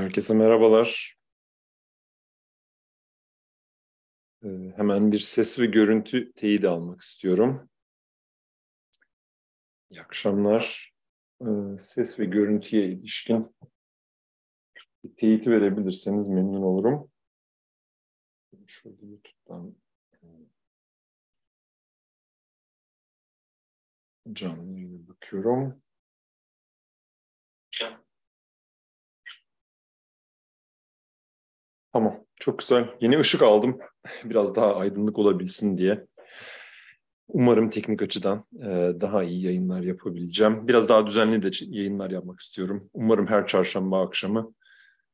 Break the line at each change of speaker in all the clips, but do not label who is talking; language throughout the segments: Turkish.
Herkese merhabalar.
Ee, hemen bir ses ve görüntü teyidi almak istiyorum. İyi akşamlar. Ee, ses ve görüntüye ilişkin bir teyiti verebilirseniz memnun olurum.
Şurada YouTube'dan e, canlıya bakıyorum.
Tamam. Çok güzel. Yeni ışık aldım. Biraz daha aydınlık olabilsin diye. Umarım teknik açıdan
e, daha iyi yayınlar yapabileceğim. Biraz daha düzenli de yayınlar yapmak istiyorum. Umarım her çarşamba akşamı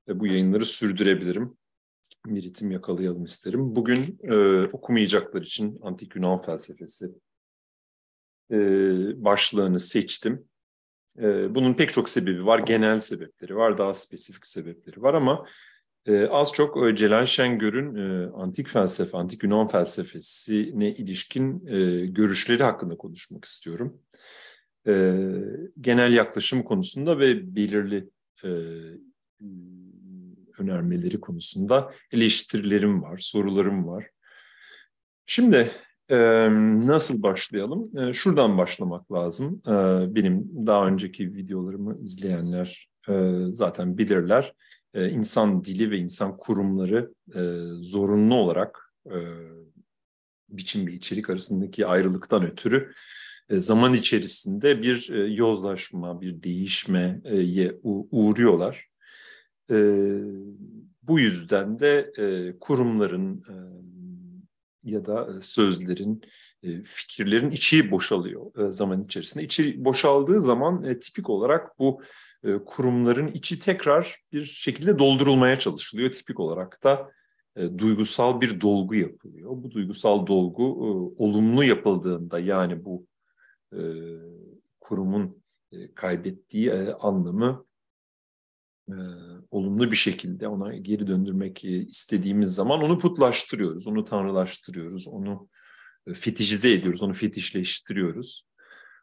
e, bu yayınları sürdürebilirim. Bir ritim yakalayalım isterim. Bugün e, okumayacaklar için Antik Yunan Felsefesi başlığını seçtim. Bunun pek çok sebebi var. Genel sebepleri var. Daha spesifik sebepleri var ama ee, az çok e, Celal Şengör'ün e, antik felsefe, antik Yunan felsefesine ilişkin e, görüşleri hakkında konuşmak istiyorum. E, genel yaklaşım konusunda ve belirli e, önermeleri konusunda eleştirilerim var, sorularım var. Şimdi e, nasıl başlayalım? E, şuradan başlamak lazım. E, benim daha önceki videolarımı izleyenler e, zaten bilirler e, insan dili ve insan kurumları e, zorunlu olarak e, biçim ve içerik arasındaki ayrılıktan ötürü zaman içerisinde bir yozlaşma, bir değişmeye uğruyorlar. bu yüzden de kurumların ya da sözlerin, fikirlerin içi boşalıyor zaman içerisinde. İçi boşaldığı zaman tipik olarak bu e, kurumların içi tekrar bir şekilde doldurulmaya çalışılıyor. Tipik olarak da e, duygusal bir dolgu yapılıyor. Bu duygusal dolgu e, olumlu yapıldığında yani bu kurumun kaybettiği anlamı olumlu bir şekilde ona geri döndürmek istediğimiz zaman onu putlaştırıyoruz, onu tanrılaştırıyoruz, onu fetişize ediyoruz, onu fetişleştiriyoruz.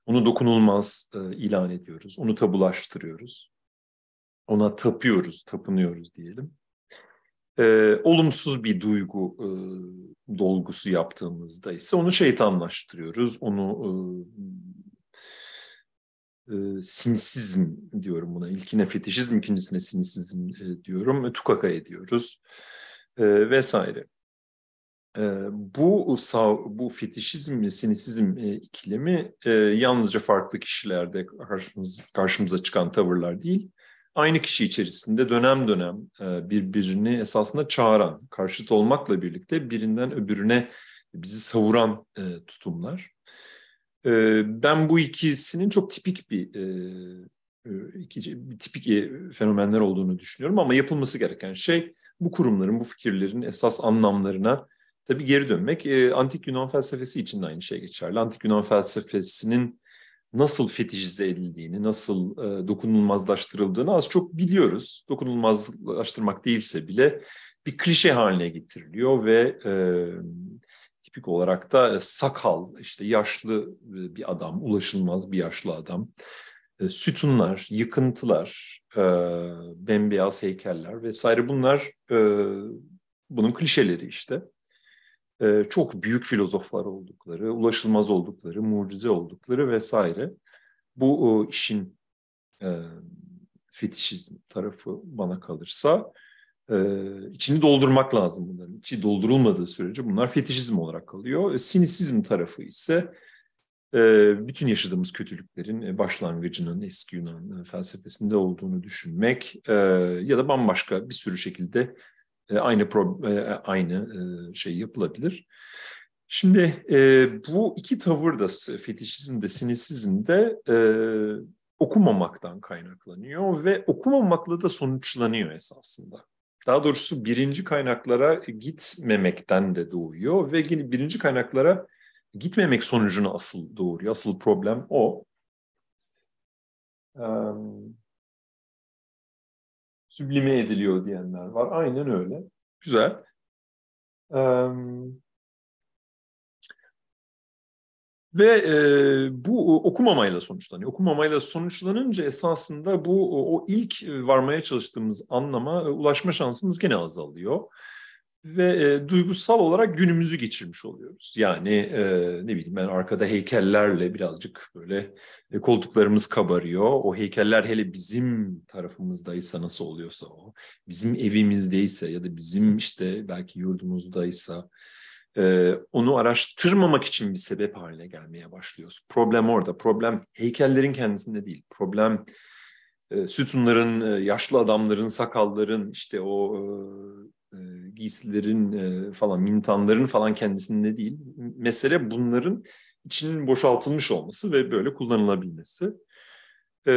Onu dokunulmaz e, ilan ediyoruz. Onu tabulaştırıyoruz. Ona tapıyoruz, tapınıyoruz diyelim. E, olumsuz bir duygu e, dolgusu yaptığımızda ise onu şeytanlaştırıyoruz. Onu e, e, sinsizm diyorum buna. İlkine fetişizm, ikincisine sinsizm e, diyorum. E, tukaka ediyoruz e, vesaire bu sav, bu fetişizm ve sinisizm ikilemi yalnızca farklı kişilerde karşımız, karşımıza çıkan tavırlar değil, aynı kişi içerisinde dönem dönem birbirini esasında çağıran, karşıt olmakla birlikte birinden öbürüne bizi savuran tutumlar. Ben bu ikisinin çok tipik bir iki, tipik fenomenler olduğunu düşünüyorum ama yapılması gereken şey bu kurumların, bu fikirlerin esas anlamlarına Tabii geri dönmek antik Yunan felsefesi için de aynı şey geçerli. Antik Yunan felsefesinin nasıl fetişize edildiğini, nasıl dokunulmazlaştırıldığını az çok biliyoruz. Dokunulmazlaştırmak değilse bile bir klişe haline getiriliyor ve e, tipik olarak da sakal, işte yaşlı bir adam, ulaşılmaz bir yaşlı adam, sütunlar, yıkıntılar, e, bembeyaz heykeller vesaire bunlar e, bunun klişeleri işte. Ee, çok büyük filozoflar oldukları, ulaşılmaz oldukları, mucize oldukları vesaire. Bu işin e, fetişizm tarafı bana kalırsa e, içini doldurmak lazım bunların. İçi doldurulmadığı sürece bunlar fetişizm olarak kalıyor. E, sinisizm tarafı ise e, bütün yaşadığımız kötülüklerin e, başlangıcının eski Yunan felsefesinde olduğunu düşünmek ya da bambaşka bir sürü şekilde e, aynı e, aynı e, şey yapılabilir. Şimdi bu iki tavır da fetişizm de sinisizm de okumamaktan kaynaklanıyor ve okumamakla da sonuçlanıyor esasında. Daha doğrusu birinci kaynaklara gitmemekten de doğuyor ve yine birinci kaynaklara gitmemek sonucunu asıl doğuruyor. Asıl problem o.
Um,
süblime ediliyor diyenler var. Aynen öyle. Güzel. Ee,
ve e, bu okumamayla sonuçlanıyor. Okumamayla sonuçlanınca esasında bu o ilk e, varmaya çalıştığımız anlama e, ulaşma şansımız gene azalıyor ve e, duygusal olarak günümüzü geçirmiş oluyoruz. Yani e, ne bileyim ben arkada heykellerle birazcık böyle e, koltuklarımız kabarıyor. O heykeller hele bizim tarafımızdaysa nasıl oluyorsa o, bizim evimizdeyse ya da bizim işte belki yurdumuzdaysa e, onu araştırmamak için bir sebep haline gelmeye başlıyoruz. Problem orada. Problem heykellerin kendisinde değil. Problem e, sütunların, e, yaşlı adamların, sakalların, işte o e, e, giysilerin e, falan, mintanların falan kendisinde değil. Mesele bunların içinin boşaltılmış olması ve böyle kullanılabilmesi. E,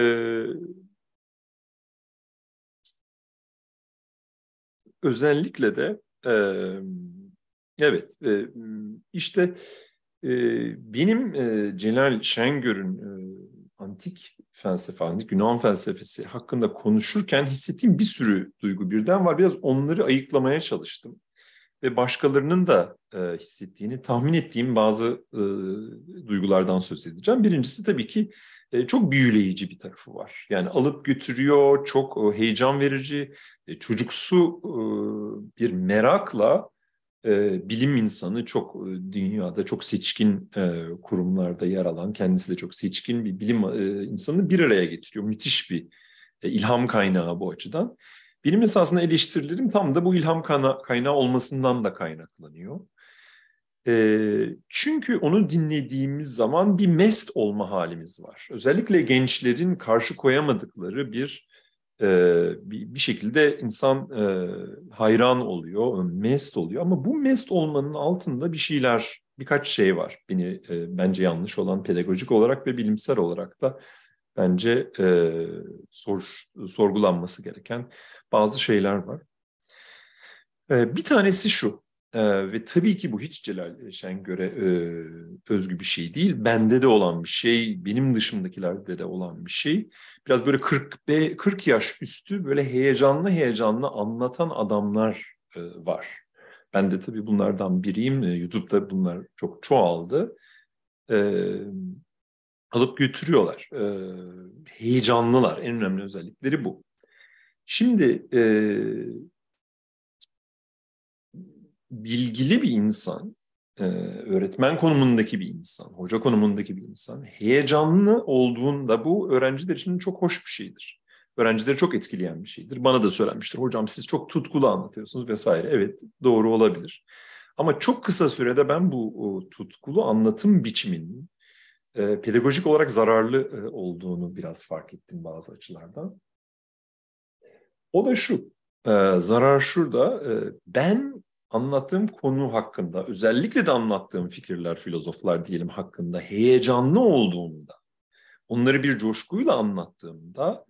özellikle de e, evet e, işte e, benim e, Celal Şengör'ün
e, antik felsefe, antik Yunan felsefesi hakkında konuşurken hissettiğim bir sürü duygu birden var. Biraz onları ayıklamaya çalıştım. Ve başkalarının da e, hissettiğini tahmin ettiğim bazı e, duygulardan söz edeceğim. Birincisi tabii ki e, çok büyüleyici bir tarafı var. Yani alıp götürüyor, çok e, heyecan verici, e, çocuksu e, bir merakla e, bilim insanı çok e, dünyada çok seçkin e, kurumlarda yer alan, kendisi de çok seçkin bir bilim e, insanını bir araya getiriyor. Müthiş bir e, ilham kaynağı bu açıdan. Bilim esasında eleştirilerim tam da bu ilham kayna kaynağı olmasından da kaynaklanıyor. E, çünkü onu dinlediğimiz zaman bir mest olma halimiz var. Özellikle gençlerin karşı koyamadıkları bir e, bir, bir şekilde insan e, hayran oluyor, mest oluyor. Ama bu mest olmanın altında bir şeyler, birkaç şey var. Beni e, bence yanlış olan pedagojik olarak ve bilimsel olarak da bence e, sor, sorgulanması gereken bazı şeyler var. E, bir tanesi şu, ee, ve tabii ki bu hiç Celal Şengör'e e, özgü bir şey değil. Bende de olan bir şey, benim dışımdakilerde de olan bir şey. Biraz böyle 40, be, 40 yaş üstü böyle heyecanlı heyecanlı anlatan adamlar e, var. Ben de tabii bunlardan biriyim. E, YouTube'da bunlar çok çoğaldı. E, alıp götürüyorlar. E, heyecanlılar. En önemli özellikleri bu. Şimdi e, bilgili bir insan, e, öğretmen konumundaki bir insan, hoca konumundaki bir insan heyecanlı olduğunda bu öğrenciler için çok hoş bir şeydir. Öğrencileri çok etkileyen bir şeydir. Bana da söylenmiştir. Hocam siz çok tutkulu anlatıyorsunuz vesaire. Evet doğru olabilir. Ama çok kısa sürede ben bu tutkulu anlatım biçiminin e, pedagojik olarak zararlı e, olduğunu biraz fark ettim bazı açılardan. O da şu, zarar şurada. Ben anlattığım konu hakkında, özellikle de anlattığım fikirler, filozoflar diyelim hakkında heyecanlı olduğumda, onları bir coşkuyla anlattığımda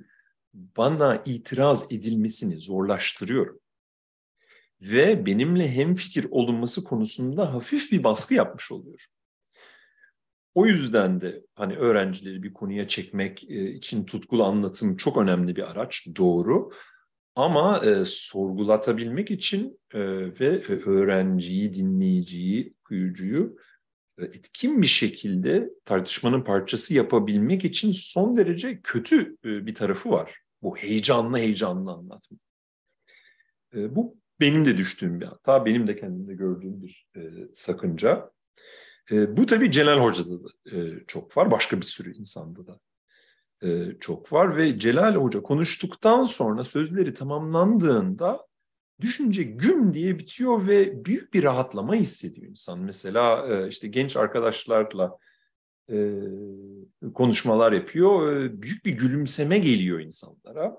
bana itiraz edilmesini zorlaştırıyorum. Ve benimle hem fikir olunması konusunda hafif bir baskı yapmış oluyorum. O yüzden de hani öğrencileri bir konuya çekmek e, için tutkulu anlatım çok önemli bir araç, doğru. Ama e, sorgulatabilmek için e, ve e, öğrenciyi, dinleyiciyi, okuyucuyu e, etkin bir şekilde tartışmanın parçası yapabilmek için son derece kötü e, bir tarafı var. Bu heyecanlı heyecanlı anlatma. bu benim de düştüğüm bir hata, benim de kendimde gördüğüm bir sakınca. bu tabii Celal Hoca'da da çok var, başka bir sürü insanda da e, çok var ve Celal Hoca konuştuktan sonra sözleri tamamlandığında düşünce güm diye bitiyor ve büyük bir rahatlama hissediyor insan. Mesela e, işte genç arkadaşlarla e, konuşmalar yapıyor. Büyük bir gülümseme geliyor
insanlara.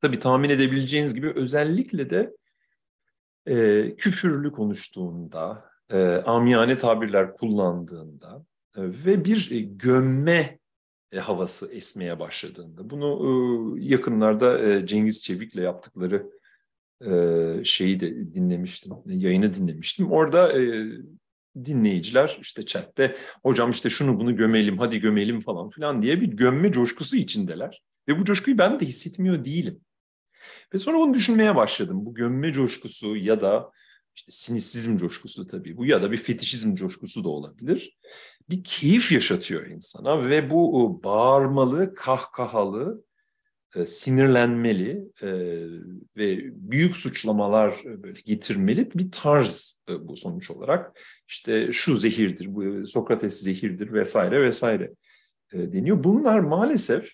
Tabii tahmin edebileceğiniz gibi özellikle de küfürlü konuştuğunda, amiyane tabirler kullandığında ve bir gömme e, havası esmeye başladığında. Bunu e, yakınlarda e, Cengiz Çevik'le yaptıkları şeyi de dinlemiştim, yayını dinlemiştim. Orada dinleyiciler işte chatte hocam işte şunu bunu gömelim hadi gömelim falan filan diye bir gömme coşkusu içindeler. Ve bu coşkuyu ben de hissetmiyor değilim. Ve sonra onu düşünmeye başladım. Bu gömme coşkusu ya da işte sinisizm coşkusu tabii bu ya da bir fetişizm coşkusu da olabilir. Bir keyif yaşatıyor insana ve bu bağırmalı, kahkahalı, e, sinirlenmeli e, ve büyük suçlamalar e, böyle getirmeli bir tarz bu sonuç olarak. İşte şu zehirdir, bu Sokrates zehirdir vesaire vesaire deniyor. Bunlar maalesef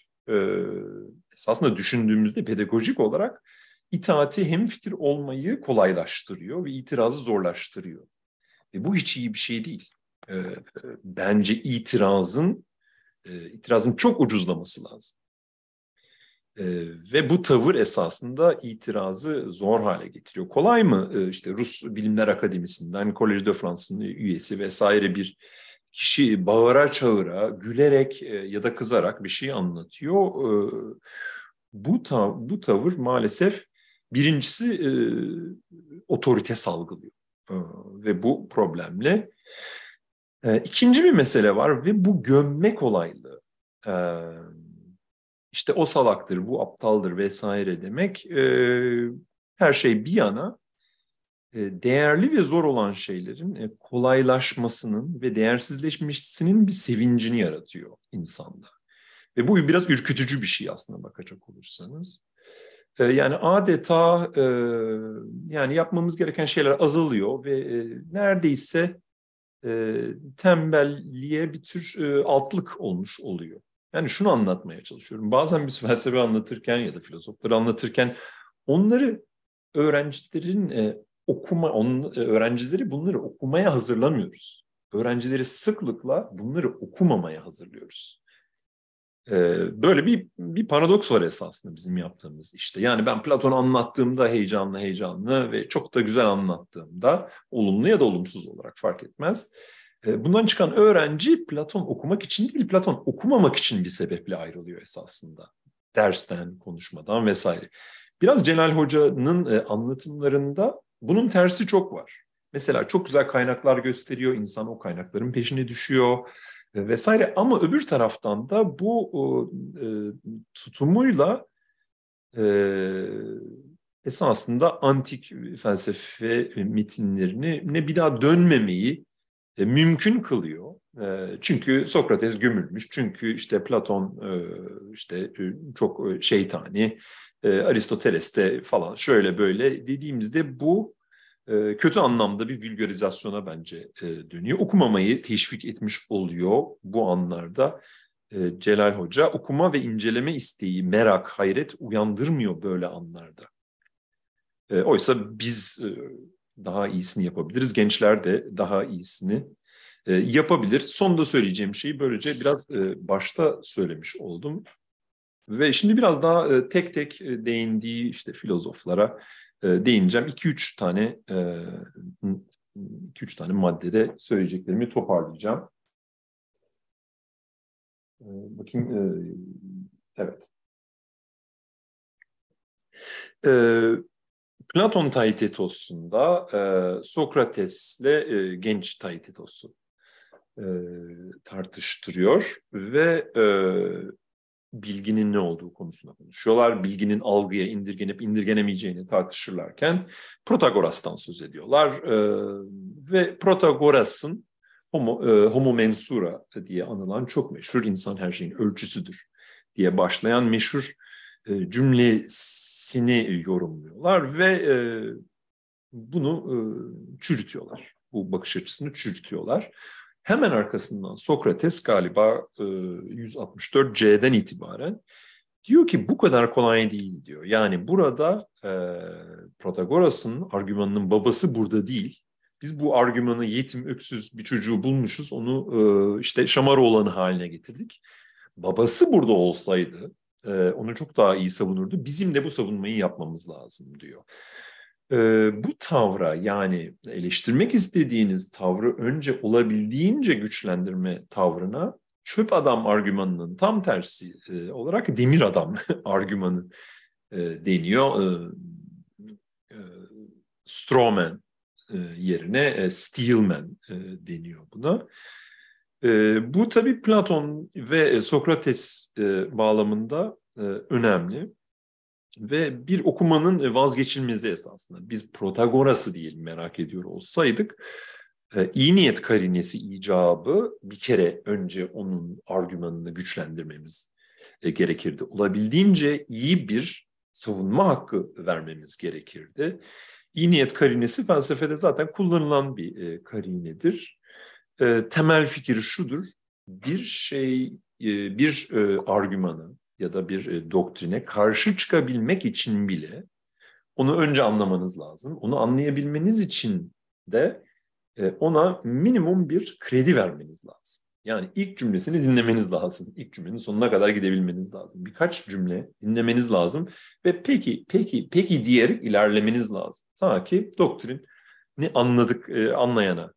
esasında düşündüğümüzde pedagojik olarak itaati fikir olmayı kolaylaştırıyor ve itirazı zorlaştırıyor. E bu hiç iyi bir şey değil. E, e, bence itirazın e, itirazın çok ucuzlaması lazım. E, ve bu tavır esasında itirazı zor hale getiriyor. Kolay mı? E, işte Rus Bilimler Akademisi'nden, Collège de France'ın üyesi vesaire bir kişi bağıra çağıra, gülerek e, ya da kızarak bir şey anlatıyor. E, bu, tav bu tavır maalesef Birincisi e, otorite salgılıyor e, ve bu problemle. E, ikinci bir mesele var ve bu gömmek olaylı. E, işte o salaktır, bu aptaldır vesaire demek. E, her şey bir yana e, değerli ve zor olan şeylerin e, kolaylaşmasının ve değersizleşmesinin bir sevincini yaratıyor insanda. Ve bu biraz ürkütücü bir şey aslında bakacak olursanız. Ee, yani adeta e, yani yapmamız gereken şeyler azalıyor ve e, neredeyse e, tembelliğe bir tür altlık olmuş oluyor. Yani şunu anlatmaya çalışıyorum. Bazen biz felsefe anlatırken ya da filozofları anlatırken onları öğrencilerin okuma, on, öğrencileri bunları okumaya hazırlamıyoruz. Öğrencileri sıklıkla bunları okumamaya hazırlıyoruz. Ee, böyle bir bir paradoks var esasında bizim yaptığımız işte. Yani ben Platon'u anlattığımda heyecanlı heyecanlı ve çok da güzel anlattığımda olumlu ya da olumsuz olarak fark etmez. Ee, bundan çıkan öğrenci Platon okumak için değil, Platon okumamak için bir sebeple ayrılıyor esasında. Dersten, konuşmadan vesaire. Biraz Celal Hoca'nın e, anlatımlarında bunun tersi çok var. Mesela çok güzel kaynaklar gösteriyor, insan o kaynakların peşine düşüyor e, vesaire ama öbür taraftan da bu e, tutumuyla e, esasında antik felsefe metinlerini ne bir daha dönmemeyi e, mümkün kılıyor. E, çünkü Sokrates gömülmüş, çünkü işte Platon e, işte e, çok e, şeytani, e, Aristoteles de falan şöyle böyle dediğimizde bu ee, kötü anlamda bir vulgarizasyona bence e, dönüyor. Okumamayı teşvik etmiş oluyor bu anlarda ee, Celal Hoca. Okuma ve inceleme isteği, merak, hayret uyandırmıyor böyle anlarda. Ee, oysa biz e, daha iyisini yapabiliriz. Gençler de daha iyisini e, yapabilir. Son da söyleyeceğim şeyi böylece biraz e, başta söylemiş oldum. Ve şimdi biraz daha tek tek değindiği işte filozoflara, e, değineceğim. 2-3 tane e,
2-3 tane maddede söyleyeceklerimi toparlayacağım. E, bakayım e, evet. E, Platon taitetosunda e,
Sokrates'le e, genç taitetosu e, tartıştırıyor ve e, bilginin ne olduğu konusunda konuşuyorlar. Bilginin algıya indirgenip indirgenemeyeceğini tartışırlarken Protagoras'tan söz ediyorlar. Ee, ve Protagoras'ın homo, e, homo mensura diye anılan çok meşhur insan her şeyin ölçüsüdür diye başlayan meşhur e, cümlesini yorumluyorlar ve e, bunu e, çürütüyorlar. Bu bakış açısını çürütüyorlar. Hemen arkasından Sokrates galiba 164C'den e, itibaren diyor ki bu kadar kolay değil diyor. Yani burada e, Protagoras'ın argümanının babası burada değil. Biz bu argümanı yetim öksüz bir çocuğu bulmuşuz onu e, işte Şamaroğlan'ı haline getirdik. Babası burada olsaydı e, onu çok daha iyi savunurdu. Bizim de bu savunmayı yapmamız lazım diyor e, bu tavra yani eleştirmek istediğiniz tavrı önce olabildiğince güçlendirme tavrına çöp adam argümanının tam tersi e, olarak demir adam argümanı e, deniyor. E, e, strawman e, yerine e, steelman e, deniyor buna. E, bu tabii Platon ve Sokrates e, bağlamında e, önemli ve bir okumanın e, vazgeçilmezi esasında. Biz Protagoras'ı diyelim merak ediyor olsaydık e, iyi niyet karinesi icabı bir kere önce onun argümanını güçlendirmemiz e, gerekirdi. Olabildiğince iyi bir savunma hakkı vermemiz gerekirdi. İyi niyet karinesi felsefede zaten kullanılan bir karinedir. Temel fikri şudur, bir şey, bir argümanı ya da bir e, doktrine karşı çıkabilmek için bile onu önce anlamanız lazım. Onu anlayabilmeniz için de e, ona minimum bir kredi vermeniz lazım. Yani ilk cümlesini dinlemeniz lazım. İlk cümlenin sonuna kadar gidebilmeniz lazım. Birkaç cümle dinlemeniz lazım ve peki peki peki diyerek ilerlemeniz lazım. Ta ki doktrini anladık e, anlayana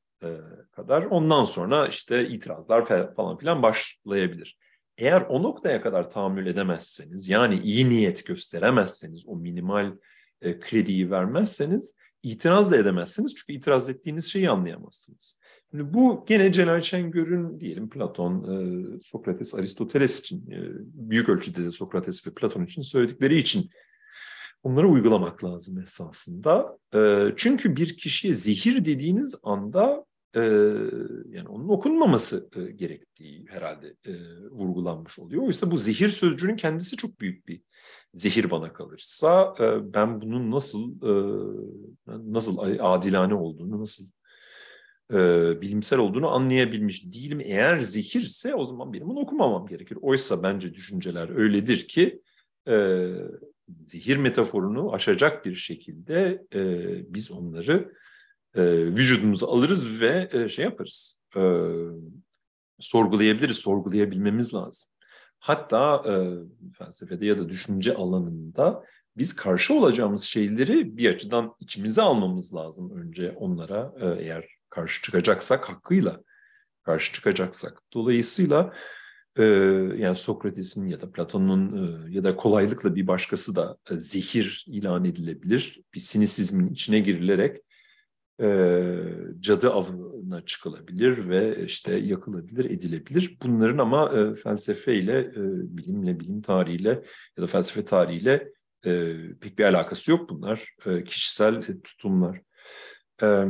kadar. Ondan sonra işte itirazlar falan filan başlayabilir eğer o noktaya kadar tahammül edemezseniz yani iyi niyet gösteremezseniz o minimal e, krediyi vermezseniz itiraz da edemezsiniz çünkü itiraz ettiğiniz şeyi anlayamazsınız. Şimdi bu gene Celal Şengör'ün diyelim Platon, e, Sokrates, Aristoteles için e, büyük ölçüde de Sokrates ve Platon için söyledikleri için bunları uygulamak lazım esasında. E, çünkü bir kişiye zehir dediğiniz anda e, yani onun okunmaması e, gerektiği herhalde e, vurgulanmış oluyor. Oysa bu zehir sözcüğünün kendisi çok büyük bir zehir bana kalırsa e, ben bunun nasıl e, nasıl adilane olduğunu nasıl e, bilimsel olduğunu anlayabilmiş değilim. Eğer zehirse o zaman benim onu okumamam gerekir. Oysa bence düşünceler öyledir ki e, zehir metaforunu aşacak bir şekilde e, biz onları e, vücudumuzu alırız ve e, şey yaparız. E, sorgulayabiliriz, sorgulayabilmemiz lazım. Hatta e, felsefede ya da düşünce alanında biz karşı olacağımız şeyleri bir açıdan içimize almamız lazım önce onlara e, eğer karşı çıkacaksak hakkıyla karşı çıkacaksak. Dolayısıyla e, yani Sokrates'in ya da Platon'un e, ya da kolaylıkla bir başkası da e, zehir ilan edilebilir. Bir sinisizmin içine girilerek e, cadı avına çıkılabilir ve işte yakılabilir, edilebilir. Bunların ama e, felsefeyle, e, bilimle, bilim tarihiyle ya da felsefe tarihiyle e, pek bir alakası yok bunlar. E, kişisel e, tutumlar. E,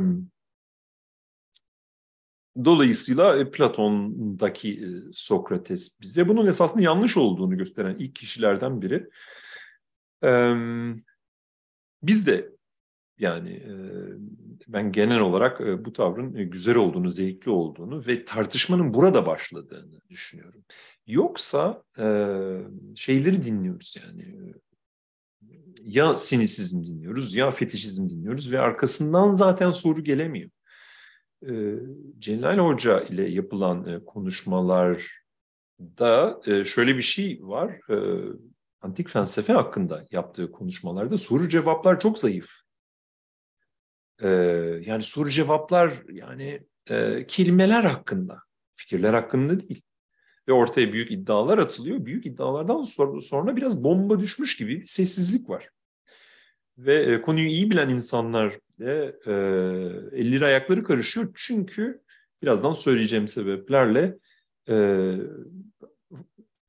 dolayısıyla e, Platon'daki e, Sokrates bize bunun esasında yanlış olduğunu gösteren ilk kişilerden biri. E, biz de yani ben genel olarak bu tavrın güzel olduğunu, zevkli olduğunu ve tartışmanın burada başladığını düşünüyorum. Yoksa şeyleri dinliyoruz yani. Ya sinisizm dinliyoruz ya fetişizm dinliyoruz ve arkasından zaten soru gelemiyor. Celal Hoca ile yapılan konuşmalarda şöyle bir şey var. Antik felsefe hakkında yaptığı konuşmalarda soru cevaplar çok zayıf ee, yani soru cevaplar yani e, kelimeler hakkında, fikirler hakkında değil. Ve ortaya büyük iddialar atılıyor. Büyük iddialardan sonra, sonra biraz bomba düşmüş gibi bir sessizlik var. Ve e, konuyu iyi bilen insanlar de e, elleri ayakları karışıyor. Çünkü birazdan söyleyeceğim sebeplerle e,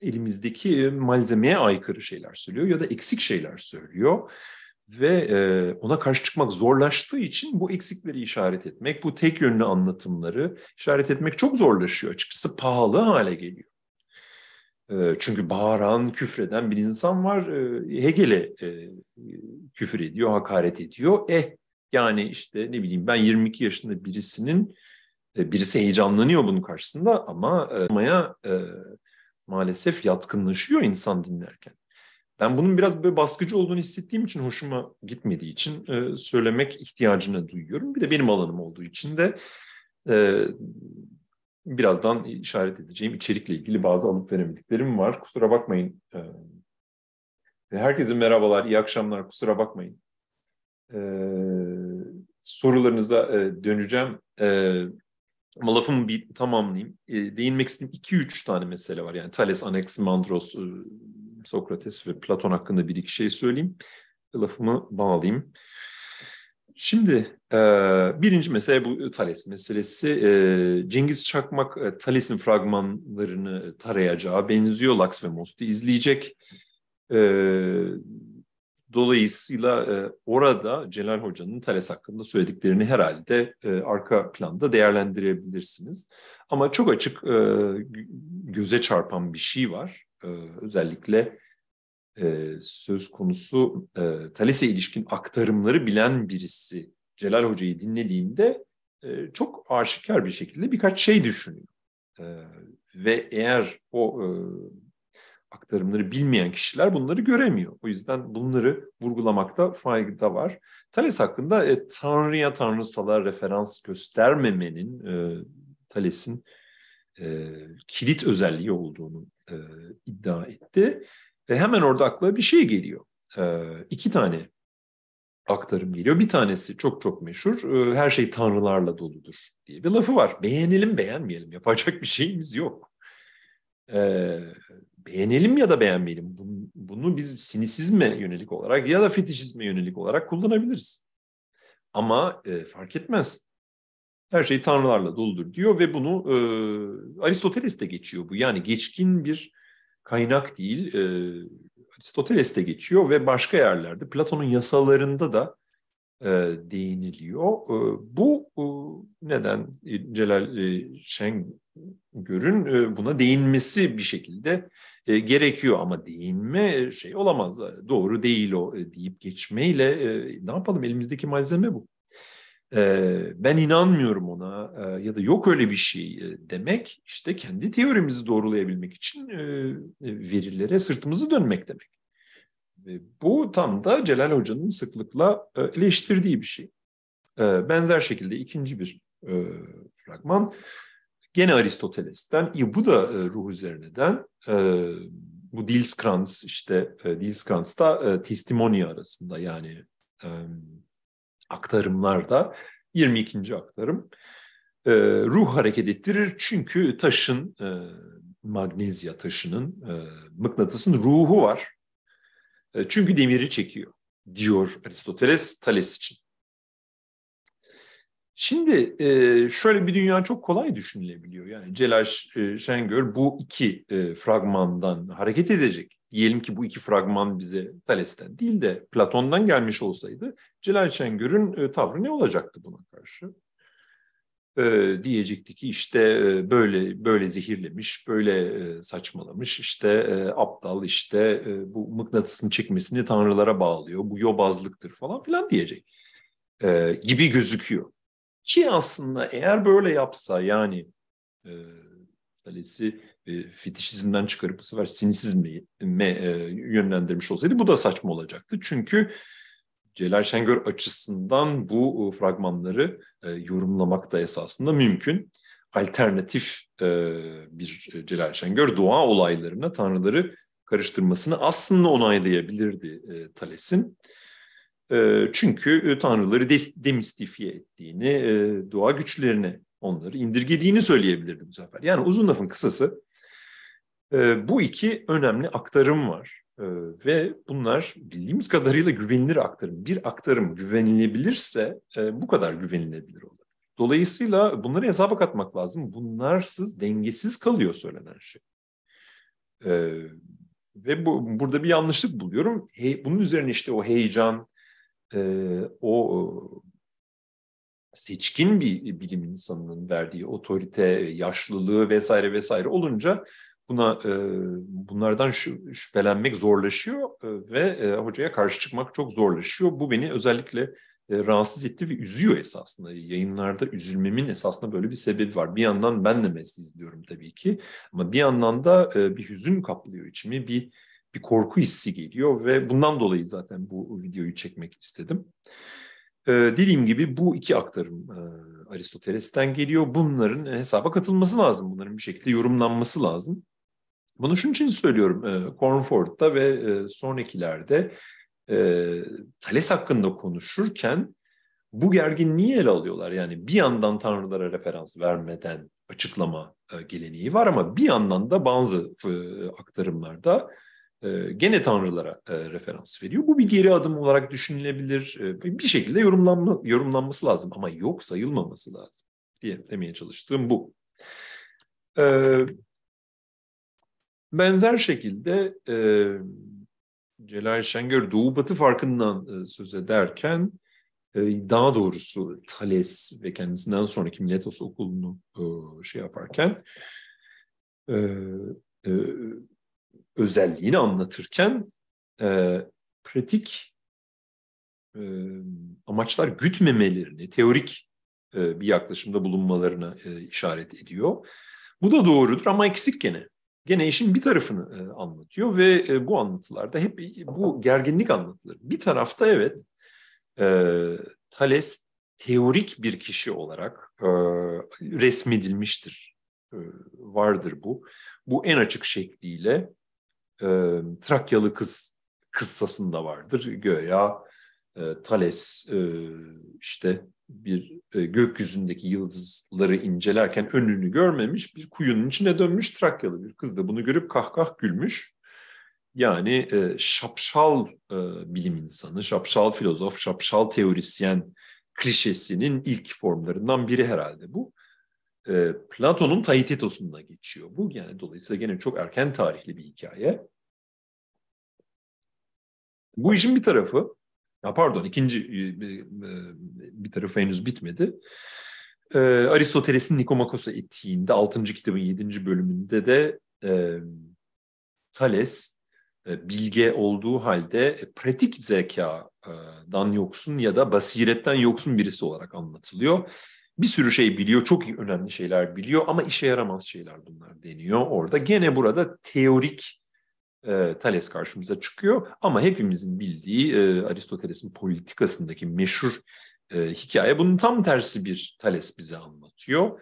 elimizdeki malzemeye aykırı şeyler söylüyor ya da eksik şeyler söylüyor ve e, ona karşı çıkmak zorlaştığı için bu eksikleri işaret etmek, bu tek yönlü anlatımları işaret etmek çok zorlaşıyor açıkçası. Pahalı hale geliyor. E, çünkü bağıran, küfreden bir insan var. E, Hegel'e e, küfür ediyor, hakaret ediyor. Eh yani işte ne bileyim ben 22 yaşında birisinin, e, birisi heyecanlanıyor bunun karşısında ama e, e maalesef yatkınlaşıyor insan dinlerken. Ben bunun biraz böyle baskıcı olduğunu hissettiğim için hoşuma gitmediği için e, söylemek ihtiyacını duyuyorum. Bir de benim alanım olduğu için de e, birazdan işaret edeceğim içerikle ilgili bazı alıp veremediklerim var. Kusura bakmayın. E, herkese merhabalar, iyi akşamlar. Kusura bakmayın. E, sorularınıza e, döneceğim. E, ama lafımı bir tamamlayayım. E, değinmek istediğim 2-3 tane mesele var. Yani Thales, Anaximandros, e, Sokrates ve Platon hakkında bir iki şey söyleyeyim. Lafımı bağlayayım. Şimdi e, birinci mesele bu Thales meselesi. E, Cengiz Çakmak e, Thales'in fragmanlarını tarayacağı benziyor. Lax ve Most'u izleyecek. E, dolayısıyla orada Celal Hoca'nın Thales hakkında söylediklerini herhalde arka planda değerlendirebilirsiniz. Ama çok açık göze çarpan bir şey var. E, özellikle e, söz konusu e, Thales'e ilişkin aktarımları bilen birisi Celal Hoca'yı dinlediğinde e, çok aşikar bir şekilde birkaç şey düşünüyor. ve eğer o aktarımları bilmeyen kişiler bunları göremiyor. O yüzden bunları vurgulamakta fayda var. Thales hakkında Tanrı'ya tanrısala referans göstermemenin e, Thales'in e, kilit özelliği olduğunu e, iddia etti. Ve hemen orada akla bir şey geliyor. E, iki tane aktarım geliyor. Bir tanesi çok çok meşhur. E, her şey tanrılarla doludur diye bir lafı var. Beğenelim beğenmeyelim yapacak bir şeyimiz yok. E, beğenelim ya da beğenmeyelim. Bunu, bunu biz sinisizme yönelik olarak ya da fetişizme yönelik olarak kullanabiliriz. Ama e, fark etmez. Her şey tanrılarla doludur diyor ve bunu e, de geçiyor bu. Yani geçkin bir kaynak değil. E, de geçiyor ve başka yerlerde Platon'un yasalarında da e, değiniliyor. E, bu e, neden e, Celal e, Şengör'ün e, buna değinmesi bir şekilde e, gerekiyor ama değinme e, şey olamaz. E, doğru değil o e, deyip geçmeyle e, ne yapalım elimizdeki malzeme bu ben inanmıyorum ona ya da yok öyle bir şey demek işte kendi teorimizi doğrulayabilmek için e, verilere sırtımızı dönmek demek. Bu tam da Celal Hoca'nın sıklıkla e, eleştirdiği bir şey. Benzer şekilde ikinci bir fragman gene Aristoteles'ten bu da e, ruh üzerineden bu Dilskrans işte Dilskrantz da Testimonia arasında yani aktarımlarda 22. aktarım e, ruh hareket ettirir çünkü taşın e, magnezya taşının e, mıknatısın ruhu var e, çünkü demiri çekiyor diyor Aristoteles Thales için. Şimdi e, şöyle bir dünya çok kolay düşünülebiliyor. Yani Celal e, Şengör bu iki e, fragmandan hareket edecek diyelim ki bu iki fragman bize Thales'ten değil de Platon'dan gelmiş olsaydı Celal Şengör'ün e, tavrı ne olacaktı buna karşı? E, diyecekti ki işte e, böyle böyle zehirlemiş, böyle e, saçmalamış, işte e, aptal, işte e, bu mıknatısın çekmesini tanrılara bağlıyor, bu yobazlıktır falan filan diyecek e, gibi gözüküyor. Ki aslında eğer böyle yapsa yani e, Thales'i e, fetişizmden çıkarıp bu sefer sinisizme e, yönlendirmiş olsaydı bu da saçma olacaktı. Çünkü Celal Şengör açısından bu e, fragmanları e, yorumlamak da esasında mümkün. Alternatif e, bir Celal Şengör doğa olaylarına tanrıları karıştırmasını aslında onaylayabilirdi e, Thales'in. E, çünkü e, tanrıları des, demistifiye ettiğini, e, doğa güçlerini onları indirgediğini söyleyebilirdi bu sefer. Yani uzun lafın kısası ee, bu iki önemli aktarım var. Ee, ve bunlar bildiğimiz kadarıyla güvenilir aktarım. Bir aktarım güvenilebilirse e, bu kadar güvenilebilir olur. Dolayısıyla bunları hesaba katmak lazım. Bunlarsız dengesiz kalıyor söylenen şey. Ee, ve bu, burada bir yanlışlık buluyorum. He, bunun üzerine işte o heyecan, e, o seçkin bir bilim insanının verdiği otorite, yaşlılığı vesaire vesaire olunca buna e, bunlardan şü, şüphelenmek zorlaşıyor e, ve e, hocaya karşı çıkmak çok zorlaşıyor. Bu beni özellikle e, rahatsız etti ve üzüyor esasında. Yayınlarda üzülmemin esasında böyle bir sebebi var. Bir yandan ben de mesleği izliyorum tabii ki ama bir yandan da e, bir hüzün kaplıyor içimi, bir bir korku hissi geliyor ve bundan dolayı zaten bu videoyu çekmek istedim. Ee, dediğim gibi bu iki aktarım e, Aristoteles'ten geliyor. Bunların hesaba katılması lazım. Bunların bir şekilde yorumlanması lazım. Bunu şunun için söylüyorum. E, Cornford'da ve e, sonrakilerde e, Thales hakkında konuşurken bu gerginliği ele alıyorlar. Yani bir yandan tanrılara referans vermeden açıklama e, geleneği var ama bir yandan da bazı e, aktarımlarda e, gene tanrılara e, referans veriyor. Bu bir geri adım olarak düşünülebilir. E, bir şekilde yorumlanma, yorumlanması lazım ama yok sayılmaması lazım diye demeye çalıştığım bu. Evet. Benzer şekilde e, Celal Şengör Doğu Batı farkından e, söz ederken e, daha doğrusu Thales ve kendisinden sonraki Miletos okulunu e, şey yaparken e, e, özelliğini anlatırken e, pratik e, amaçlar gütmemelerini, teorik e, bir yaklaşımda bulunmalarına e, işaret ediyor. Bu da doğrudur ama eksik gene gene işin bir tarafını e, anlatıyor ve e, bu anlatılarda hep bu gerginlik anlatılır. Bir tarafta evet e, Thales teorik bir kişi olarak e, resmedilmiştir, e, vardır bu. Bu en açık şekliyle e, Trakyalı kız kıssasında vardır. Göya e, Thales e, işte bir e, gökyüzündeki yıldızları incelerken önünü görmemiş bir kuyunun içine dönmüş Trakyalı bir kız da bunu görüp kahkah gülmüş. Yani e, şapşal e, bilim insanı, şapşal filozof, şapşal teorisyen klişesinin ilk formlarından biri herhalde bu. E, Platon'un Tahitetos'una geçiyor bu. Yani dolayısıyla gene çok erken tarihli bir hikaye. Bu işin bir tarafı. Ya pardon ikinci e, e, bir tarafı henüz bitmedi. E, Aristoteles'in Nikomakos'a ettiğinde 6. kitabın 7. bölümünde de e, Thales bilge olduğu halde e, pratik zekadan yoksun ya da basiretten yoksun birisi olarak anlatılıyor. Bir sürü şey biliyor, çok önemli şeyler biliyor ama işe yaramaz şeyler bunlar deniyor orada. Gene burada teorik e, Thales karşımıza çıkıyor. Ama hepimizin bildiği e, Aristoteles'in politikasındaki meşhur e, hikaye bunun tam tersi bir Thales bize anlatıyor.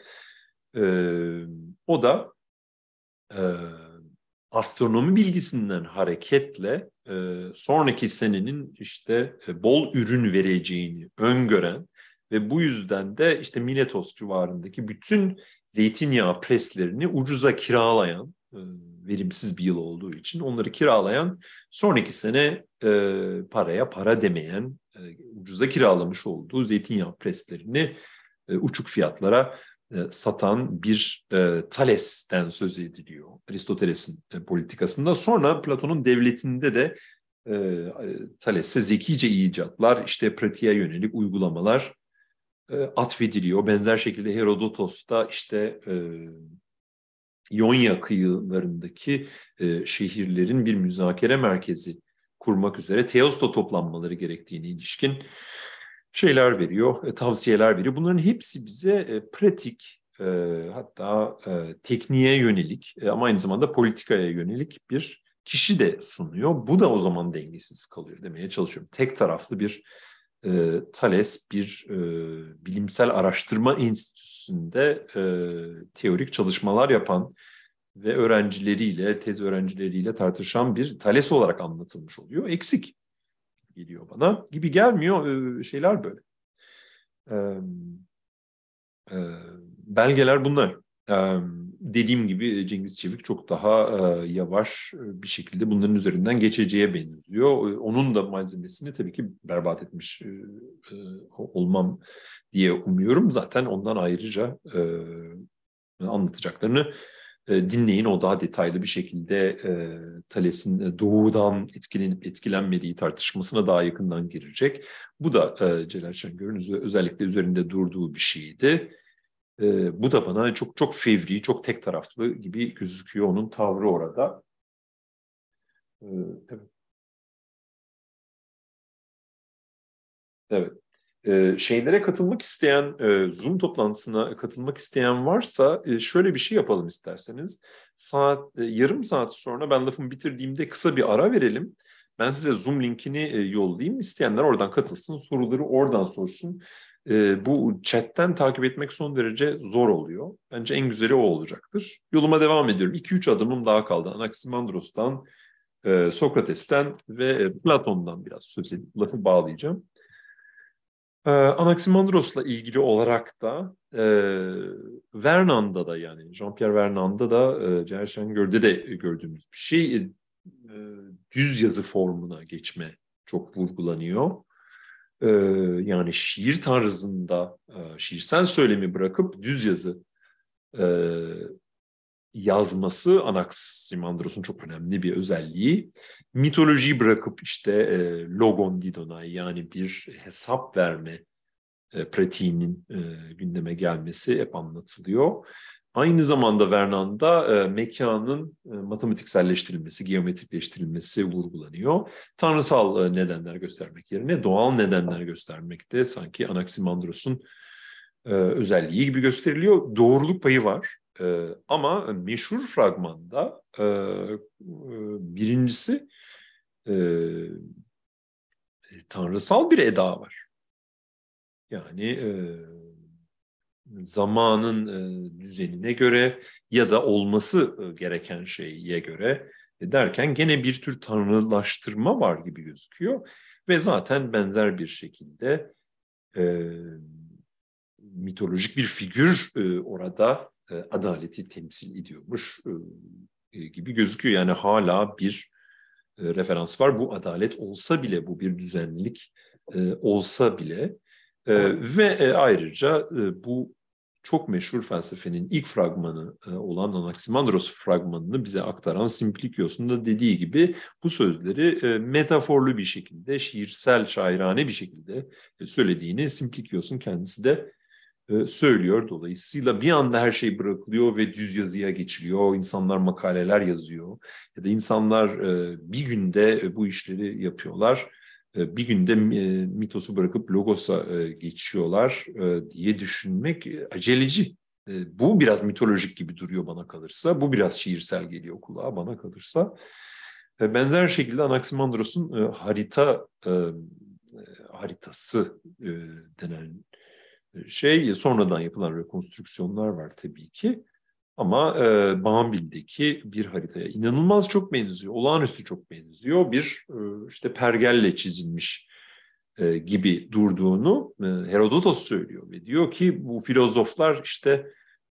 E, o da e, astronomi bilgisinden hareketle e, sonraki senenin işte e, bol ürün vereceğini öngören ve bu yüzden de işte Miletos civarındaki bütün zeytinyağı preslerini ucuza kiralayan e, verimsiz bir yıl olduğu için onları kiralayan sonraki sene e, paraya para demeyen e, ucuza kiralamış olduğu zeytinyağı preslerini e, uçuk fiyatlara e, satan bir e, Thales'ten söz ediliyor Aristoteles'in e, politikasında. Sonra Platon'un devletinde de e, e Thales'e zekice icatlar, işte pratiğe yönelik uygulamalar e, atfediliyor. Benzer şekilde Herodotos'ta işte e, Yonya kıyılarındaki e, şehirlerin bir müzakere merkezi kurmak üzere Teosto toplanmaları gerektiğine ilişkin şeyler veriyor, e, tavsiyeler veriyor. Bunların hepsi bize e, pratik e, hatta e, tekniğe yönelik e, ama aynı zamanda politikaya yönelik bir kişi de sunuyor. Bu da o zaman dengesiz kalıyor demeye çalışıyorum. Tek taraflı bir e, Thales bir e, bilimsel araştırma enstitüsünde e, teorik çalışmalar yapan ve öğrencileriyle, tez öğrencileriyle tartışan bir Thales olarak anlatılmış oluyor. Eksik geliyor bana. Gibi gelmiyor e, şeyler böyle. E, e, belgeler bunlar. E, dediğim gibi e, Cengiz Çevik çok daha e, yavaş e, bir şekilde bunların üzerinden geçeceğe benziyor. E, onun da malzemesini tabii ki berbat etmiş e, olmam diye umuyorum. Zaten ondan ayrıca e, anlatacaklarını e, dinleyin. O daha detaylı bir şekilde e, Thales'in doğudan etkilenip etkilenmediği tartışmasına daha yakından girecek. Bu da e, Celal Şengör'ün özellikle üzerinde durduğu bir şeydi.
E, bu da bana çok çok fevri, çok tek taraflı gibi gözüküyor onun tavrı orada. E, evet.
Evet. şeylere katılmak isteyen, e, Zoom toplantısına katılmak isteyen varsa e, şöyle bir şey yapalım isterseniz. Saat e, yarım saat sonra ben lafımı bitirdiğimde kısa bir ara verelim. Ben size Zoom linkini e, yollayayım. İsteyenler oradan katılsın, soruları oradan sorsun e, bu chatten takip etmek son derece zor oluyor. Bence en güzeli o olacaktır. Yoluma devam ediyorum. 2-3 adımım daha kaldı. Anaximandros'tan, e, Sokrates'ten ve e, Platon'dan biraz sözü, lafı bağlayacağım. E, Anaximandros'la ilgili olarak da e, Vernan'da da yani Jean-Pierre Vernan'da da e, Cahil Şengör'de de gördüğümüz bir şey e, e, düz yazı formuna geçme çok vurgulanıyor e, yani şiir tarzında e, şiirsel söylemi bırakıp düz yazı e, yazması Anaximandros'un çok önemli bir özelliği. Mitolojiyi bırakıp işte e, logon didonay yani bir hesap verme e, pratiğinin e, gündeme gelmesi hep anlatılıyor. Aynı zamanda Vernon'da e, mekanın e, matematikselleştirilmesi, geometrikleştirilmesi vurgulanıyor. Tanrısal e, nedenler göstermek yerine doğal nedenler göstermekte sanki Anaximandros'un e, özelliği gibi gösteriliyor. Doğruluk payı var e, ama meşhur fragmanda
e, e, birincisi e, e tanrısal bir eda var. Yani e,
zamanın e, düzenine göre ya da olması e, gereken şeye göre e, derken gene bir tür tanrılaştırma var gibi gözüküyor ve zaten benzer bir şekilde e, mitolojik bir figür e, orada e, adaleti temsil ediyormuş e, gibi gözüküyor. Yani hala bir e, referans var. Bu adalet olsa bile, bu bir düzenlik e, olsa bile e, ve e, ayrıca e, bu çok meşhur felsefenin ilk fragmanı e, olan Anaximandros fragmanını bize aktaran Simplicios'un da dediği gibi bu sözleri e, metaforlu bir şekilde, şiirsel, şairane bir şekilde e, söylediğini Simplicios'un kendisi de söylüyor. Dolayısıyla bir anda her şey bırakılıyor ve düz yazıya geçiliyor. İnsanlar makaleler yazıyor ya da insanlar bir günde bu işleri yapıyorlar e, bir günde e, mitosu bırakıp logosa e, geçiyorlar diye düşünmek aceleci. Bu biraz mitolojik gibi duruyor bana kalırsa. Bu biraz şiirsel geliyor kulağa bana kalırsa. Benzer şekilde Anaximandros'un harita haritası denen şey sonradan yapılan rekonstrüksiyonlar var tabii ki. Ama e, Bambil'deki bir haritaya inanılmaz çok benziyor, olağanüstü çok benziyor. Bir e, işte pergelle çizilmiş e, gibi durduğunu e, Herodotos söylüyor ve diyor ki bu filozoflar işte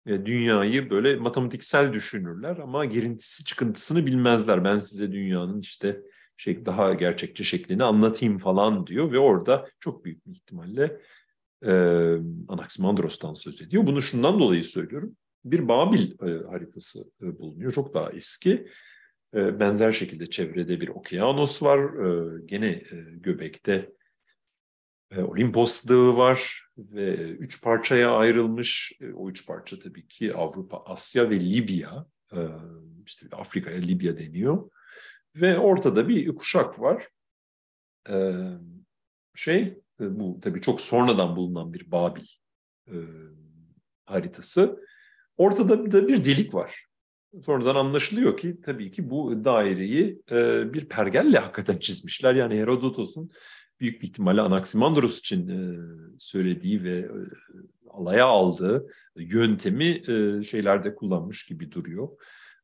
e, dünyayı böyle matematiksel düşünürler ama girintisi çıkıntısını bilmezler. Ben size dünyanın işte şey, daha gerçekçi şeklini anlatayım falan diyor ve orada çok büyük bir ihtimalle e, Anaximandros'tan söz ediyor. Bunu şundan dolayı söylüyorum bir Babil e, haritası e, bulunuyor. Çok daha eski. E, benzer şekilde çevrede bir okyanos var. gene göbekte Olimpos Dağı var ve üç parçaya ayrılmış. o üç parça tabii ki Avrupa, Asya ve Libya. E, işte Afrika'ya Libya deniyor. Ve ortada bir kuşak var. şey, bu tabii çok sonradan bulunan bir Babil e, haritası. Ortada bir de bir delik var. Sonradan anlaşılıyor ki tabii ki bu daireyi e, bir pergelle hakikaten çizmişler. Yani Herodotos'un büyük bir ihtimalle Anaximandros için e, söylediği ve e, alaya aldığı yöntemi e, şeylerde kullanmış gibi duruyor.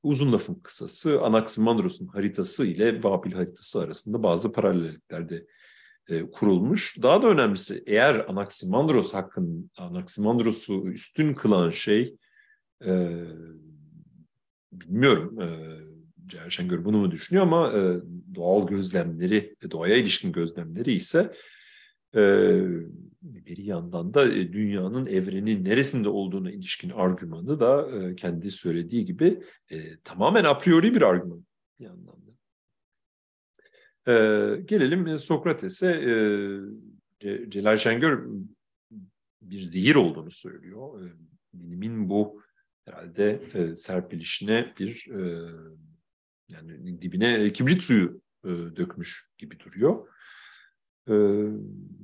Uzun lafın kısası Anaximandros'un haritası ile Babil haritası arasında bazı paralelliklerde e, kurulmuş. Daha da önemlisi eğer Anaximandros hakkın Anaximandros'u üstün kılan şey e, bilmiyorum e, Cihar Şengör bunu mu düşünüyor ama e, doğal gözlemleri, e, doğaya ilişkin gözlemleri ise e, bir yandan da e, dünyanın evrenin neresinde olduğuna ilişkin argümanı da e, kendi söylediği gibi e, tamamen a priori bir argüman bir yandan da. E, gelelim e, Sokrates'e. E, Celal Şengör bir zehir olduğunu söylüyor. E, Bilimin bu herhalde e, serpilişine bir e, yani dibine kibrit suyu e, dökmüş gibi duruyor. E,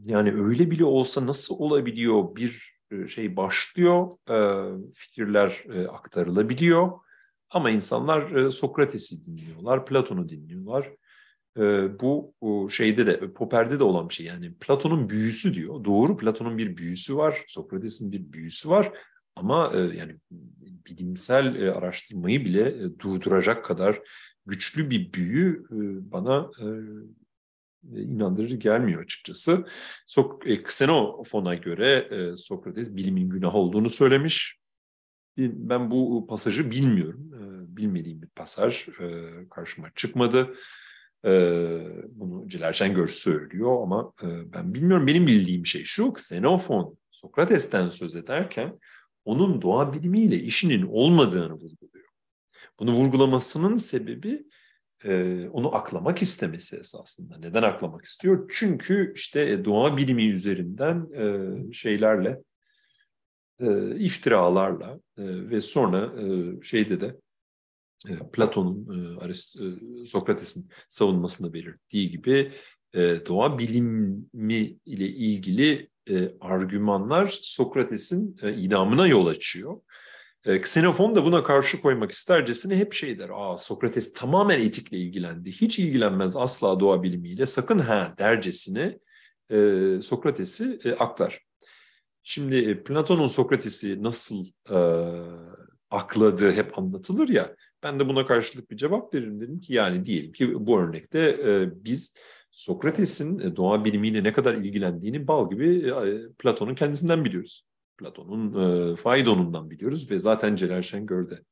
yani öyle bile olsa nasıl olabiliyor bir e, şey başlıyor, e, fikirler e, aktarılabiliyor ama insanlar e, Sokrates'i dinliyorlar, Platon'u dinliyorlar. E, bu o şeyde de Popper'de de olan bir şey yani Platon'un büyüsü diyor. Doğru Platon'un bir büyüsü var, Sokrates'in bir büyüsü var ama e, yani bilimsel e, araştırmayı bile e, durduracak kadar güçlü bir büyü e, bana e, e inandırıcı gelmiyor açıkçası. Sok e, Xenofon'a göre e, Sokrates bilimin günah olduğunu söylemiş. E, ben bu pasajı bilmiyorum. E, bilmediğim bir pasaj e, karşıma çıkmadı. E, bunu Celal Şengör söylüyor ama e, ben bilmiyorum. Benim bildiğim şey şu, Xenofon Sokrates'ten söz ederken onun doğa bilimiyle işinin olmadığını vurguluyor. Bunu vurgulamasının sebebi e, onu aklamak istemesi esasında. Neden aklamak istiyor? Çünkü işte e, doğa bilimi üzerinden e, şeylerle, e, iftiralarla e, ve sonra e, şeyde de e, Platon'un, e, e Sokrates'in savunmasında belirttiği gibi e, doğa bilimi ile ilgili e, argümanlar Sokrates'in e, idamına yol açıyor. E, Xenofon da buna karşı koymak istercesine hep şey der. Aa Sokrates tamamen etikle ilgilendi. Hiç ilgilenmez asla doğa bilimiyle. Sakın ha dercesine e, Sokrates'i e, aklar. Şimdi e, Platon'un Sokrates'i nasıl e, akladığı hep anlatılır ya. Ben de buna karşılık bir cevap veririm. Dedim ki yani diyelim ki bu örnekte e, biz Sokrates'in e, doğa bilimiyle ne kadar ilgilendiğini bal gibi e, e, Platon'un kendisinden biliyoruz. Platon'un e, Faidon'undan biliyoruz ve zaten Celal Şengör de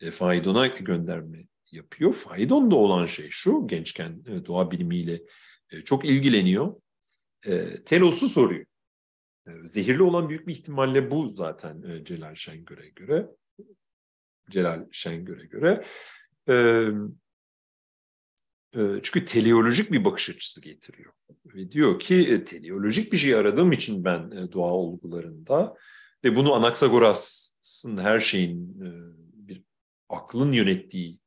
e, Faidon'a gönderme yapıyor. Faidon'da olan şey şu, gençken e, doğa bilimiyle e, çok ilgileniyor. E, Telos'u soruyor. E, zehirli olan büyük bir ihtimalle bu zaten e, Celal Şengör'e göre. Celal Şengör'e göre. E, ee, çünkü teleolojik bir bakış açısı getiriyor. Ve diyor ki e, teleolojik bir şey aradığım için ben e, doğa olgularında ve bunu Anaxagoras'ın her şeyin e, bir aklın yönettiği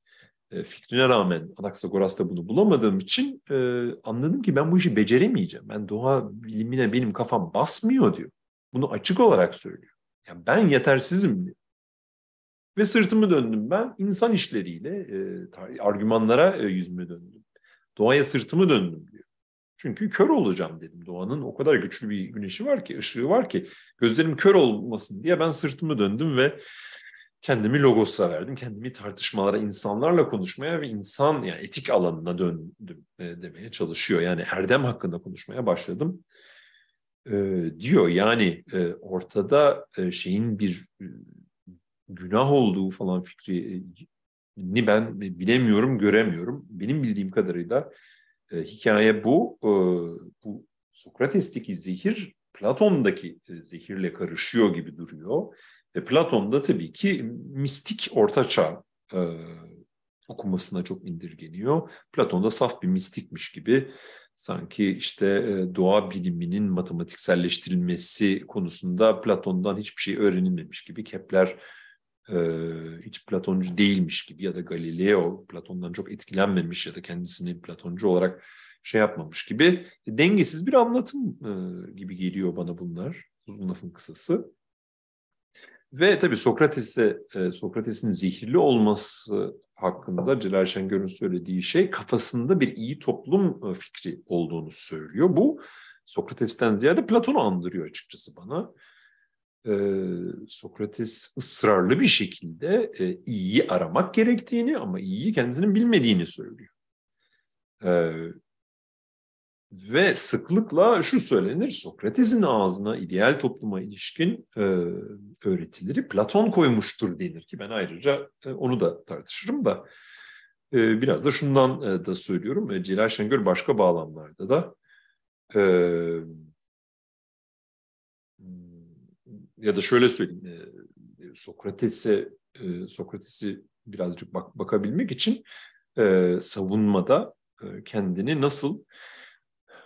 fikrine rağmen Anaxagoras'ta bunu bulamadığım için anladım ki ben bu işi beceremeyeceğim. Ben doğa bilimine benim kafam basmıyor diyor. Bunu açık olarak söylüyor. Yani ben yetersizim diyor. Ve sırtımı döndüm ben insan işleriyle, e, argümanlara e, yüzüme döndüm. Doğaya sırtımı döndüm diyor. Çünkü kör olacağım dedim. Doğanın o kadar güçlü bir güneşi var ki, ışığı var ki gözlerim kör olmasın diye ben sırtımı döndüm ve kendimi Logos'a verdim. Kendimi tartışmalara, insanlarla konuşmaya ve insan yani etik alanına döndüm e, demeye çalışıyor. Yani erdem hakkında konuşmaya başladım e, diyor. Yani e, ortada e, şeyin bir e, günah olduğu falan fikri e, ni ben bilemiyorum, göremiyorum. Benim bildiğim kadarıyla e, hikaye bu. E, bu Sokrates'teki zehir Platon'daki e, zehirle karışıyor gibi duruyor. Ve Platon'da tabii ki mistik ortaçağ e, okumasına çok indirgeniyor. Platon'da saf bir mistikmiş gibi sanki işte e, doğa biliminin matematikselleştirilmesi konusunda Platon'dan hiçbir şey öğrenilmemiş gibi Kepler hiç Platoncu değilmiş gibi ya da Galileo Platon'dan çok etkilenmemiş ya da kendisini Platoncu olarak şey yapmamış gibi e, dengesiz bir anlatım gibi geliyor bana bunlar uzun lafın kısası. Ve tabii Sokrates'e Sokrates'in zehirli olması hakkında Celal Şengör'ün söylediği şey kafasında bir iyi toplum fikri olduğunu söylüyor. Bu Sokrates'ten ziyade Platon'u andırıyor açıkçası bana. E, Sokrates ısrarlı bir şekilde e, iyiyi aramak gerektiğini ama iyiyi kendisinin bilmediğini söylüyor. E, ve sıklıkla şu söylenir, Sokrates'in ağzına ideal topluma ilişkin e, öğretileri Platon koymuştur denir ki ben ayrıca onu da tartışırım da. biraz da şundan da söylüyorum, e, Celal Şengör başka bağlamlarda da... E, ya da şöyle söyleyeyim e, Sokrates'e e, Sokrates'i birazcık bak, bakabilmek için e, savunmada e, kendini nasıl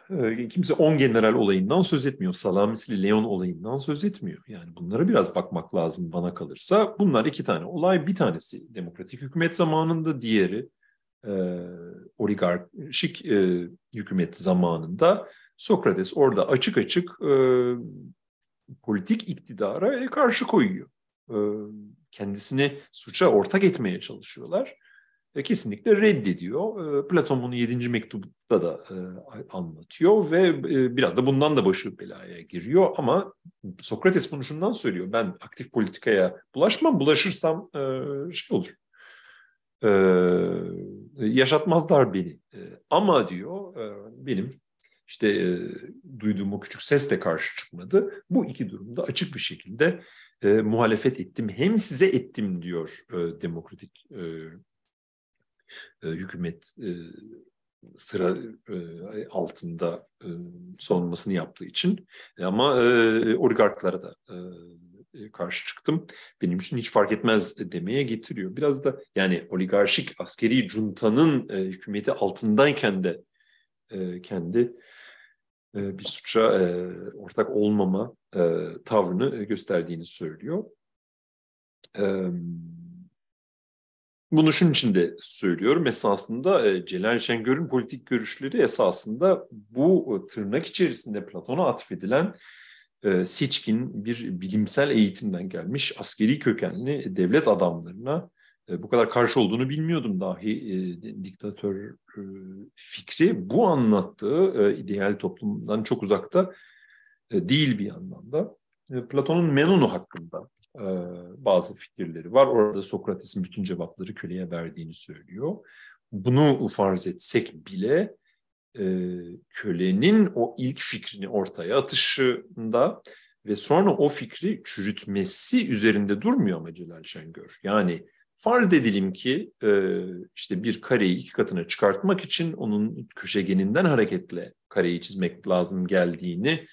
e, kimse 10 general olayından söz etmiyor. Salamisli Leon olayından söz etmiyor. Yani bunlara biraz bakmak lazım bana kalırsa. Bunlar iki tane olay. Bir tanesi demokratik hükümet zamanında, diğeri e, oligarşik e, hükümet zamanında Sokrates orada açık açık e, politik iktidara e, karşı koyuyor. Ee, kendisini suça ortak etmeye çalışıyorlar. E, kesinlikle reddediyor. Ee, Platon bunu 7. mektupta da e, anlatıyor ve biraz da bundan da başı belaya giriyor. Ama Sokrates bunu şundan söylüyor. Ben aktif politikaya bulaşmam, bulaşırsam şey olur. Ee, yaşatmazlar beni. Ee, ama diyor e, benim işte e, duyduğum o küçük ses de karşı çıkmadı. Bu iki durumda açık bir şekilde e, muhalefet ettim hem size ettim diyor e, demokratik e, e, hükümet e, sıra e, altında e, sonmasını yaptığı için e, ama e, oligarklara da e, e, karşı çıktım. Benim için hiç fark etmez demeye getiriyor. Biraz da yani oligarşik askeri cuntanın e, hükümeti altındayken de e, kendi e, bir suça e, ortak olmama e, tavrını gösterdiğini söylüyor. bunu şunun için de söylüyorum. Esasında e, Celal Şengör'ün politik görüşleri esasında bu tırnak içerisinde Platon'a atfedilen e, seçkin bir bilimsel eğitimden gelmiş askeri kökenli devlet adamlarına e, bu kadar karşı olduğunu bilmiyordum dahi e, diktatör e, fikri. Bu anlattığı e, ideal toplumdan çok uzakta e, değil bir yandan da. E, Platon'un Menon'u hakkında e, bazı fikirleri var. Orada Sokrates'in bütün cevapları köleye verdiğini söylüyor. Bunu farz etsek bile e, kölenin o ilk fikrini ortaya atışında ve sonra o fikri çürütmesi üzerinde durmuyor ama Celal Şengör. Yani Farz edelim ki e, işte bir kareyi iki katına çıkartmak için onun köşegeninden hareketle kareyi çizmek lazım geldiğini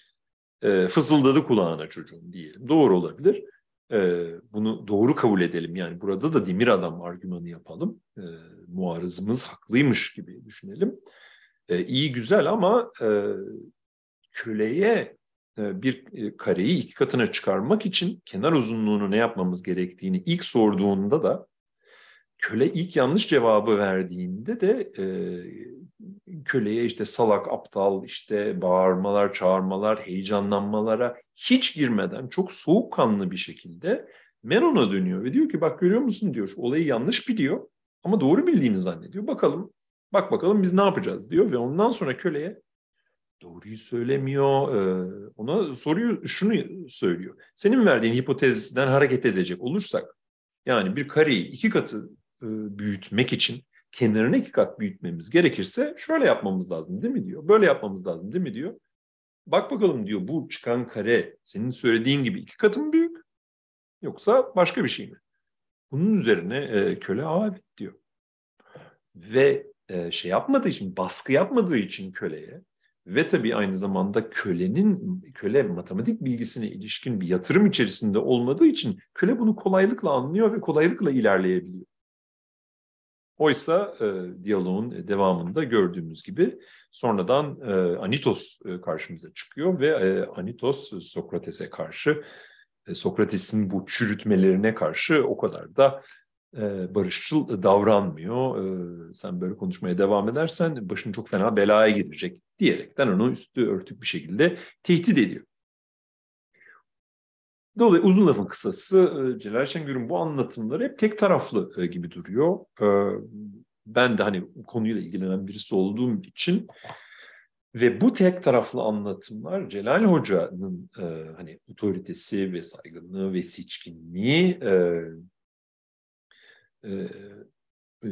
e, fısıldadı kulağına çocuğun diyelim. Doğru olabilir. E, bunu doğru kabul edelim. Yani burada da demir adam argümanı yapalım. E, muarızımız haklıymış gibi düşünelim. E, iyi güzel ama e, köleye e, bir e, kareyi iki katına çıkarmak için kenar uzunluğunu ne yapmamız gerektiğini ilk sorduğunda da köle ilk yanlış cevabı verdiğinde de e, köleye işte salak, aptal, işte bağırmalar, çağırmalar, heyecanlanmalara hiç girmeden çok soğukkanlı bir şekilde Menon'a dönüyor ve diyor ki bak görüyor musun diyor olayı yanlış biliyor ama doğru bildiğini zannediyor. Bakalım bak bakalım biz ne yapacağız diyor ve ondan sonra köleye doğruyu söylemiyor. Ona soruyor şunu söylüyor. Senin verdiğin hipotezden hareket edecek olursak yani bir kareyi iki katı e, büyütmek için kenarını iki kat büyütmemiz gerekirse şöyle yapmamız lazım değil mi diyor. Böyle yapmamız lazım değil mi diyor. Bak bakalım diyor bu çıkan kare senin söylediğin gibi iki katı mı büyük yoksa başka bir şey mi? Bunun üzerine e, köle aa evet diyor. Ve e, şey yapmadığı için baskı yapmadığı için köleye ve tabii aynı zamanda kölenin köle matematik bilgisine ilişkin bir yatırım içerisinde olmadığı için köle bunu kolaylıkla anlıyor ve kolaylıkla ilerleyebiliyor. Oysa e, diyaloğun devamında gördüğümüz gibi sonradan e, Anitos e, karşımıza çıkıyor ve e, Anitos Sokrates'e karşı, e, Sokrates'in bu çürütmelerine karşı o kadar da e, barışçıl davranmıyor. E, sen böyle konuşmaya devam edersen başın çok fena belaya girecek
diyerekten onu
üstü örtük bir şekilde tehdit ediyor. Dolayı uzun lafın kısası e, Celal Şengör'ün bu anlatımları hep tek taraflı e, gibi duruyor. E, ben de hani konuyla ilgilenen birisi olduğum için ve bu tek taraflı anlatımlar Celal Hoca'nın e, hani otoritesi ve saygınlığı ve seçkinliği e, e,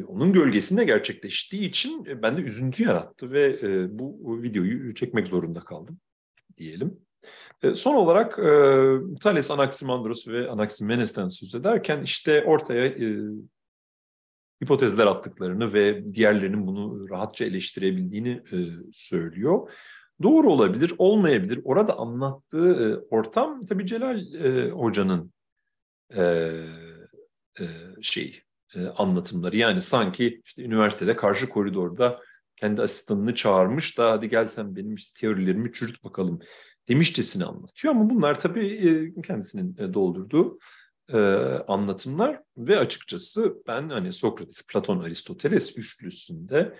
onun gölgesinde gerçekleştiği için bende üzüntü yarattı ve e, bu videoyu çekmek zorunda kaldım diyelim. E, son olarak e, Thales Anaximandros ve Anaximenes'ten söz ederken işte ortaya e, hipotezler attıklarını ve diğerlerinin bunu rahatça eleştirebildiğini e, söylüyor. Doğru olabilir, olmayabilir. Orada anlattığı ortam tabii Celal Hoca'nın şey anlatımları. Yani sanki işte üniversitede karşı koridorda kendi asistanını çağırmış da hadi gelsen benim işte teorilerimi çürüt bakalım Demiştesini anlatıyor ama bunlar tabii e, kendisinin e, doldurduğu e, anlatımlar ve açıkçası ben hani Sokrates, Platon, Aristoteles üçlüsünde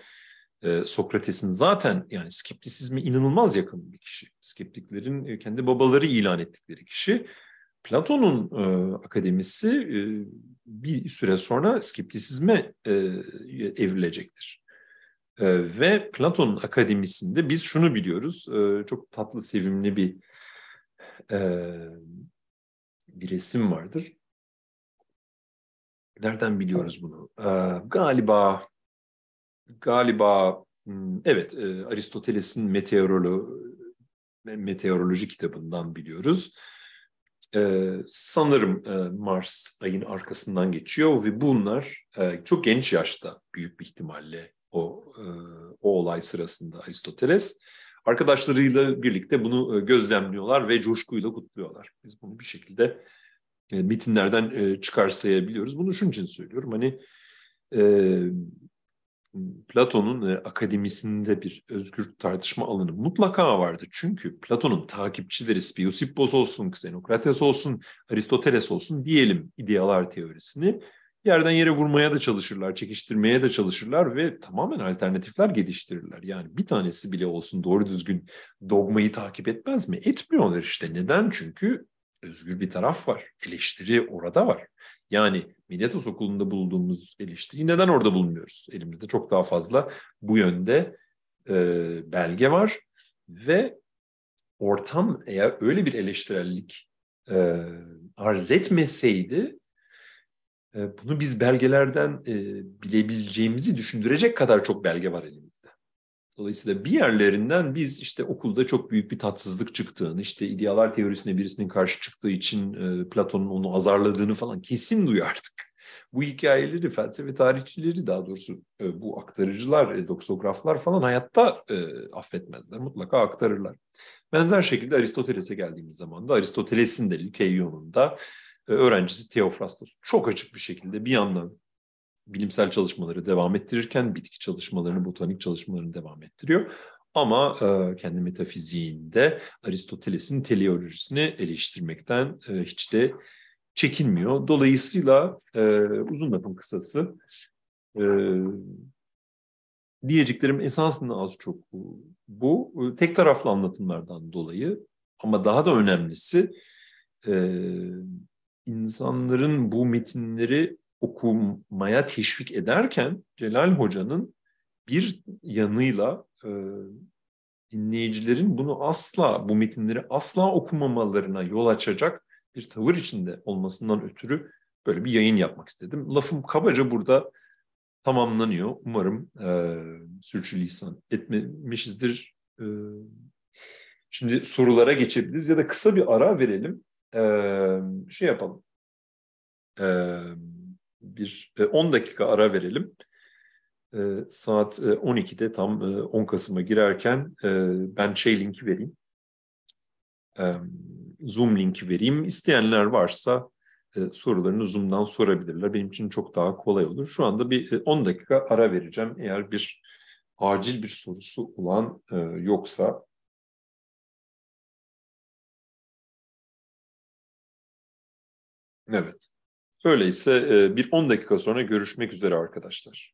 Sokrates'in zaten yani skeptisizme inanılmaz yakın bir kişi. Skeptiklerin kendi babaları ilan ettikleri kişi. Platon'un e, akademisi e, bir süre sonra skeptisizme e, evrilecektir. E, ve Platon'un akademisinde biz şunu biliyoruz. E, çok
tatlı, sevimli bir e, bir resim vardır. Nereden biliyoruz bunu? E, galiba
galiba hmm, evet e, Aristoteles'in meteorolo meteoroloji kitabından biliyoruz. E, sanırım e, Mars ayın arkasından geçiyor ve bunlar e, çok genç yaşta büyük bir ihtimalle o, e, o olay sırasında Aristoteles. Arkadaşlarıyla birlikte bunu e, gözlemliyorlar ve coşkuyla kutluyorlar. Biz bunu bir şekilde e, metinlerden e, çıkarsayabiliyoruz. Bunu şunun için söylüyorum. Hani e, Platon'un e, akademisinde bir özgür tartışma alanı mutlaka vardı. Çünkü Platon'un takipçileri Spiyosippos olsun, Xenokrates olsun, Aristoteles olsun diyelim idealar teorisini yerden yere vurmaya da çalışırlar, çekiştirmeye de çalışırlar ve tamamen alternatifler geliştirirler. Yani bir tanesi bile olsun doğru düzgün dogmayı takip etmez mi? Etmiyorlar işte. Neden? Çünkü özgür bir taraf var. Eleştiri orada var. Yani Miletos Okulu'nda bulduğumuz eleştiri neden orada bulunmuyoruz? Elimizde çok daha fazla bu yönde e, belge var ve ortam eğer öyle bir eleştirellik e, arz etmeseydi ee, bunu biz belgelerden e, bilebileceğimizi düşündürecek kadar çok belge var elimizde. Dolayısıyla bir yerlerinden biz işte okulda çok büyük bir tatsızlık çıktığını, işte idealar teorisine birisinin karşı çıktığı için e, Platon'un onu azarladığını falan kesin duyardık. Bu hikayeleri felsefe tarihçileri daha doğrusu e, bu aktarıcılar, doksograflar falan hayatta affetmezler. Mutlaka aktarırlar. Benzer şekilde Aristoteles'e geldiğimiz zaman da Aristoteles'in de Lükeyyon'un da ee, öğrencisi Theophrastos çok açık bir şekilde bir yandan bilimsel çalışmaları devam ettirirken bitki çalışmalarını, botanik çalışmalarını devam ettiriyor. Ama e, kendi metafiziğinde Aristoteles'in teleolojisini eleştirmekten e, hiç de çekinmiyor. Dolayısıyla e, uzun lafın kısası e, diyeceklerim esasında az çok bu. bu e, tek taraflı anlatımlardan dolayı ama daha da önemlisi e, insanların bu metinleri okumaya teşvik ederken Celal Hoca'nın bir yanıyla e, dinleyicilerin bunu asla, bu metinleri asla okumamalarına yol açacak bir tavır içinde olmasından ötürü böyle bir yayın yapmak istedim. Lafım kabaca burada tamamlanıyor. Umarım e, sürçülisan etmemişizdir. E, şimdi sorulara geçebiliriz ya da kısa bir ara verelim şey yapalım. bir 10 e, dakika ara verelim. saat 12'de e, tam 10 e, Kasım'a girerken ben şey linki vereyim. Zoom linki vereyim. İsteyenler varsa sorularını Zoom'dan sorabilirler. Benim için çok daha kolay olur. Şu anda bir 10 dakika ara vereceğim. Eğer bir acil bir sorusu olan yoksa
Evet. Öyleyse bir 10 dakika sonra görüşmek üzere arkadaşlar.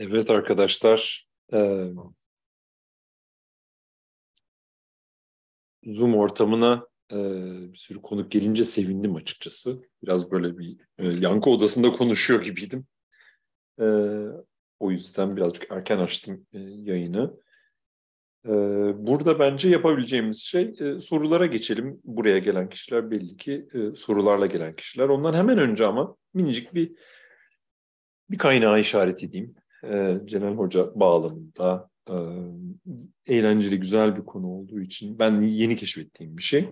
Evet
arkadaşlar, e, Zoom ortamına e, bir sürü konuk gelince sevindim açıkçası. Biraz böyle
bir e, yankı odasında konuşuyor gibiydim. o yüzden birazcık erken açtım yayını. burada bence yapabileceğimiz şey sorulara geçelim. Buraya gelen kişiler belli ki sorularla gelen kişiler. Ondan hemen önce ama minicik bir bir kaynağı işaret edeyim e, Hoca bağlamında e, eğlenceli, güzel bir konu olduğu için ben yeni keşfettiğim bir şey.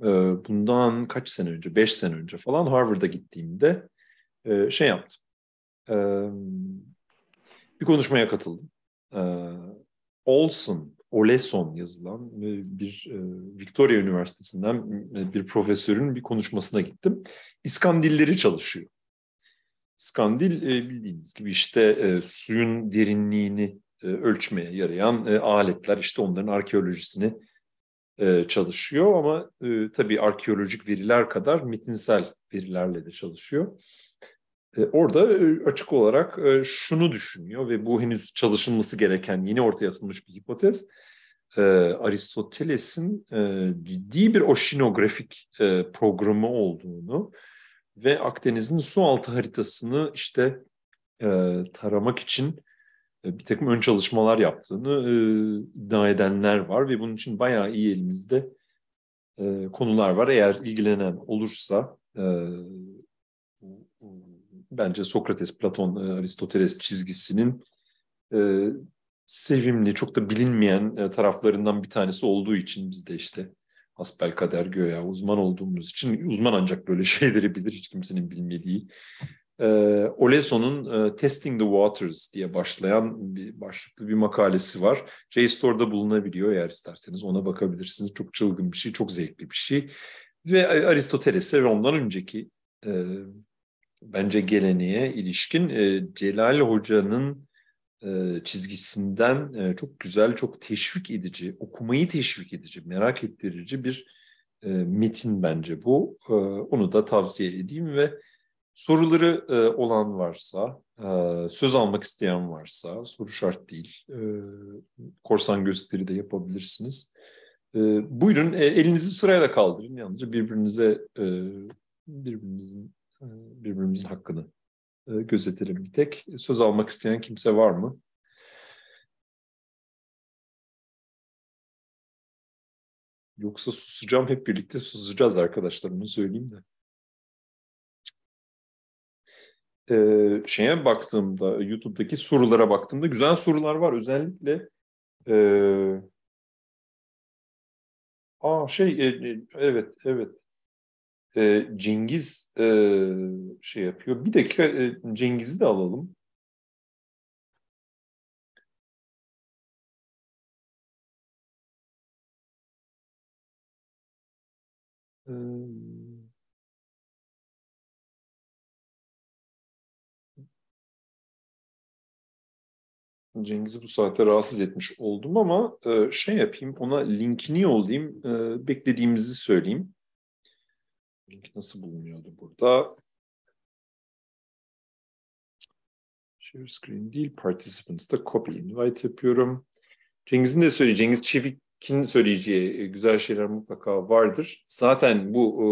Ee, bundan kaç sene önce, beş sene önce falan Harvard'a gittiğimde e, şey yaptım. Ee, bir konuşmaya katıldım. Olson, Oleson yazılan bir e, Victoria Üniversitesi'nden bir profesörün bir konuşmasına gittim. İskandilleri çalışıyor. Skandil e, bildiğiniz gibi işte e, suyun derinliğini e, ölçmeye yarayan aletler işte onların arkeolojisini çalışıyor ama tabii arkeolojik veriler kadar metinsel verilerle de çalışıyor. Orada açık olarak şunu düşünüyor ve bu henüz çalışılması gereken yeni ortaya atılmış bir hipotez. Aristoteles'in ciddi bir oşinografik programı olduğunu, ve Akdeniz'in su altı haritasını işte e, taramak için e, bir takım ön çalışmalar yaptığını e, iddia edenler var ve bunun için bayağı iyi elimizde e, konular var. Eğer ilgilenen olursa e, bence Sokrates, Platon, e, Aristoteles çizgisinin e, sevimli, çok da bilinmeyen e, taraflarından bir tanesi olduğu için biz de işte Asbel asbelkader göya uzman olduğumuz için uzman ancak böyle şeyleri bilir hiç kimsenin bilmediği. E, Oleson'un e, Testing the Waters diye başlayan bir başlıklı bir makalesi var. JSTOR'da bulunabiliyor eğer isterseniz ona bakabilirsiniz. Çok çılgın bir şey, çok zevkli bir şey. Ve Aristoteles'e ve ondan önceki e, bence geleneğe ilişkin e, Celal Hoca'nın çizgisinden çok güzel, çok teşvik edici, okumayı teşvik edici, merak ettirici bir metin bence bu. Onu da tavsiye edeyim ve soruları olan varsa, söz almak isteyen varsa, soru şart değil, korsan gösteri de yapabilirsiniz. Buyurun e, elinizi sırayla kaldırın yalnızca birbirinize birbirinizin birbirimizin hakkını e, gözetelim bir tek. Söz almak isteyen kimse var mı? Yoksa susacağım hep birlikte susacağız arkadaşlarımı söyleyeyim de.
Ee, şeye baktığımda YouTube'daki sorulara baktığımda güzel sorular var. Özellikle ee, aa şey e, e, evet evet e, Cengiz e, şey yapıyor. Bir dakika e, Cengiz'i de alalım.
E,
Cengiz'i bu saatte rahatsız etmiş oldum ama e, şey yapayım ona linkini yollayayım
e, beklediğimizi söyleyeyim link nasıl bulunuyordu burada? Share screen değil, participants'ta copy invite yapıyorum. Cengiz'in de söyleyeceğiniz, Çevik'in söyleyeceği e, güzel şeyler mutlaka vardır. Zaten bu e,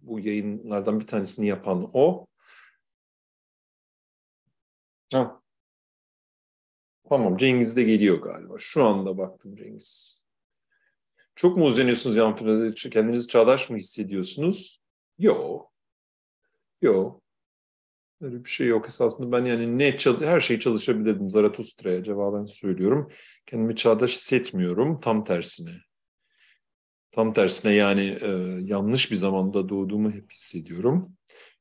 bu yayınlardan bir tanesini yapan o. Ha. Tamam Cengiz de geliyor galiba. Şu anda baktım Cengiz. Çok
mu özeniyorsunuz Yanfil'e? Kendinizi çağdaş mı hissediyorsunuz? Yok. Yok. Öyle bir şey yok esasında. Ben yani ne her şeyi çalışabilirdim Zaratustra'ya cevaben söylüyorum. Kendimi çağdaş hissetmiyorum. Tam tersine. Tam tersine yani e, yanlış bir zamanda doğduğumu hep hissediyorum.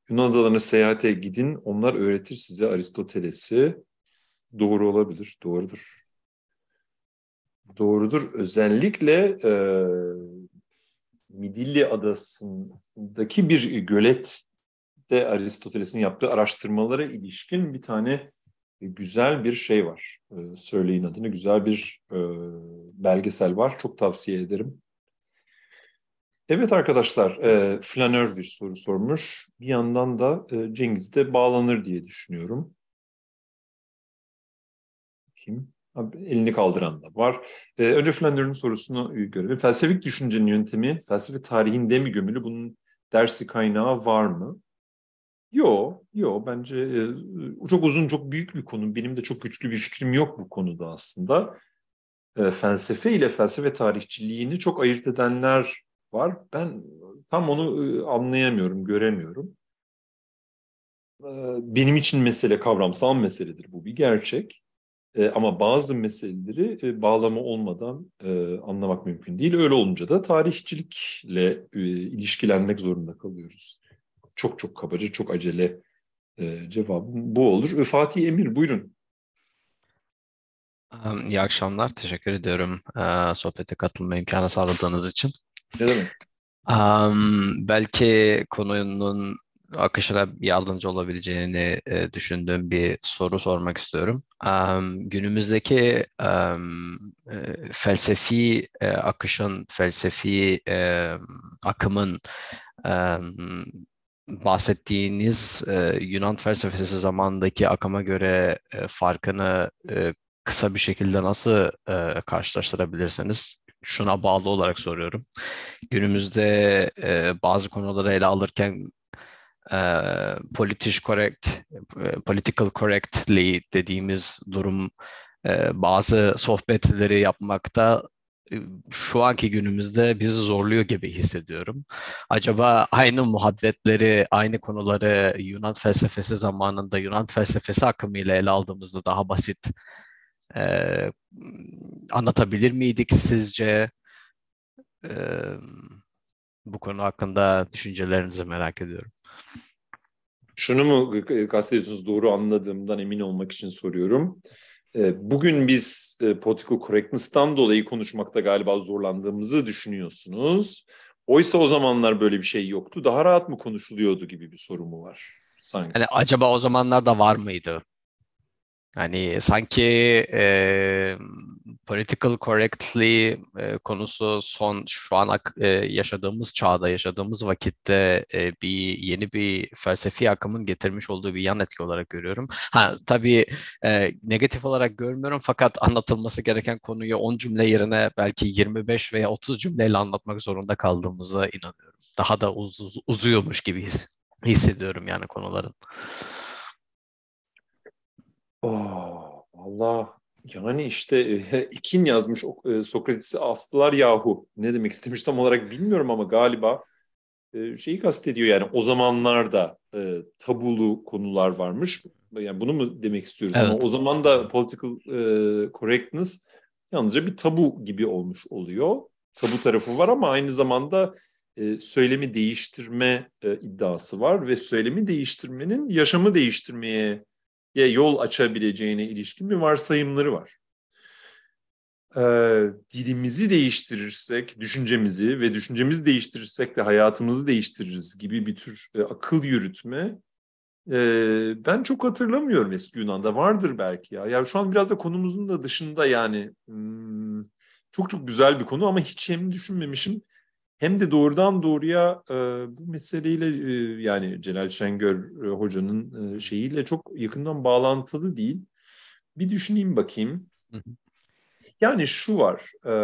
Yunan adalarına seyahate gidin. Onlar öğretir size Aristoteles'i. Doğru olabilir, doğrudur. Doğrudur. Özellikle e, Midilli Adası'ndaki bir gölette Aristoteles'in yaptığı araştırmalara ilişkin bir tane güzel bir şey var. E, söyleyin adını güzel bir e, belgesel var. Çok tavsiye ederim. Evet arkadaşlar, e, flanör bir soru sormuş. Bir yandan da e, Cengiz de bağlanır diye
düşünüyorum.
Kim? elini kaldıran da var. E, önce Flander'ın sorusunu görelim. Felsefik düşüncenin yöntemi, felsefe tarihinde mi gömülü? Bunun dersi kaynağı var mı? Yo, yo bence e, e çok uzun, çok büyük bir konu. Benim de çok güçlü bir fikrim yok bu konuda aslında. E, felsefe ile felsefe tarihçiliğini çok ayırt edenler var. Ben tam onu e, anlayamıyorum, göremiyorum. E, benim için mesele kavramsal meseledir bu bir gerçek. E, ama bazı meseleleri e, bağlama olmadan e, anlamak mümkün değil. Öyle olunca da tarihçilikle e, ilişkilenmek zorunda kalıyoruz. Çok çok kabaca, çok acele e, cevabım bu olur. E, Fatih Emir buyurun.
İyi akşamlar. Teşekkür ediyorum e, sohbete katılma imkanı sağladığınız için. Ne demek? Um, belki konunun akışına yardımcı olabileceğini e, düşündüğüm bir soru sormak istiyorum. Um, günümüzdeki um, e, felsefi e, akışın, felsefi e, akımın um, bahsettiğiniz e, Yunan felsefesi zamandaki akıma göre e, farkını e, kısa bir şekilde nasıl e, karşılaştırabilirsiniz? şuna bağlı olarak soruyorum. Günümüzde e, bazı konuları ele alırken Politik correct, political correctly dediğimiz durum bazı sohbetleri yapmakta şu anki günümüzde bizi zorluyor gibi hissediyorum. Acaba aynı muhabbetleri, aynı konuları Yunan felsefesi zamanında Yunan felsefesi akımıyla ele aldığımızda daha basit e, anlatabilir miydik sizce? E, bu konu hakkında düşüncelerinizi merak ediyorum.
Şunu mu kastediyorsunuz doğru anladığımdan emin olmak için soruyorum. Ee, bugün biz e, political correctness'tan dolayı konuşmakta galiba zorlandığımızı
düşünüyorsunuz.
Oysa o zamanlar böyle bir şey yoktu. Daha rahat mı konuşuluyordu gibi bir soru mu
var? Sanki. Yani acaba o zamanlar da var mıydı? Yani sanki e, political correctly e, konusu son şu an e, yaşadığımız çağda, yaşadığımız vakitte e, bir yeni bir felsefi akımın getirmiş olduğu bir yan etki olarak görüyorum. Ha tabii e, negatif olarak görmüyorum fakat anlatılması gereken konuyu 10 cümle yerine belki 25 veya 30 cümleyle anlatmak zorunda kaldığımıza inanıyorum. Daha da uz, uz uzuyormuş gibi hissediyorum yani konuların.
Oh, Allah
yani işte ikin e, yazmış e, Sokrates'i astılar yahu. Ne demek istemiş tam olarak bilmiyorum ama galiba e, şeyi kastediyor yani o zamanlarda e, tabulu konular varmış. Yani bunu mu demek istiyoruz evet. ama o zaman da political e, correctness yalnızca bir tabu gibi olmuş oluyor. Tabu tarafı var ama aynı zamanda e, söylemi değiştirme e, iddiası var ve söylemi değiştirmenin yaşamı değiştirmeye yol açabileceğine ilişkin bir varsayımları var. Ee, dilimizi değiştirirsek düşüncemizi ve düşüncemizi değiştirirsek de hayatımızı değiştiririz gibi bir tür e, akıl yürütme e, ben çok hatırlamıyorum eski Yunan'da vardır belki ya. Yani şu an biraz da konumuzun da dışında yani hmm, çok çok güzel bir konu ama hiç hem düşünmemişim hem de doğrudan doğruya e, bu meseleyle e, yani Celal Şengör e, hocanın e, şeyiyle çok yakından bağlantılı değil. Bir düşüneyim bakayım. Yani şu var. E,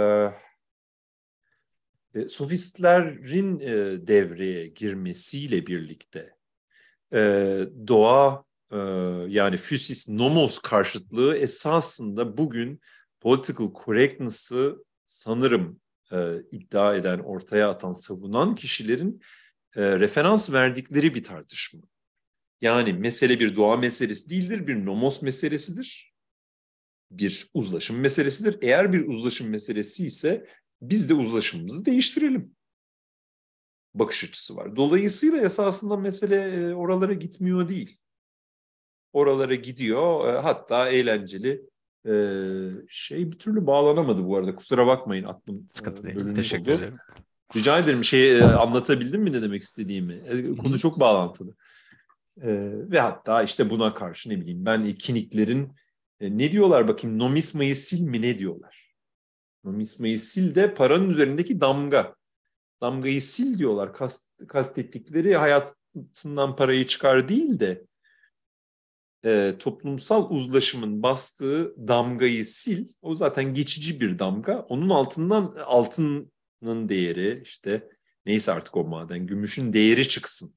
e, sofistlerin e, devreye girmesiyle birlikte e, doğa e, yani füsis nomos karşıtlığı esasında bugün political correctness'ı sanırım e, iddia eden, ortaya atan, savunan kişilerin e, referans verdikleri bir tartışma. Yani mesele bir dua meselesi değildir, bir nomos meselesidir. Bir uzlaşım meselesidir. Eğer bir uzlaşım meselesi ise biz de uzlaşımımızı değiştirelim bakış açısı var. Dolayısıyla esasında mesele e, oralara gitmiyor değil. Oralara gidiyor e, hatta eğlenceli ee, şey bir türlü bağlanamadı bu arada. Kusura bakmayın aklım e, Sıkıntı değil. Teşekkür oldu. ederim. Rica ederim. Şey e, anlatabildim mi ne demek istediğimi? E, konu çok bağlantılı. Ee, ve hatta işte buna karşı ne bileyim ben kiniklerin e, ne diyorlar bakayım nomismayı sil mi ne diyorlar? Nomismayı sil de paranın üzerindeki damga. Damgayı sil diyorlar. Kast, kastettikleri hayatından parayı çıkar değil de e, toplumsal uzlaşımın bastığı damgayı sil. O zaten geçici bir damga. Onun altından altının değeri işte neyse artık o maden gümüşün değeri çıksın.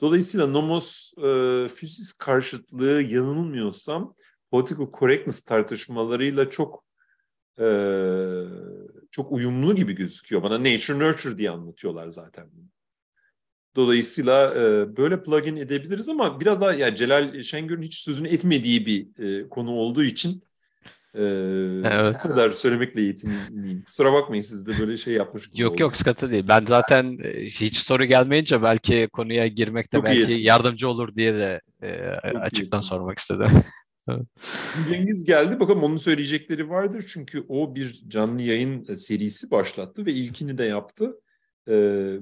Dolayısıyla nomos e, füsis karşıtlığı yanılmıyorsam political correctness tartışmalarıyla çok e, çok uyumlu gibi gözüküyor. Bana nature nurture diye anlatıyorlar zaten bunu. Dolayısıyla e, böyle plugin edebiliriz ama biraz daha yani Celal Şengör'ün hiç sözünü etmediği bir e, konu olduğu için e, evet. bu kadar söylemekle yetinliyim. Kusura bakmayın siz de böyle şey yapmış. yok oldu. yok
sıkıntı değil. Ben zaten e, hiç soru gelmeyince belki konuya girmekte belki iyi. yardımcı olur diye de e,
açıktan iyi. sormak istedim. Cengiz geldi. Bakalım onun söyleyecekleri vardır. Çünkü o bir canlı yayın e, serisi başlattı ve ilkini de yaptı. Ee,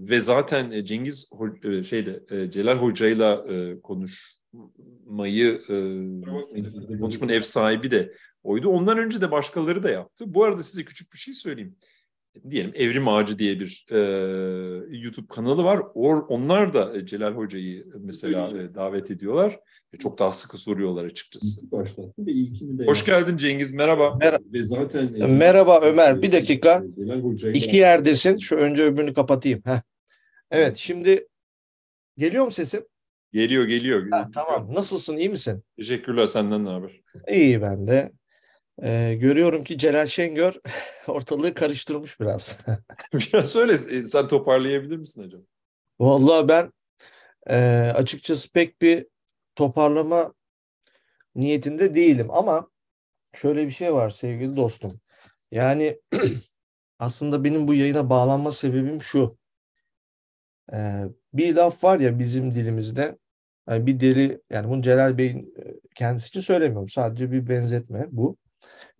ve zaten e, Cengiz e, şeyle e, Celal Hoca'yla e, konuşmayı konuşmanın ev sahibi de oydu. Ondan önce de başkaları da yaptı. Bu arada size küçük bir şey söyleyeyim diyelim Evrim Ağacı diye bir e, YouTube kanalı var. Or, onlar da e, Celal Hoca'yı e, mesela e, davet ediyorlar. E, çok daha sıkı soruyorlar açıkçası. Hoş geldin Cengiz, merhaba. Mer Ve zaten e, Merhaba Ömer, bir dakika. İki
yerdesin. Şu önce öbürünü kapatayım. Heh. Evet, şimdi geliyor mu sesim? Geliyor, geliyor. Ha, tamam, nasılsın, iyi misin? Teşekkürler, senden ne haber? İyi ben de. Ee, görüyorum ki Celal Şengör ortalığı karıştırmış biraz. biraz öyle. E, sen toparlayabilir misin acaba? Vallahi ben e, açıkçası pek bir toparlama niyetinde değilim ama şöyle bir şey var sevgili dostum. Yani aslında benim bu yayına bağlanma sebebim şu. Ee, bir laf var ya bizim dilimizde. Yani bir deli yani bunu Celal Bey'in e, kendisi için söylemiyorum. Sadece bir benzetme bu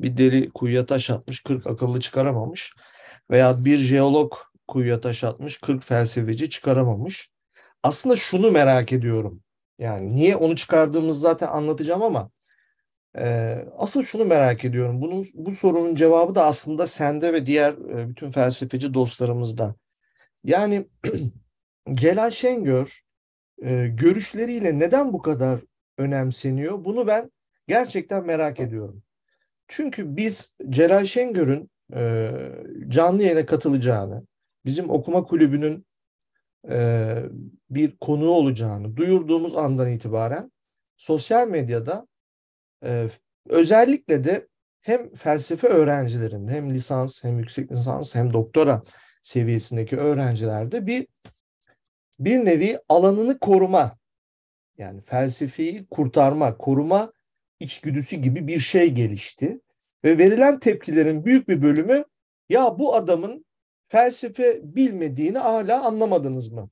bir deri kuyuya taş atmış 40 akıllı çıkaramamış veya bir jeolog kuyuya taş atmış 40 felsefeci çıkaramamış. Aslında şunu merak ediyorum. Yani niye onu çıkardığımız zaten anlatacağım ama e, asıl şunu merak ediyorum. Bunun, bu sorunun cevabı da aslında sende ve diğer e, bütün felsefeci dostlarımızda. Yani Celal Şengör e, görüşleriyle neden bu kadar önemseniyor? Bunu ben gerçekten merak ediyorum. Çünkü biz Celal Şengör'ün e, canlı yayına katılacağını, bizim okuma kulübünün e, bir konuğu olacağını duyurduğumuz andan itibaren sosyal medyada e, özellikle de hem felsefe öğrencilerinde hem lisans hem yüksek lisans hem doktora seviyesindeki öğrencilerde bir bir nevi alanını koruma yani felsefeyi kurtarma, koruma içgüdüsü gibi bir şey gelişti. Ve verilen tepkilerin büyük bir bölümü ya bu adamın felsefe bilmediğini hala anlamadınız mı?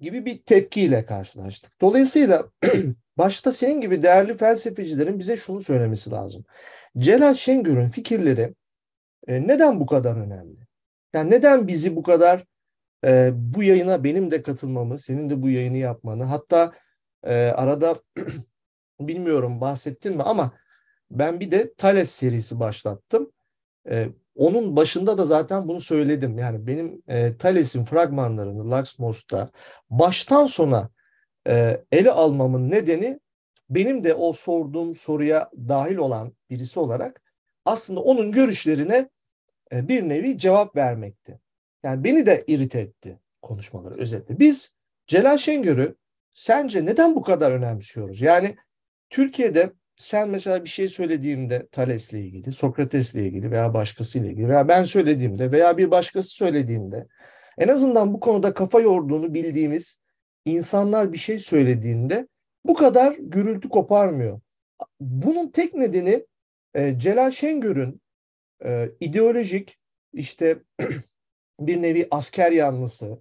gibi bir tepkiyle karşılaştık. Dolayısıyla başta senin gibi değerli felsefecilerin bize şunu söylemesi lazım. Celal Şengör'ün fikirleri e, neden bu kadar önemli? Yani neden bizi bu kadar e, bu yayına benim de katılmamı, senin de bu yayını yapmanı, hatta e, arada bilmiyorum bahsettin mi ama ben bir de Thales serisi başlattım. Ee, onun başında da zaten bunu söyledim. Yani benim e, Thales'in fragmanlarını Laxmos'ta baştan sona e, ele almamın nedeni benim de o sorduğum soruya dahil olan birisi olarak aslında onun görüşlerine e, bir nevi cevap vermekti. Yani beni de irite etti konuşmaları özetle. Biz Celal Şengör'ü sence neden bu kadar önemsiyoruz? Yani Türkiye'de sen mesela bir şey söylediğinde Thales'le ilgili, Sokrates'le ilgili veya başkasıyla ilgili veya ben söylediğimde veya bir başkası söylediğinde en azından bu konuda kafa yorduğunu bildiğimiz insanlar bir şey söylediğinde bu kadar gürültü koparmıyor. Bunun tek nedeni e, Celal Şengör'ün e, ideolojik işte bir nevi asker yanlısı,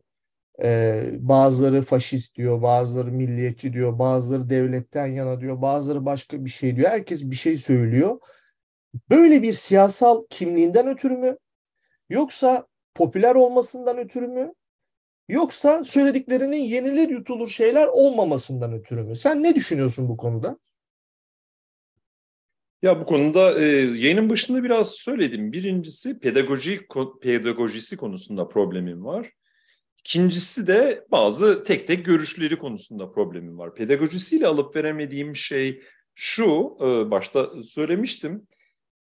ee, bazıları faşist diyor, bazıları milliyetçi diyor, bazıları devletten yana diyor, bazıları başka bir şey diyor. Herkes bir şey
söylüyor.
Böyle bir siyasal kimliğinden ötürü mü? Yoksa popüler olmasından ötürü mü? Yoksa söylediklerinin yenilir yutulur şeyler olmamasından ötürü mü? Sen ne düşünüyorsun bu konuda?
Ya bu konuda e, yayının başında biraz söyledim. Birincisi pedagoji pedagojisi konusunda problemim var. İkincisi de bazı tek tek görüşleri konusunda problemim var. Pedagojisiyle alıp veremediğim şey şu, e, başta söylemiştim.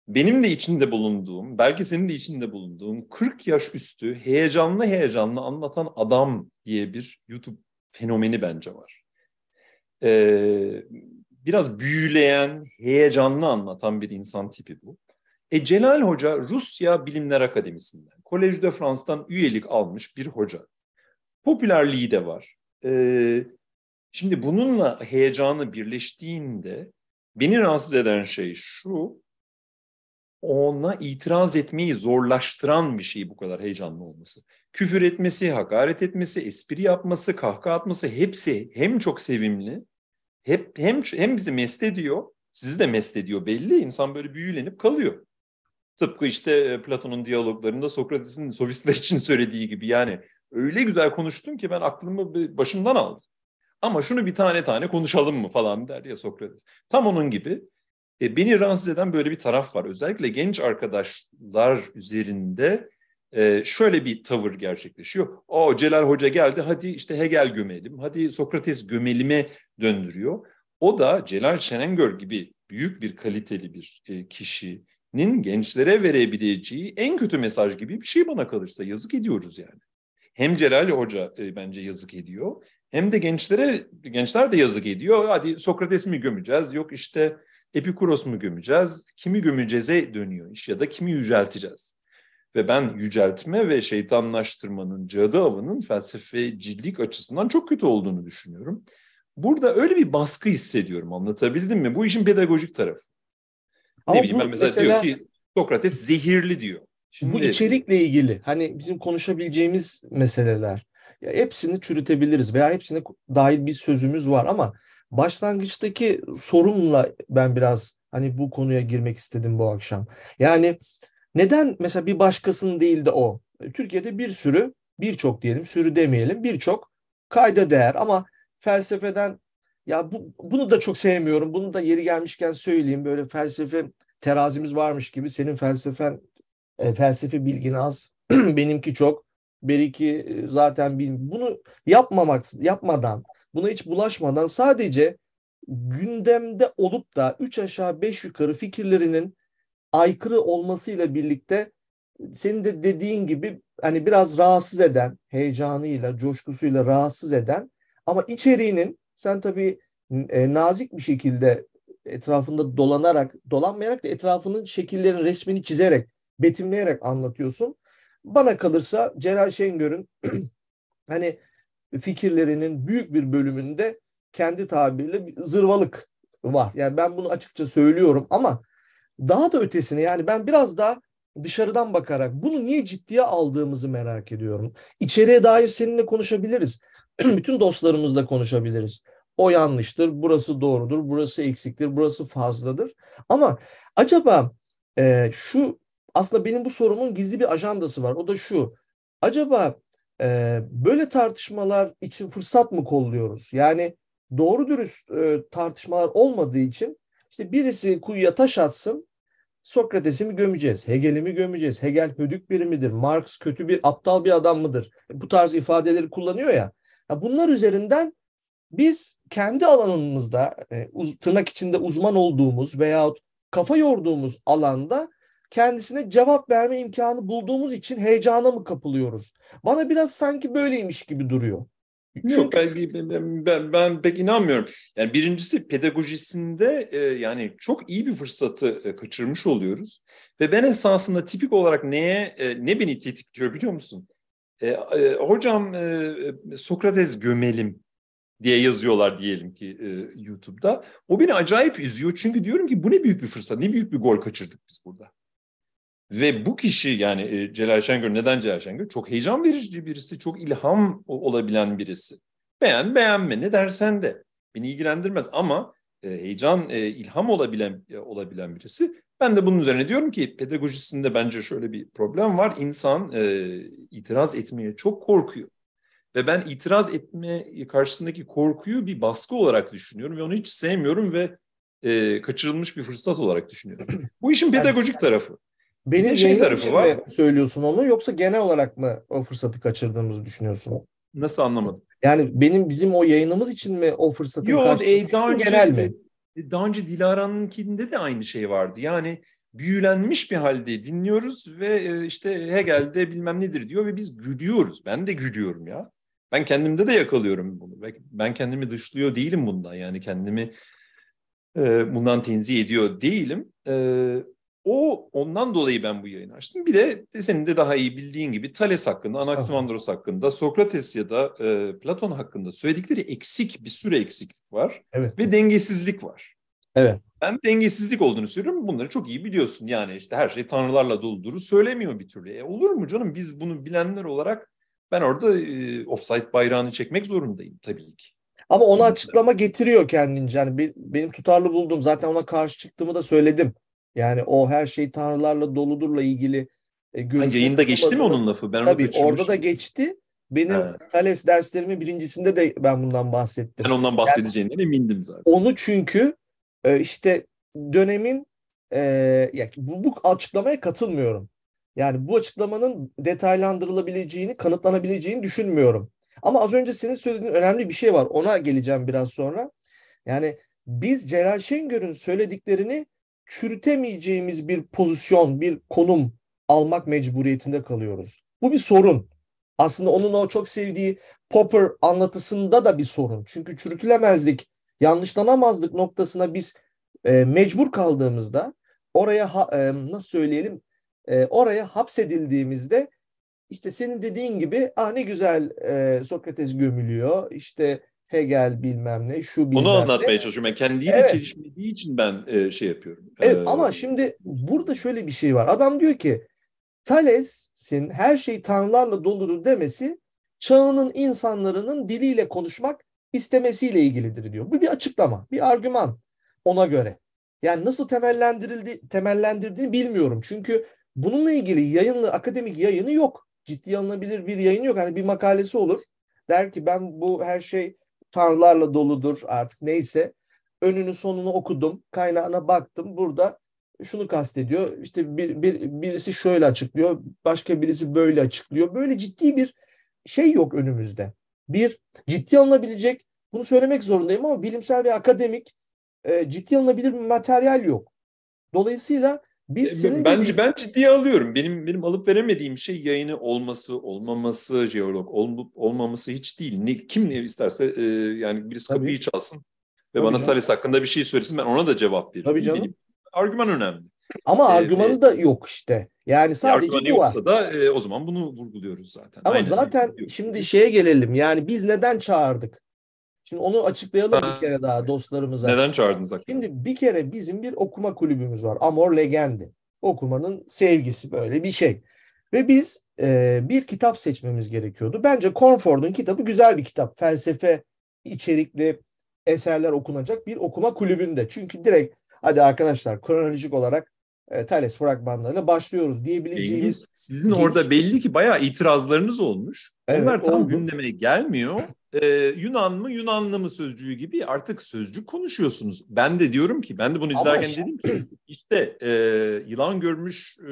Benim de içinde bulunduğum, belki senin de içinde bulunduğum 40 yaş üstü heyecanlı heyecanlı anlatan adam diye bir YouTube fenomeni bence var. E, biraz büyüleyen, heyecanlı anlatan bir insan tipi bu. E Celal Hoca Rusya Bilimler Akademisi'nden, Collège de France'dan üyelik almış bir hoca popülerliği de var. Ee, şimdi bununla heyecanı birleştiğinde beni rahatsız eden şey şu, ona itiraz etmeyi zorlaştıran bir şey bu kadar heyecanlı olması. Küfür etmesi, hakaret etmesi, espri yapması, kahkaha atması hepsi hem çok sevimli, hep hem hem bizi mest ediyor, sizi de mest ediyor belli. İnsan böyle büyülenip kalıyor. Tıpkı işte e, Platon'un diyaloglarında Sokrates'in sofistler için söylediği gibi yani öyle güzel konuştun ki ben aklımı başımdan aldım. Ama şunu bir tane tane konuşalım mı falan der ya Sokrates. Tam onun gibi e, beni rahatsız eden böyle bir taraf var. Özellikle genç arkadaşlar üzerinde e, şöyle bir tavır gerçekleşiyor. O Celal Hoca geldi hadi işte Hegel gömelim, hadi Sokrates gömelime döndürüyor. O da Celal Şenengör gibi büyük bir kaliteli bir e, kişinin gençlere verebileceği en kötü mesaj gibi bir şey bana kalırsa yazık ediyoruz yani hem Celal Hoca e, bence yazık ediyor hem de gençlere gençler de yazık ediyor. Hadi Sokrates mi gömeceğiz? Yok işte Epikuros mu gömeceğiz? Kimi gömeceğize dönüyor iş ya da kimi yücelteceğiz? Ve ben yüceltme ve şeytanlaştırmanın, cadı avının felsefecilik açısından çok kötü olduğunu düşünüyorum. Burada öyle bir baskı hissediyorum anlatabildim mi? Bu işin pedagojik tarafı.
Ama bileyim ben mesela, mesela diyor ki
Sokrates zehirli diyor. Şimdi, bu içerikle ilgili hani bizim konuşabileceğimiz meseleler ya hepsini çürütebiliriz veya hepsine dahil bir sözümüz var ama başlangıçtaki sorumla ben biraz hani bu konuya girmek istedim bu akşam. Yani neden mesela bir başkasının değil de o? Türkiye'de bir sürü birçok diyelim sürü demeyelim birçok kayda değer ama felsefeden ya bu, bunu da çok sevmiyorum. Bunu da yeri gelmişken söyleyeyim böyle felsefe terazimiz varmış gibi senin felsefen e, felsefi bilgin az, benimki çok. Beriki e, zaten bil. Bunu yapmamak, yapmadan, buna hiç bulaşmadan sadece gündemde olup da üç aşağı beş yukarı fikirlerinin aykırı olmasıyla birlikte senin de dediğin gibi hani biraz rahatsız eden, heyecanıyla, coşkusuyla rahatsız eden ama içeriğinin sen tabii e, nazik bir şekilde etrafında dolanarak, dolanmayarak da etrafının şekillerini, resmini çizerek betimleyerek anlatıyorsun. Bana kalırsa Celal Şengör'ün hani fikirlerinin büyük bir bölümünde kendi tabiriyle bir zırvalık var. Yani ben bunu açıkça söylüyorum ama daha da ötesine yani ben biraz daha dışarıdan bakarak bunu niye ciddiye aldığımızı merak ediyorum. İçeriye dair seninle konuşabiliriz. Bütün dostlarımızla konuşabiliriz. O yanlıştır, burası doğrudur, burası eksiktir, burası fazladır. Ama acaba e, şu aslında benim bu sorumun gizli bir ajandası var. O da şu. Acaba e, böyle tartışmalar için fırsat mı kolluyoruz? Yani doğru dürüst e, tartışmalar olmadığı için işte birisi kuyuya taş atsın, Sokrates'i mi gömeceğiz, Hegel'i mi gömeceğiz, Hegel hödük biri midir, Marx kötü bir, aptal bir adam mıdır? Bu tarz ifadeleri kullanıyor ya. ya bunlar üzerinden biz kendi alanımızda, e, uz, tırnak içinde uzman olduğumuz veyahut kafa yorduğumuz alanda kendisine cevap verme imkanı bulduğumuz için heyecana mı kapılıyoruz? Bana biraz sanki böyleymiş gibi duruyor.
Çünkü... Yok ben, ben,
ben, ben pek inanmıyorum. Yani birincisi pedagojisinde e, yani çok iyi bir fırsatı e, kaçırmış oluyoruz. Ve ben esasında tipik olarak neye e, ne beni tetikliyor biliyor musun? E, e, hocam e, e Sokrates gömelim diye yazıyorlar diyelim ki e, YouTube'da. O beni acayip üzüyor çünkü diyorum ki bu ne büyük bir fırsat, ne büyük bir gol kaçırdık biz burada. Ve bu kişi yani e, Celal Şengör neden Celal Şengör? Çok heyecan verici birisi, çok ilham olabilen birisi. Beğen beğenme ne dersen de beni ilgilendirmez ama e, heyecan, e, ilham olabilen olabilen birisi. Ben de bunun üzerine diyorum ki pedagojisinde bence şöyle bir problem var. İnsan e, itiraz etmeye çok korkuyor. Ve ben itiraz etme karşısındaki korkuyu bir baskı olarak düşünüyorum ve onu hiç sevmiyorum ve e, kaçırılmış bir fırsat olarak düşünüyorum.
Bu işin pedagojik tarafı. Benim şey tarafı var. söylüyorsun onu yoksa genel olarak mı o fırsatı kaçırdığımızı düşünüyorsun? Nasıl anlamadım? Yani benim bizim o yayınımız
için mi o fırsatı Yok, e, daha önce, genel mi? E, daha önce Dilara'nınkinde de aynı şey vardı. Yani büyülenmiş bir halde dinliyoruz ve e, işte Hegel'de bilmem nedir diyor ve biz gülüyoruz. Ben de gülüyorum ya. Ben kendimde de yakalıyorum bunu. Ben kendimi dışlıyor değilim bundan. Yani kendimi e, bundan tenzih ediyor değilim. O ondan dolayı ben bu yayını açtım. Bir de senin de daha iyi bildiğin gibi Thales hakkında, Anaximandros hakkında, Sokrates ya da e, Platon hakkında söyledikleri eksik bir sürü eksiklik var evet. ve dengesizlik var. Evet. Ben dengesizlik olduğunu söylüyorum. Bunları çok iyi biliyorsun. Yani işte her şey tanrılarla doludur söylemiyor bir türlü. E olur mu canım? Biz bunu bilenler olarak ben orada e, offside bayrağını çekmek zorundayım tabii ki.
Ama onu açıklama getiriyor kendince. Yani benim tutarlı bulduğum zaten ona karşı çıktığımı da söyledim. Yani o her şey tanrılarla doludurla ilgili e, görüş. Yayında geçti mi onun lafı? Ben Tabii orada da geçti. Benim ha. Thales derslerimin birincisinde de ben bundan bahsettim. Ben
ondan bahsedeceğinden yani,
emindim zaten. Onu çünkü e, işte dönemin e, ya bu, bu açıklamaya katılmıyorum. Yani bu açıklamanın detaylandırılabileceğini, kanıtlanabileceğini düşünmüyorum. Ama az önce senin söylediğin önemli bir şey var. Ona geleceğim biraz sonra. Yani biz Celal Şengör'ün söylediklerini çürütemeyeceğimiz bir pozisyon, bir konum almak mecburiyetinde kalıyoruz. Bu bir sorun. Aslında onun o çok sevdiği Popper anlatısında da bir sorun. Çünkü çürütülemezlik, yanlışlanamazlık noktasına biz e, mecbur kaldığımızda oraya ha, e, nasıl söyleyelim e, oraya hapsedildiğimizde işte senin dediğin gibi ah ne güzel e, Sokrates gömülüyor işte Hegel bilmem ne, şu bilmem Onu anlatmaya ne. çalışıyorum.
Yani kendiyle evet. çelişmediği için ben e, şey yapıyorum. Evet ee,
ama şimdi burada şöyle bir şey var. Adam diyor ki Thales'in her şey tanrılarla doludur demesi çağının insanların diliyle konuşmak istemesiyle ilgilidir diyor. Bu bir açıklama, bir argüman ona göre. Yani nasıl temellendirildi, temellendirdiğini bilmiyorum. Çünkü bununla ilgili yayınlı, akademik yayını yok. Ciddi alınabilir bir yayın yok. Hani bir makalesi olur. Der ki ben bu her şey tanrılarla doludur artık neyse. Önünü sonunu okudum, kaynağına baktım. Burada şunu kastediyor. İşte bir, bir, birisi şöyle açıklıyor, başka birisi böyle açıklıyor. Böyle ciddi bir şey yok önümüzde. Bir ciddi alınabilecek, bunu söylemek zorundayım ama bilimsel ve akademik e, ciddi alınabilir bir materyal yok. Dolayısıyla biz e, ben, bence
ben ciddiye alıyorum. Benim benim alıp veremediğim şey yayını olması, olmaması, jeolog olup olmaması hiç değil. Ne, kim ne isterse e, yani birisi Tabii. kapıyı çalsın ve Tabii bana canım. Thales hakkında bir şey söylesin ben ona da cevap veririm. Tabii canım. Benim, argüman
önemli. Ama ee, argümanı da yok işte. Yani sadece bu yoksa var.
da e, o zaman bunu vurguluyoruz zaten. Ama Aynen zaten
şimdi şeye gelelim. Yani biz neden çağırdık? Şimdi onu açıklayalım bir kere daha dostlarımıza. Neden çağırdınız aklıma? Şimdi bir kere bizim bir okuma kulübümüz var. Amor Legendi. Okumanın sevgisi böyle bir şey. Ve biz e, bir kitap seçmemiz gerekiyordu. Bence Cornford'un kitabı güzel bir kitap. Felsefe içerikli eserler okunacak bir okuma kulübünde. Çünkü direkt hadi arkadaşlar kronolojik olarak e, Thales fragmanlarıyla başlıyoruz diyebileceğimiz. sizin geniş...
orada belli ki bayağı itirazlarınız olmuş. Evet, Onlar tam oldu. gündeme gelmiyor. e, Yunan mı Yunanlı mı sözcüğü gibi artık sözcük konuşuyorsunuz. Ben de diyorum ki ben de bunu izlerken şey- dedim ki işte e, yılan görmüş e,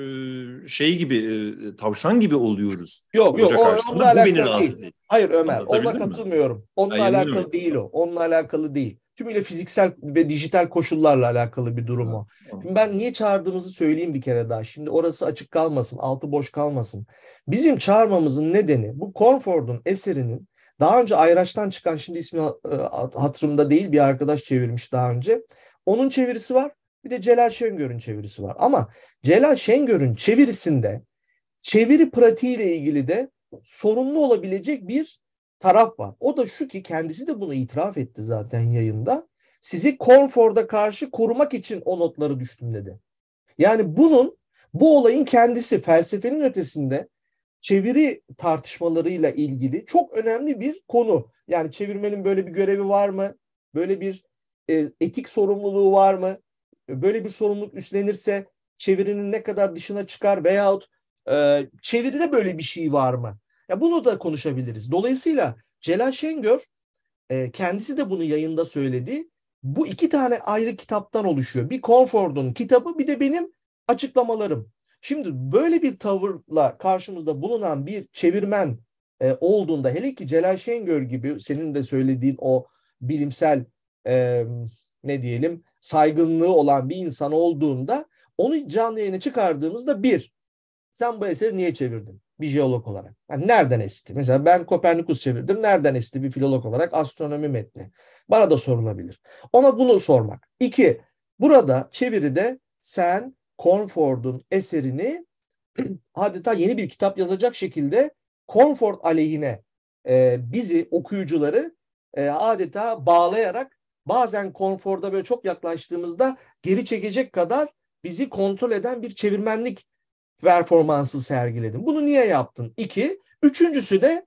şey gibi e, tavşan gibi oluyoruz. Yok yok o, onunla alakalı beni değil.
Hayır Ömer onunla katılmıyorum. Onunla Hayır, alakalı bilmiyorum. değil o. Onunla alakalı değil. Tümüyle fiziksel ve dijital koşullarla alakalı bir durum o. Şimdi ben niye çağırdığımızı söyleyeyim bir kere daha. Şimdi orası açık kalmasın, altı boş kalmasın. Bizim çağırmamızın nedeni bu Cornford'un eserinin daha önce Ayraç'tan çıkan şimdi ismi e, hatırımda değil bir arkadaş çevirmiş daha önce. Onun çevirisi var. Bir de Celal Şengör'ün çevirisi var. Ama Celal Şengör'ün çevirisinde çeviri pratiğiyle ilgili de sorunlu olabilecek bir taraf var. O da şu ki kendisi de bunu itiraf etti zaten yayında. Sizi Cornford'a karşı korumak için o notları düştüm dedi. Yani bunun bu olayın kendisi felsefenin ötesinde çeviri tartışmalarıyla ilgili çok önemli bir konu. Yani çevirmenin böyle bir görevi var mı? Böyle bir e, etik sorumluluğu var mı? Böyle bir sorumluluk üstlenirse çevirinin ne kadar dışına çıkar veyahut e, çeviride böyle bir şey var mı? Ya bunu da konuşabiliriz. Dolayısıyla Celal Şengör e, kendisi de bunu yayında söyledi. Bu iki tane ayrı kitaptan oluşuyor. Bir Conford'un kitabı bir de benim açıklamalarım. Şimdi böyle bir tavırla karşımızda bulunan bir çevirmen e, olduğunda hele ki Celal Şengör gibi senin de söylediğin o bilimsel e, ne diyelim saygınlığı olan bir insan olduğunda onu canlı yayına çıkardığımızda bir sen bu eseri niye çevirdin? Bir jeolog olarak. Yani nereden esti? Mesela ben Kopernikus çevirdim. Nereden esti bir filolog olarak? Astronomi metni. Bana da sorulabilir. Ona bunu sormak. İki, burada çeviride sen Cornford'un eserini adeta yeni bir kitap yazacak şekilde Cornford aleyhine e, bizi okuyucuları e, adeta bağlayarak bazen Cornford'a böyle çok yaklaştığımızda geri çekecek kadar bizi kontrol eden bir çevirmenlik performansı sergiledin. Bunu niye yaptın? İki. Üçüncüsü de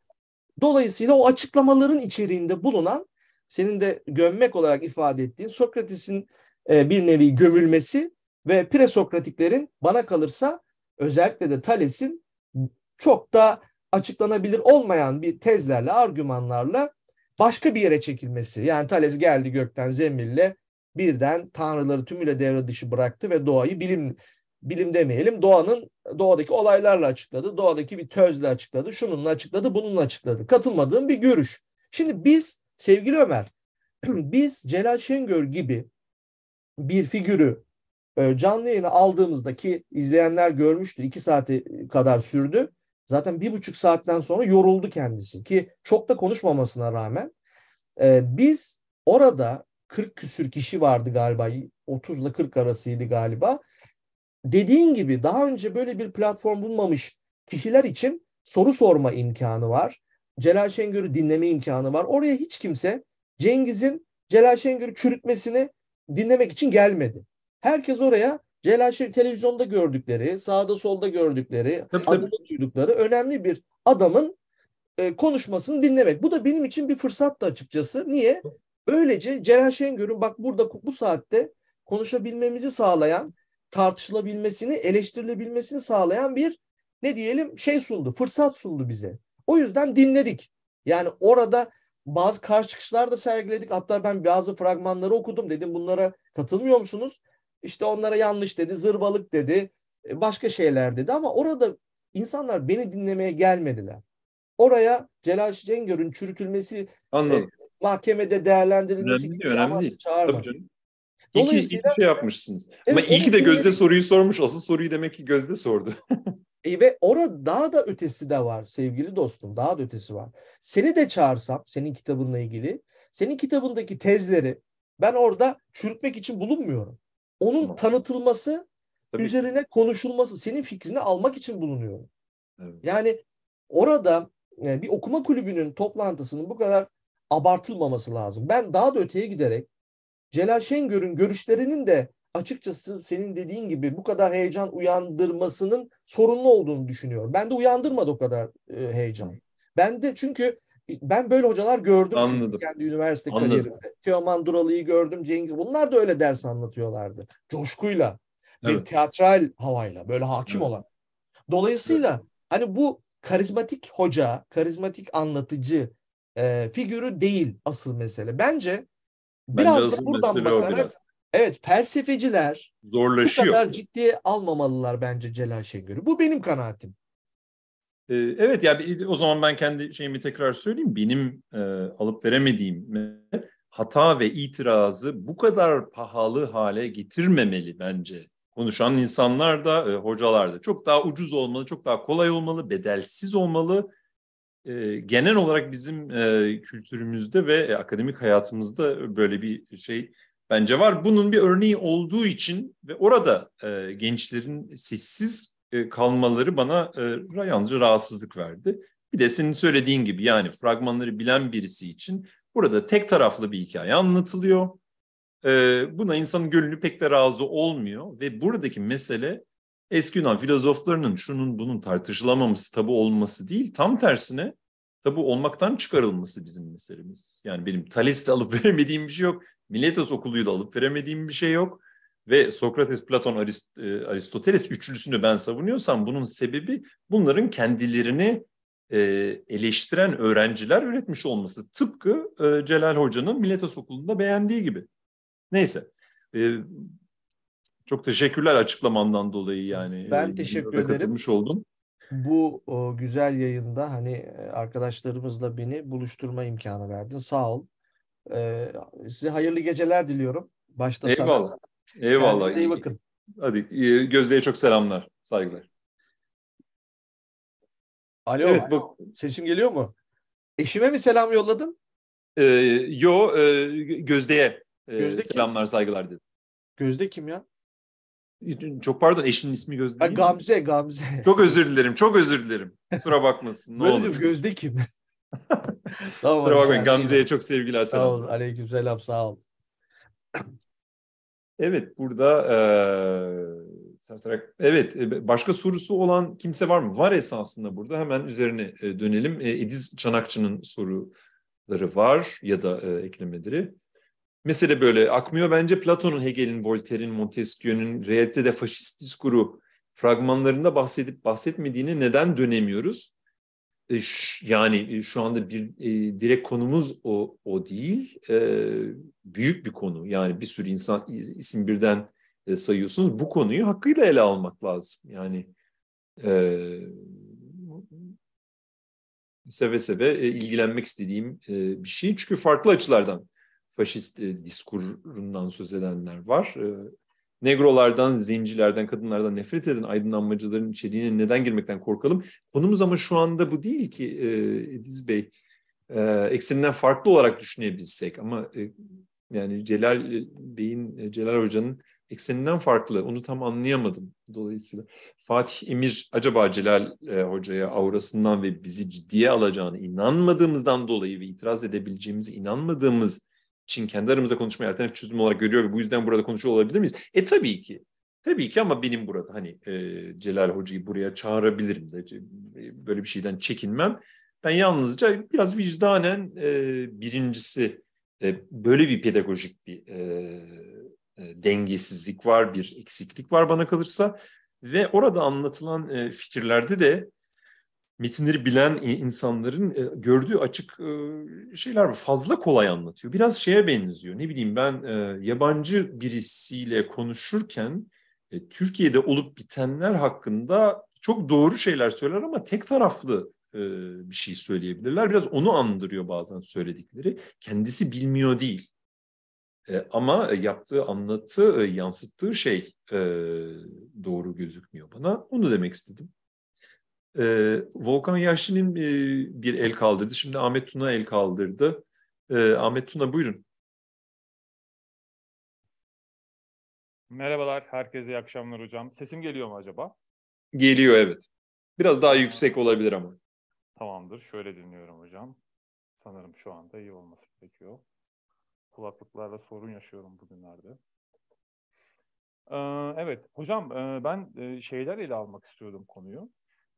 dolayısıyla o açıklamaların içeriğinde bulunan senin de gömmek olarak ifade ettiğin Sokrates'in e, bir nevi gömülmesi ve presokratiklerin bana kalırsa özellikle de Thales'in çok da açıklanabilir olmayan bir tezlerle, argümanlarla başka bir yere çekilmesi. Yani Thales geldi gökten zemille birden tanrıları tümüyle devre dışı bıraktı ve doğayı bilim bilim demeyelim doğanın doğadaki olaylarla açıkladı. Doğadaki bir tözle açıkladı. Şununla açıkladı, bununla açıkladı. Katılmadığım bir görüş. Şimdi biz sevgili Ömer biz Celal Şengör gibi bir figürü ee, canlı yayını aldığımızdaki izleyenler görmüştür. iki saati kadar sürdü. Zaten bir buçuk saatten sonra yoruldu kendisi ki çok da konuşmamasına rağmen. Ee, biz orada 40 küsür kişi vardı galiba 30 ile 40 arasıydı galiba. Dediğin gibi daha önce böyle bir platform bulmamış kişiler için soru sorma imkanı var. Celal Şengör'ü dinleme imkanı var. Oraya hiç kimse Cengiz'in Celal Şengör'ü çürütmesini dinlemek için gelmedi. Herkes oraya Celal Şen televizyonda gördükleri, sağda solda gördükleri, adını duydukları önemli bir adamın e, konuşmasını dinlemek. Bu da benim için bir fırsattı açıkçası. Niye? Böylece Celal Şengör'ün bak burada bu saatte konuşabilmemizi sağlayan, tartışılabilmesini, eleştirilebilmesini sağlayan bir ne diyelim şey sundu, fırsat sundu bize. O yüzden dinledik. Yani orada bazı karşı çıkışlar da sergiledik. Hatta ben bazı fragmanları okudum dedim bunlara katılmıyor musunuz? İşte onlara yanlış dedi, zırvalık dedi, e, başka şeyler dedi. Ama orada insanlar beni dinlemeye gelmediler. Oraya Celal Şengör'ün çürütülmesi, E, mahkemede değerlendirilmesi önemli gibi önemli değil.
Tabii canım.
Dolayısıyla, ki, iyi ki şey yapmışsınız.
Evet, Ama iyi ki de Gözde iyi. soruyu sormuş. Asıl soruyu demek ki Gözde sordu.
e, ve orada daha da ötesi de var sevgili dostum. Daha da ötesi var. Seni de çağırsam senin kitabınla ilgili. Senin kitabındaki tezleri ben orada çürütmek için bulunmuyorum. Onun tanıtılması, Tabii. üzerine konuşulması, senin fikrini almak için bulunuyor. Evet. Yani orada e, bir okuma kulübünün toplantısının bu kadar abartılmaması lazım. Ben daha da öteye giderek Celal Şengör'ün görüşlerinin de açıkçası senin dediğin gibi bu kadar heyecan uyandırmasının sorunlu olduğunu düşünüyorum. Ben de uyandırmadı o kadar e, heyecan. Ben de çünkü ben böyle hocalar gördüm Anladım. kendi üniversite Anladım. kariyerimde. Teoman Duralı'yı gördüm, Cengiz. Bunlar da öyle ders anlatıyorlardı. Coşkuyla, evet. bir teatral havayla, böyle hakim evet. olan. Dolayısıyla evet. hani bu karizmatik hoca, karizmatik anlatıcı e, figürü değil asıl mesele. Bence biraz da buradan bakarak biraz. evet felsefeciler zorlaşıyor. Bu kadar ciddiye almamalılar bence Celal Şengör'ü. Bu benim kanaatim. Ee, evet ya
yani o zaman ben kendi şeyimi tekrar söyleyeyim. Benim e, alıp veremediğim hata ve itirazı bu kadar pahalı hale getirmemeli bence. Konuşan insanlar da, e, hocalar da çok daha ucuz olmalı, çok daha kolay olmalı, bedelsiz olmalı. E, genel olarak bizim e, kültürümüzde ve e, akademik hayatımızda böyle bir şey bence var. Bunun bir örneği olduğu için ve orada e, gençlerin sessiz e, kalmaları bana e, yalnızca rahatsızlık verdi. Bir de senin söylediğin gibi yani fragmanları bilen birisi için burada tek taraflı bir hikaye anlatılıyor. E, buna insanın gönlü pek de razı olmuyor ve buradaki mesele eski Yunan filozoflarının şunun bunun tartışılamaması tabu olması değil tam tersine tabu olmaktan çıkarılması bizim meselemiz. Yani benim Thales'te alıp veremediğim bir şey yok. Miletos okuluyla alıp veremediğim bir şey yok ve Sokrates, Platon, Arist e, Aristoteles üçlüsünü ben savunuyorsam bunun sebebi bunların kendilerini e, eleştiren öğrenciler üretmiş olması. Tıpkı e, Celal Hoca'nın Milletos Okulu'nda beğendiği gibi. Neyse. çok teşekkürler açıklamandan dolayı yani. Ben teşekkür ederim. Katılmış oldum.
Bu o, güzel yayında hani arkadaşlarımızla beni buluşturma imkanı verdin. Sağ ol. Ee, size hayırlı geceler diliyorum. Başta Eyvallah. sana,
Eyvallah. Kendinize iyi bakın. Hadi Gözde'ye çok selamlar, saygılar.
Alo, evet, alo. sesim geliyor mu? Eşime mi selam yolladın? Ee, yo, e, Gözde'ye e, Gözde selamlar, kim? saygılar dedim. Gözde kim ya? Çok pardon eşinin ismi Gözde ha, Gamze, mi? Gamze.
Çok özür dilerim, çok özür dilerim. Kusura bakmasın, ne Böyle olur.
Gözde kim?
tamam, Kusura bakmayın, Gamze'ye çok sevgiler, selamlar. Sağ olun,
aleyküm selam, sağ olun.
Evet burada e, evet başka sorusu olan kimse var mı? Var esasında burada hemen üzerine e, dönelim. E, Ediz Çanakçı'nın soruları var ya da e, eklemeleri. Mesele böyle akmıyor bence Platon'un, Hegel'in, Voltaire'in, Montesquieu'nun realitede faşist diskuru fragmanlarında bahsedip bahsetmediğini neden dönemiyoruz? E, yani e, şu anda bir e, direkt konumuz o, o değil. E, büyük bir konu. Yani bir sürü insan isim birden e, sayıyorsunuz. Bu konuyu hakkıyla ele almak lazım. Yani e, seve seve e, ilgilenmek istediğim e, bir şey. Çünkü farklı açılardan faşist e, diskurundan söz edenler var. E, Negrolardan, zencilerden, kadınlardan nefret eden aydınlanmacıların içeriğine neden girmekten korkalım? Konumuz ama şu anda bu değil ki e, Ediz Bey. E, ekseninden farklı olarak düşünebilsek ama e, yani Celal Bey'in, e, Celal Hoca'nın ekseninden farklı. Onu tam anlayamadım. Dolayısıyla Fatih Emir acaba Celal e, Hoca'ya aurasından ve bizi ciddiye alacağını inanmadığımızdan dolayı ve itiraz edebileceğimizi inanmadığımız Çin kendi aramızda konuşmayı alternatif çözüm olarak görüyor ve bu yüzden burada konuşuyor olabilir miyiz? E tabii ki. Tabii ki ama benim burada hani e, Celal Hoca'yı buraya çağırabilirim de e, böyle bir şeyden çekinmem. Ben yalnızca biraz vicdanen e, birincisi e, böyle bir pedagojik bir e, e, dengesizlik var, bir eksiklik var bana kalırsa ve orada anlatılan e, fikirlerde de metinleri bilen e, insanların e, gördüğü açık e, şeyler Fazla kolay anlatıyor. Biraz şeye benziyor. Ne bileyim ben yabancı birisiyle konuşurken Türkiye'de olup bitenler hakkında çok doğru şeyler söyler ama tek taraflı bir şey söyleyebilirler. Biraz onu andırıyor bazen söyledikleri. Kendisi bilmiyor değil. Ama yaptığı anlatı, yansıttığı şey doğru gözükmüyor bana. Onu demek istedim. E, ee, Volkan Yaşlı'nın e, bir el kaldırdı. Şimdi Ahmet Tuna el kaldırdı. E, Ahmet Tuna buyurun.
Merhabalar, herkese iyi akşamlar hocam. Sesim geliyor mu acaba?
Geliyor evet. Biraz daha yüksek olabilir ama.
Tamamdır, şöyle dinliyorum hocam. Sanırım şu anda iyi olması gerekiyor. Kulaklıklarla sorun yaşıyorum bugünlerde. Ee, evet, hocam e, ben e, şeyler ele almak istiyordum konuyu.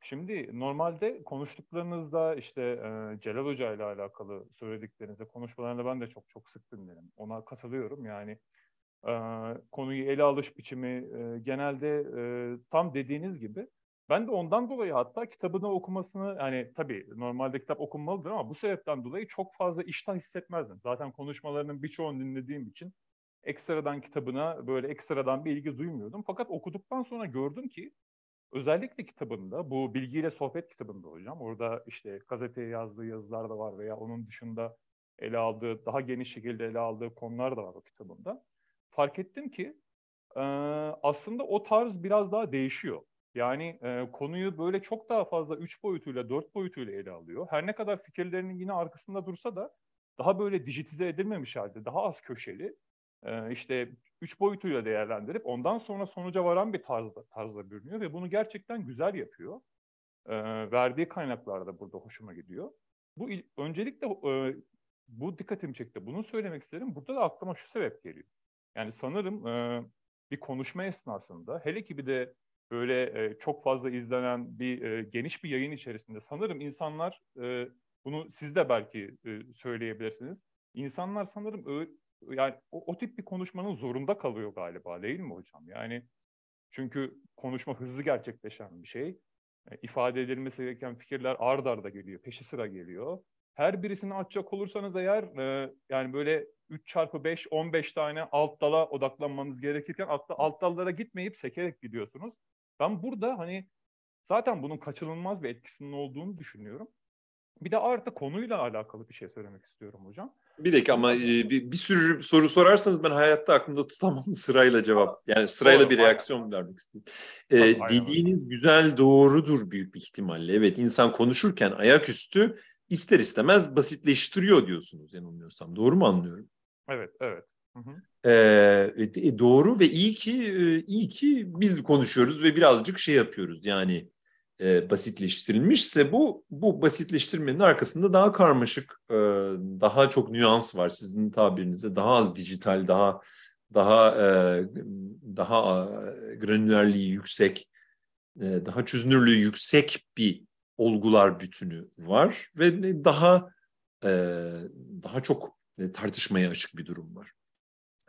Şimdi normalde konuştuklarınızda işte e, Celal Hoca ile alakalı söylediklerinizde konuşmalarında ben de çok çok sık dinlerim. Ona katılıyorum yani e, konuyu ele alış biçimi e, genelde e, tam dediğiniz gibi. Ben de ondan dolayı hatta kitabını okumasını hani tabii normalde kitap okunmalıdır ama bu sebepten dolayı çok fazla işten hissetmezdim. Zaten konuşmalarının birçoğunu dinlediğim için ekstradan kitabına böyle ekstradan bir ilgi duymuyordum. Fakat okuduktan sonra gördüm ki Özellikle kitabında, bu bilgiyle sohbet kitabında hocam, orada işte gazeteye yazdığı yazılar da var veya onun dışında ele aldığı, daha geniş şekilde ele aldığı konular da var o kitabında. Fark ettim ki aslında o tarz biraz daha değişiyor. Yani konuyu böyle çok daha fazla üç boyutuyla, dört boyutuyla ele alıyor. Her ne kadar fikirlerinin yine arkasında dursa da daha böyle dijitize edilmemiş halde, daha az köşeli, e, işte üç boyutuyla değerlendirip ondan sonra sonuca varan bir tarzda, tarzda bürünüyor ve bunu gerçekten güzel yapıyor. E, verdiği kaynaklarda burada hoşuma gidiyor. Bu il, öncelikle e, bu dikkatimi çekti. Bunu söylemek isterim. Burada da aklıma şu sebep geliyor. Yani sanırım e, bir konuşma esnasında hele ki bir de böyle e, çok fazla izlenen bir e, geniş bir yayın içerisinde sanırım insanlar e, bunu siz de belki e, söyleyebilirsiniz. İnsanlar sanırım yani o, o tip bir konuşmanın zorunda kalıyor galiba değil mi hocam? Yani çünkü konuşma hızlı gerçekleşen bir şey. E, ifade edilmesi gereken fikirler ard arda geliyor, peşi sıra geliyor. Her birisini açacak olursanız eğer e, yani böyle 3 çarpı 5, 15 tane alt dala odaklanmanız gerekirken altta alt dallara gitmeyip sekerek gidiyorsunuz. Ben burada hani zaten bunun kaçınılmaz bir etkisinin olduğunu düşünüyorum. Bir de artık konuyla alakalı bir şey söylemek istiyorum hocam. Bir dakika
ama e, bir, bir sürü soru sorarsanız ben hayatta aklımda tutamam sırayla cevap. Yani sırayla bir reaksiyon vermek istedim. Ee, dediğiniz güzel doğrudur büyük bir ihtimalle. Evet insan konuşurken ayaküstü ister istemez basitleştiriyor diyorsunuz
yanılmıyorsam.
Doğru mu anlıyorum? Evet, evet. Ee, doğru ve iyi ki iyi ki biz konuşuyoruz ve birazcık şey yapıyoruz yani e, basitleştirilmişse bu bu basitleştirmenin arkasında daha karmaşık, e, daha çok nüans var sizin tabirinizde. Daha az dijital, daha daha e, daha e, granülerliği yüksek, e, daha çözünürlüğü yüksek bir olgular bütünü var ve daha e, daha çok e, tartışmaya açık bir durum var.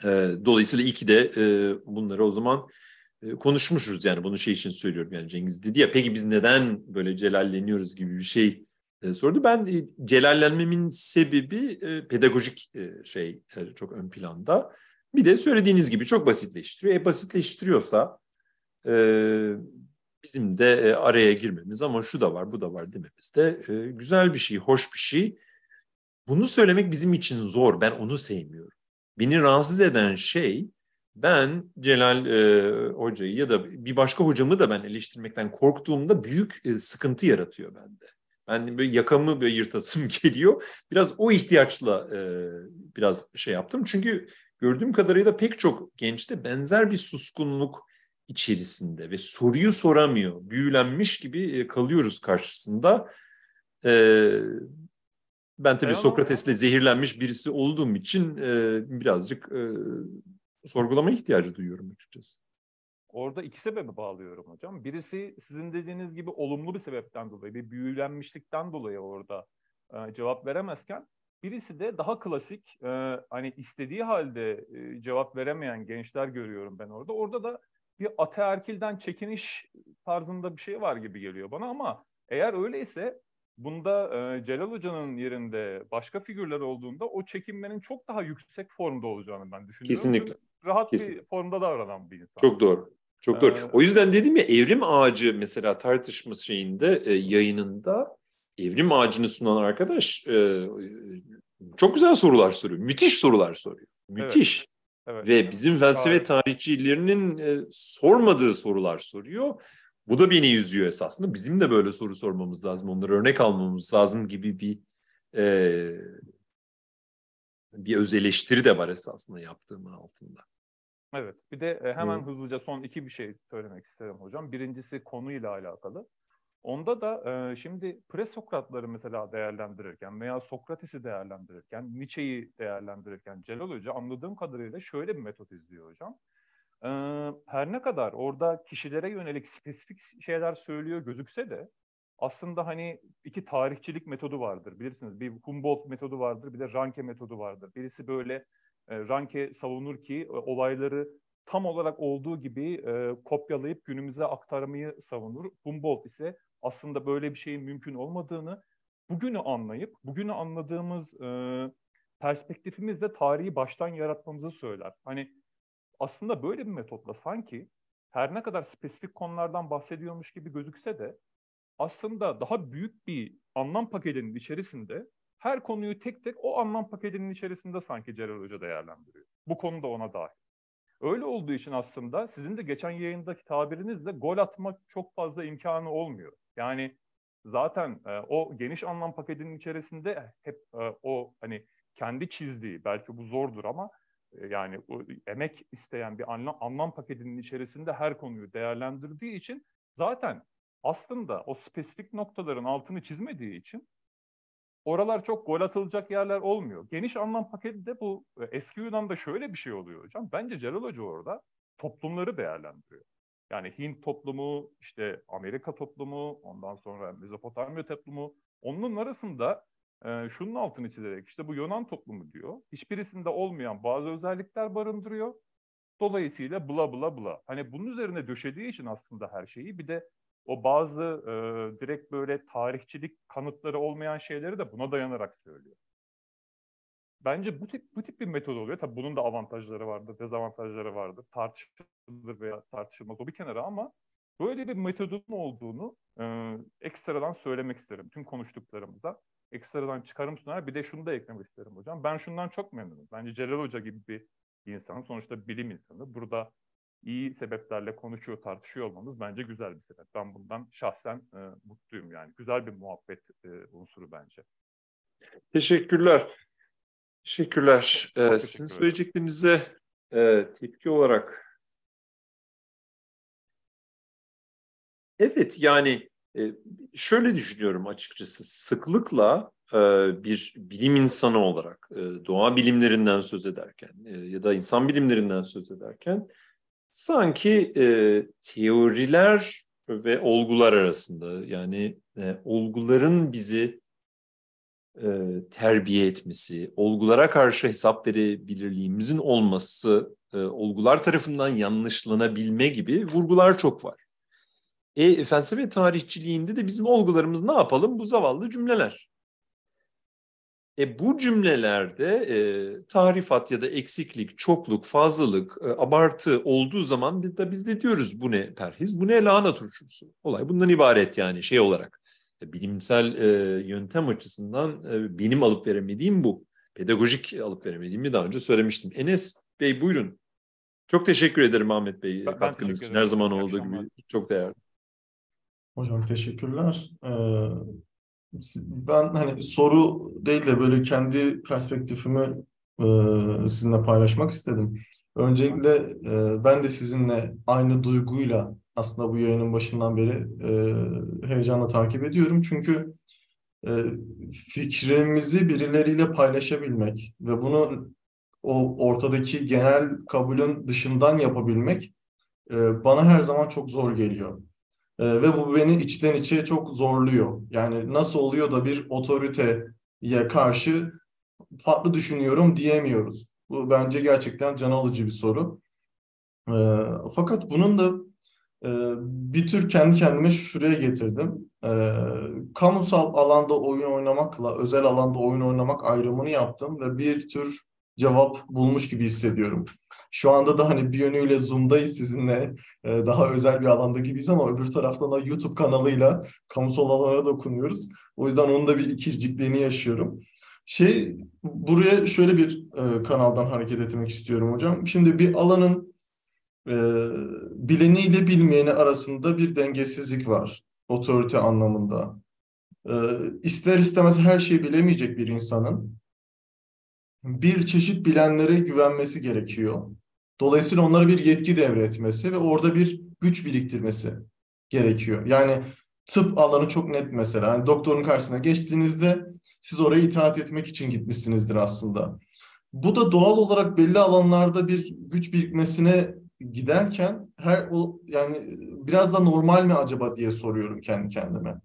E, dolayısıyla iki de e, bunları o zaman konuşmuşuz yani bunu şey için söylüyorum yani Cengiz dedi ya peki biz neden böyle celalleniyoruz gibi bir şey sordu. Ben celallenmemin sebebi pedagojik şey çok ön planda. Bir de söylediğiniz gibi çok basitleştiriyor. E basitleştiriyorsa bizim de e, araya girmemiz ama şu da var bu da var dememiz de güzel bir şey, hoş bir şey. Bunu söylemek bizim için zor. Ben onu sevmiyorum. Beni rahatsız eden şey ben Celal e, hocayı ya da bir başka hocamı da ben eleştirmekten korktuğumda büyük e, sıkıntı yaratıyor bende. Ben böyle yakamı böyle yırtasım geliyor. Biraz o ihtiyaçla e, biraz şey yaptım. Çünkü gördüğüm kadarıyla pek çok gençte benzer bir suskunluk içerisinde ve soruyu soramıyor. Büyülenmiş gibi e, kalıyoruz karşısında. Ee, ben tabii Sokrates'le zehirlenmiş birisi olduğum için e, birazcık e, Sorgulama ihtiyacı duyuyorum açıkçası.
Orada iki sebebi bağlıyorum hocam. Birisi sizin dediğiniz gibi olumlu bir sebepten dolayı, bir büyülenmişlikten dolayı orada e, cevap veremezken birisi de daha klasik e, hani istediği halde e, cevap veremeyen gençler görüyorum ben orada. Orada da bir ataerkilden çekiniş tarzında bir şey var gibi geliyor bana ama eğer öyleyse bunda e, Celal Hoca'nın yerinde başka figürler olduğunda o çekinmenin çok daha yüksek formda olacağını ben düşünüyorum. Kesinlikle rahat Kesin. bir formda davranan bir insan.
Çok doğru. Çok doğru. Ee, o yüzden dedim ya evrim ağacı mesela tartışma şeyinde e, yayınında evrim ağacını sunan arkadaş e, çok güzel sorular soruyor. Müthiş sorular soruyor. Müthiş. Evet.
Evet, Ve bizim felsefe
tarihçilerinin e, sormadığı sorular soruyor. Bu da beni yüzüyor esasında. Bizim de böyle soru sormamız lazım. Onları örnek almamız lazım gibi bir e, bir öz eleştiri de var
esasında yaptığımın altında.
Evet. Bir de e, hemen Hı. hızlıca son iki bir şey söylemek isterim hocam. Birincisi konuyla alakalı. Onda da e, şimdi Sokratları mesela değerlendirirken veya Sokrates'i değerlendirirken, Nietzsche'yi değerlendirirken Celal Hoca anladığım kadarıyla şöyle bir metot izliyor hocam. E, her ne kadar orada kişilere yönelik spesifik şeyler söylüyor gözükse de aslında hani iki tarihçilik metodu vardır bilirsiniz. Bir Humboldt metodu vardır, bir de Ranke metodu vardır. Birisi böyle e, Ranke savunur ki e, olayları tam olarak olduğu gibi e, kopyalayıp günümüze aktarmayı savunur. Humboldt ise aslında böyle bir şeyin mümkün olmadığını bugünü anlayıp, bugünü anladığımız e, perspektifimizle tarihi baştan yaratmamızı söyler. Hani aslında böyle bir metotla sanki her ne kadar spesifik konulardan bahsediyormuş gibi gözükse de aslında daha büyük bir anlam paketinin içerisinde her konuyu tek tek o anlam paketinin içerisinde sanki Celal Hoca değerlendiriyor. Bu konu da ona dahil. Öyle olduğu için aslında sizin de geçen yayındaki tabirinizle gol atmak çok fazla imkanı olmuyor. Yani zaten e, o geniş anlam paketinin içerisinde hep e, o hani kendi çizdiği belki bu zordur ama e, yani o, emek isteyen bir anlam, anlam paketinin içerisinde her konuyu değerlendirdiği için zaten aslında o spesifik noktaların altını çizmediği için oralar çok gol atılacak yerler olmuyor. Geniş anlam paketi de bu e, eski Yunan'da şöyle bir şey oluyor hocam. Bence Celal Hoca orada toplumları değerlendiriyor. Yani Hint toplumu, işte Amerika toplumu, ondan sonra Mezopotamya toplumu. Onun arasında e, şunun altını çizerek işte bu Yunan toplumu diyor. Hiçbirisinde olmayan bazı özellikler barındırıyor. Dolayısıyla bla bla bla. Hani bunun üzerine döşediği için aslında her şeyi bir de o bazı e, direkt böyle tarihçilik kanıtları olmayan şeyleri de buna dayanarak söylüyor. Bence bu tip bu tip bir metod oluyor. Tabii bunun da avantajları vardır, dezavantajları vardır. Tartışılır veya tartışılmaz o bir kenara ama böyle bir metodun olduğunu e, ekstradan söylemek isterim tüm konuştuklarımıza. Ekstradan çıkarım sunar. Bir de şunu da eklemek isterim hocam. Ben şundan çok memnunum. Bence Celal Hoca gibi bir insan, sonuçta bilim insanı. Burada iyi sebeplerle konuşuyor, tartışıyor olmamız bence güzel bir sebep. Ben bundan şahsen e, mutluyum yani. Güzel bir muhabbet e, unsuru bence.
Teşekkürler. Teşekkürler. ee, sizin söyleyeceklerinize e, tepki olarak. Evet yani e, şöyle düşünüyorum açıkçası
sıklıkla e, bir bilim insanı olarak e, doğa bilimlerinden söz ederken ya da insan bilimlerinden söz ederken sanki e, teoriler ve olgular arasında yani e, olguların bizi e, terbiye etmesi, olgulara karşı hesap verebilirliğimizin olması, e, olgular tarafından yanlışlanabilme gibi vurgular çok var. E, felsefe tarihçiliğinde de bizim olgularımız ne yapalım bu zavallı cümleler. E, bu cümlelerde e, tarifat ya da eksiklik, çokluk, fazlalık, e, abartı olduğu zaman biz de, biz de diyoruz bu ne perhiz, bu ne lahana turşusu. Olay bundan ibaret yani şey olarak. E, bilimsel e, yöntem açısından e, benim alıp veremediğim bu. Pedagojik alıp veremediğimi daha önce söylemiştim. Enes Bey buyurun. Çok teşekkür ederim Ahmet Bey ben, katkınız için. Her zaman olduğu gibi
çok değerli. Hocam teşekkürler. Ee, ben hani soru değil de böyle kendi perspektifimi e, sizinle paylaşmak istedim. Öncelikle e, ben de sizinle aynı duyguyla aslında bu yayının başından beri e, heyecanla takip ediyorum. Çünkü e, fikrimizi birileriyle paylaşabilmek ve bunu o ortadaki genel kabulün dışından yapabilmek e, bana her zaman çok zor geliyor. E, ve bu beni içten içe çok zorluyor. Yani nasıl oluyor da bir otoriteye karşı farklı düşünüyorum diyemiyoruz. Bu bence gerçekten can alıcı bir soru. E, fakat bunun da e, bir tür kendi kendime şuraya getirdim. E, kamusal alanda oyun oynamakla özel alanda oyun oynamak ayrımını yaptım ve bir tür cevap bulmuş gibi hissediyorum. Şu anda da hani bir yönüyle Zoom'dayız sizinle. Ee, daha özel bir alanda gibiyiz ama öbür taraftan da YouTube kanalıyla kamusal alana dokunuyoruz. O yüzden onun da bir ikircikliğini yaşıyorum. Şey buraya şöyle bir e, kanaldan hareket etmek istiyorum hocam. Şimdi bir alanın e, bileniyle bilmeyeni arasında bir dengesizlik var. Otorite anlamında. E, ister istemez her şeyi bilemeyecek bir insanın bir çeşit bilenlere güvenmesi gerekiyor. Dolayısıyla onlara bir yetki devretmesi ve orada bir güç biriktirmesi gerekiyor. Yani tıp alanı çok net mesela. Yani doktorun karşısına geçtiğinizde siz oraya itaat etmek için gitmişsinizdir aslında. Bu da doğal olarak belli alanlarda bir güç birikmesine giderken her o yani biraz da normal mi acaba diye soruyorum kendi kendime.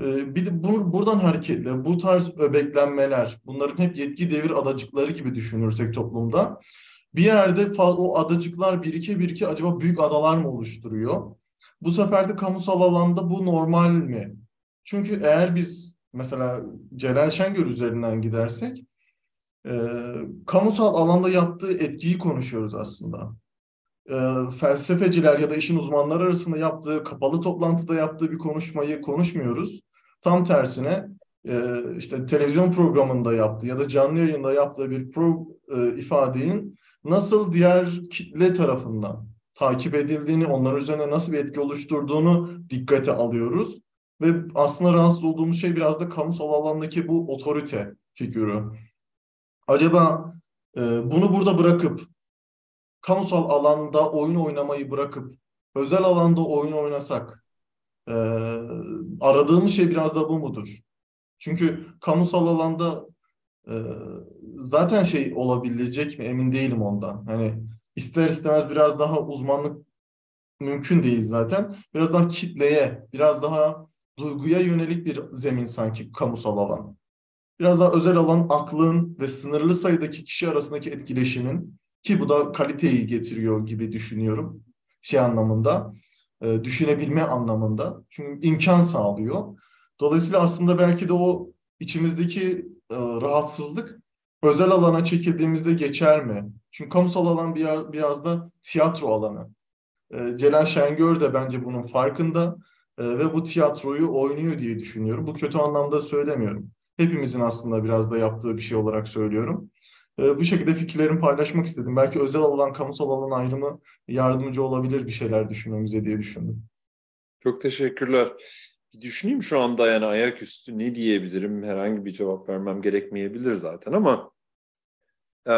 Ee, bir de bu, buradan hareketle bu tarz öbeklenmeler, bunların hep yetki devir adacıkları gibi düşünürsek toplumda bir yerde o adacıklar birike birike acaba büyük adalar mı oluşturuyor? Bu sefer de kamusal alanda bu normal mi? Çünkü eğer biz mesela Celal Şengör üzerinden gidersek e, kamusal alanda yaptığı etkiyi konuşuyoruz aslında e, felsefeciler ya da işin uzmanları arasında yaptığı, kapalı toplantıda yaptığı bir konuşmayı konuşmuyoruz. Tam tersine e, işte televizyon programında yaptığı ya da canlı yayında yaptığı bir pro, e, ifadenin nasıl diğer kitle tarafından takip edildiğini, onlar üzerine nasıl bir etki oluşturduğunu dikkate alıyoruz. Ve aslında rahatsız olduğumuz şey biraz da kamusal alandaki bu otorite figürü. Acaba e, bunu burada bırakıp, kamusal alanda oyun oynamayı bırakıp, özel alanda oyun oynasak, ee, aradığımız şey biraz da bu mudur? Çünkü kamusal alanda e, zaten şey olabilecek mi emin değilim ondan. Hani ister istemez biraz daha uzmanlık mümkün değil zaten. Biraz daha kitleye, biraz daha duyguya yönelik bir zemin sanki kamusal alan. Biraz daha özel alan aklın ve sınırlı sayıdaki kişi arasındaki etkileşimin ki bu da kaliteyi getiriyor gibi düşünüyorum şey anlamında e, düşünebilme anlamında. Çünkü imkan sağlıyor. Dolayısıyla aslında belki de o içimizdeki e, rahatsızlık özel alana çekildiğimizde geçer mi? Çünkü kamusal alan bir biraz da tiyatro alanı. E, Celal Şengör de bence bunun farkında e, ve bu tiyatroyu oynuyor diye düşünüyorum. Bu kötü anlamda söylemiyorum. Hepimizin aslında biraz da yaptığı bir şey olarak söylüyorum. Ee, bu şekilde fikirlerimi paylaşmak istedim. Belki özel alan, kamusal alan ayrımı yardımcı olabilir bir şeyler düşünmemize diye düşündüm.
Çok teşekkürler. Bir düşüneyim şu anda yani ayaküstü ne diyebilirim? Herhangi bir cevap vermem gerekmeyebilir zaten ama e,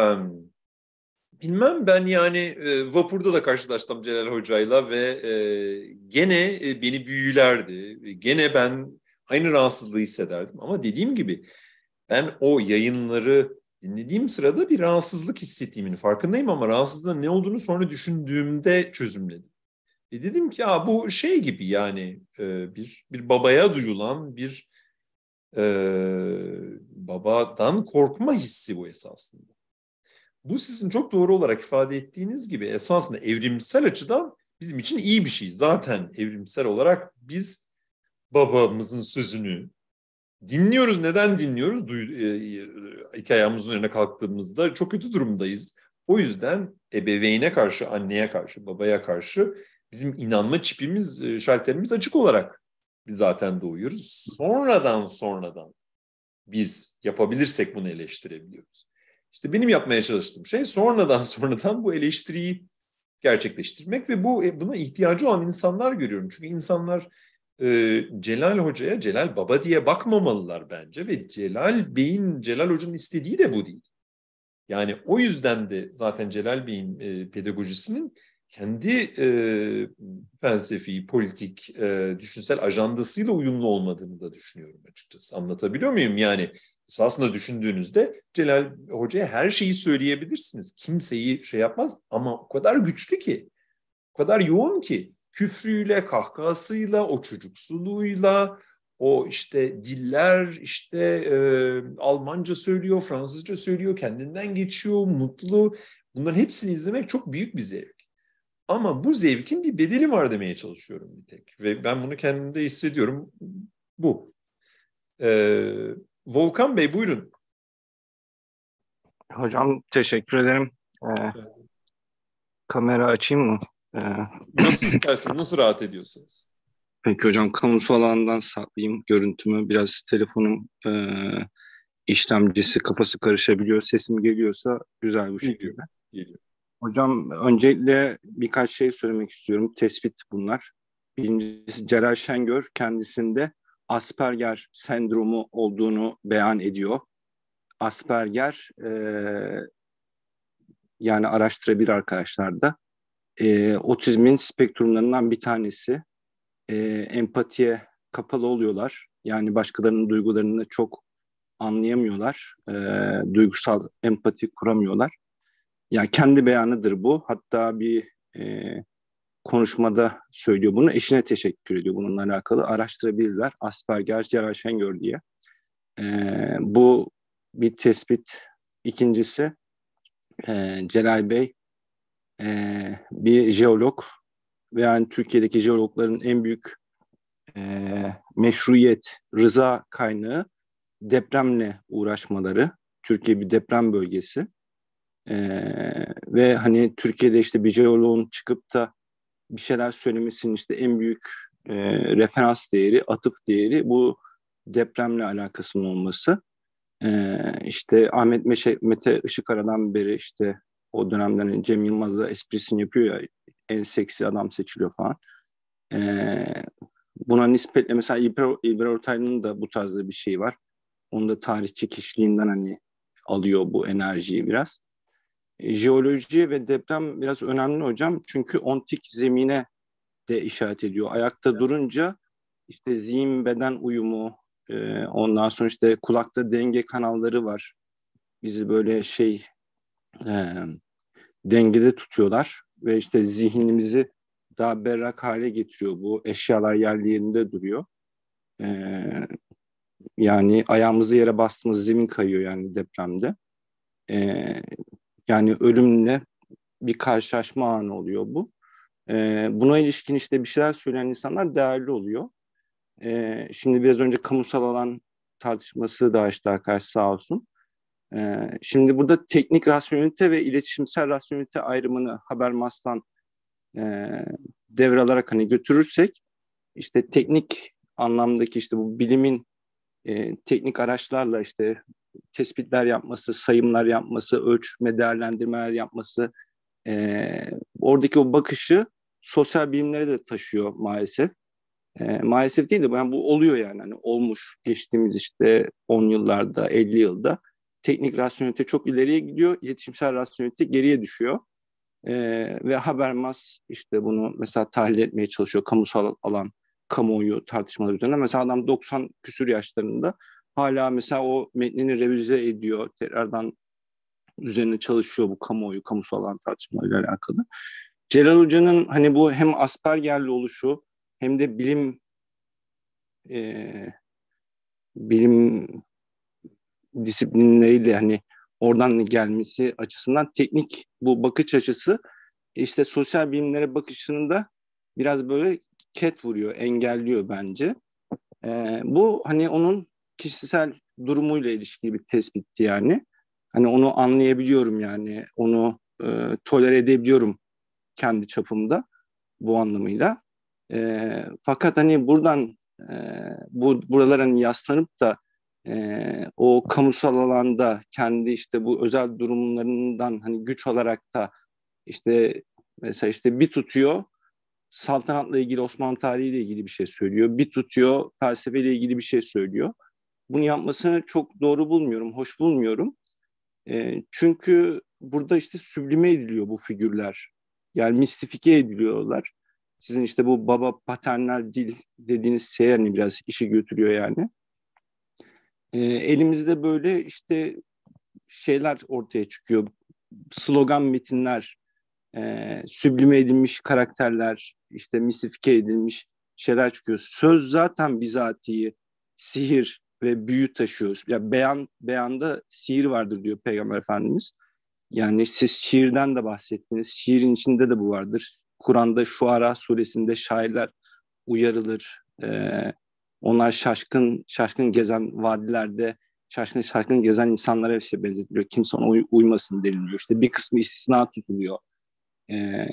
bilmem ben yani e, vapurda da karşılaştım Celal Hoca'yla ve e, gene e, beni büyülerdi. Gene ben aynı rahatsızlığı hissederdim ama dediğim gibi ben o yayınları dinlediğim sırada bir rahatsızlık hissettiğimin farkındayım ama rahatsızlığın ne olduğunu sonra düşündüğümde çözümledim. Ve dedim ki ya bu şey gibi yani e, bir bir babaya duyulan bir e, babadan korkma hissi bu esasında. Bu sizin çok doğru olarak ifade ettiğiniz gibi esasında evrimsel açıdan bizim için iyi bir şey. Zaten evrimsel olarak biz babamızın sözünü dinliyoruz. Neden dinliyoruz? Duy, e, e iki ayağımızın önüne kalktığımızda çok kötü durumdayız. O yüzden ebeveyne karşı, anneye karşı, babaya karşı bizim inanma çipimiz, e, şalterimiz açık olarak biz zaten doğuyoruz. Sonradan sonradan biz yapabilirsek bunu eleştirebiliyoruz. İşte benim yapmaya çalıştığım şey sonradan sonradan bu eleştiriyi gerçekleştirmek ve bu e, buna ihtiyacı olan insanlar görüyorum. Çünkü insanlar ee, Celal Hoca'ya Celal Baba diye bakmamalılar bence ve Celal Bey'in, Celal Hoca'nın istediği de bu değil. Yani o yüzden de zaten Celal Bey'in e, pedagojisinin kendi e, felsefi, politik, e, düşünsel ajandasıyla uyumlu olmadığını da düşünüyorum açıkçası. Anlatabiliyor muyum? Yani esasında düşündüğünüzde Celal Hoca'ya her şeyi söyleyebilirsiniz. Kimseyi şey yapmaz ama o kadar güçlü ki, o kadar yoğun ki küfrüyle, kahkahasıyla, o çocuksuluğuyla, o işte diller işte e, Almanca söylüyor, Fransızca söylüyor, kendinden geçiyor, mutlu. Bunların hepsini izlemek çok büyük bir zevk. Ama bu zevkin bir bedeli var demeye çalışıyorum bir tek. Ve ben bunu kendimde hissediyorum. Bu. Ee, Volkan Bey buyurun. Hocam teşekkür ederim. Ee,
kamera açayım mı? Ee,
nasıl isterseniz, nasıl rahat
ediyorsunuz? Peki hocam kamusal alandan saklayayım görüntümü. Biraz telefonum e, işlemcisi kafası karışabiliyor. Sesim geliyorsa güzel bu şekilde. Geliyor. Hocam öncelikle birkaç şey söylemek istiyorum. Tespit bunlar. Birincisi Celal Şengör kendisinde Asperger sendromu olduğunu beyan ediyor. Asperger e, yani araştırabilir arkadaşlar da e, otizmin spektrumlarından bir tanesi. E, empatiye kapalı oluyorlar. Yani başkalarının duygularını çok anlayamıyorlar. E, duygusal empati kuramıyorlar. Yani kendi beyanıdır bu. Hatta bir e, konuşmada söylüyor bunu. Eşine teşekkür ediyor bununla alakalı. Araştırabilirler. Asperger, Gerard Şengör diye. E, bu bir tespit. İkincisi e, Celal Bey e, bir jeolog ve yani Türkiye'deki jeologların en büyük e, meşruiyet, rıza kaynağı depremle uğraşmaları. Türkiye bir deprem bölgesi. E, ve hani Türkiye'de işte bir jeologun çıkıp da bir şeyler söylemesinin işte en büyük e, referans değeri, atıf değeri bu depremle alakasının olması. E, işte Ahmet Meşe, Mete Işıkara'dan beri işte o dönemden hani Cem Yılmaz da esprisini yapıyor ya en seksi adam seçiliyor falan. Ee, buna nispetle mesela İlber, İlber Ortaylı'nın da bu tarzda bir şey var. Onun da tarihçi kişiliğinden hani alıyor bu enerjiyi biraz. E, jeoloji ve deprem biraz önemli hocam. Çünkü ontik zemine de işaret ediyor. Ayakta evet. durunca işte zihin beden uyumu, e, ondan sonra işte kulakta denge kanalları var. Bizi böyle şey e, dengede tutuyorlar ve işte zihnimizi daha berrak hale getiriyor bu eşyalar yerli yerinde duruyor. E, yani ayağımızı yere bastığımız zemin kayıyor yani depremde. E, yani ölümle bir karşılaşma anı oluyor bu. E, buna ilişkin işte bir şeyler söyleyen insanlar değerli oluyor. E, şimdi biraz önce kamusal alan tartışması da işte arkadaş sağ olsun. Ee, şimdi burada teknik rasyonelite ve iletişimsel rasyonelite ayrımını Habermas'tan e, devralarak hani götürürsek işte teknik anlamdaki işte bu bilimin e, teknik araçlarla işte tespitler yapması, sayımlar yapması, ölçme, değerlendirmeler yapması e, oradaki o bakışı sosyal bilimlere de taşıyor maalesef. E, maalesef değil de yani bu oluyor yani hani olmuş geçtiğimiz işte 10 yıllarda, 50 yılda teknik rasyonelite çok ileriye gidiyor, iletişimsel rasyonelite geriye düşüyor. E, ve Habermas işte bunu mesela tahlil etmeye çalışıyor kamusal alan, kamuoyu tartışmaları üzerine. Mesela adam 90 küsür yaşlarında hala mesela o metnini revize ediyor, tekrardan üzerine çalışıyor bu kamuoyu, kamusal alan tartışmalarıyla alakalı. Celal Hoca'nın hani bu hem Asperger'li oluşu hem de bilim e, bilim disiplinleriyle hani oradan gelmesi açısından teknik bu bakış açısı işte sosyal bilimlere bakışını da biraz böyle ket vuruyor, engelliyor bence. E, bu hani onun kişisel durumuyla ilişkili bir tespitti yani. Hani onu anlayabiliyorum yani, onu e, tolere edebiliyorum kendi çapımda bu anlamıyla. E, fakat hani buradan e, bu buraların hani yaslanıp da e, o kamusal alanda kendi işte bu özel durumlarından hani güç olarak da işte mesela işte bir tutuyor saltanatla ilgili Osmanlı tarihiyle ilgili bir şey söylüyor. Bir tutuyor felsefeyle ilgili bir şey söylüyor. Bunu yapmasını çok doğru bulmuyorum, hoş bulmuyorum. E, çünkü burada işte süblime ediliyor bu figürler. Yani mistifike ediliyorlar. Sizin işte bu baba paternal dil dediğiniz şey yani biraz işi götürüyor yani e, elimizde böyle işte şeyler ortaya çıkıyor. Slogan metinler, e, süblime edilmiş karakterler, işte mistifike edilmiş şeyler çıkıyor. Söz zaten bizatihi sihir ve büyü taşıyor. Ya yani beyan beyanda sihir vardır diyor Peygamber Efendimiz. Yani siz şiirden de bahsettiniz. Şiirin içinde de bu vardır. Kur'an'da Şuara suresinde şairler uyarılır. E, onlar şaşkın şaşkın gezen vadilerde şaşkın şaşkın gezen insanlara bir şey benzetiliyor. Kimse ona uy- uymasın deniliyor. İşte bir kısmı istisna tutuluyor. Ee,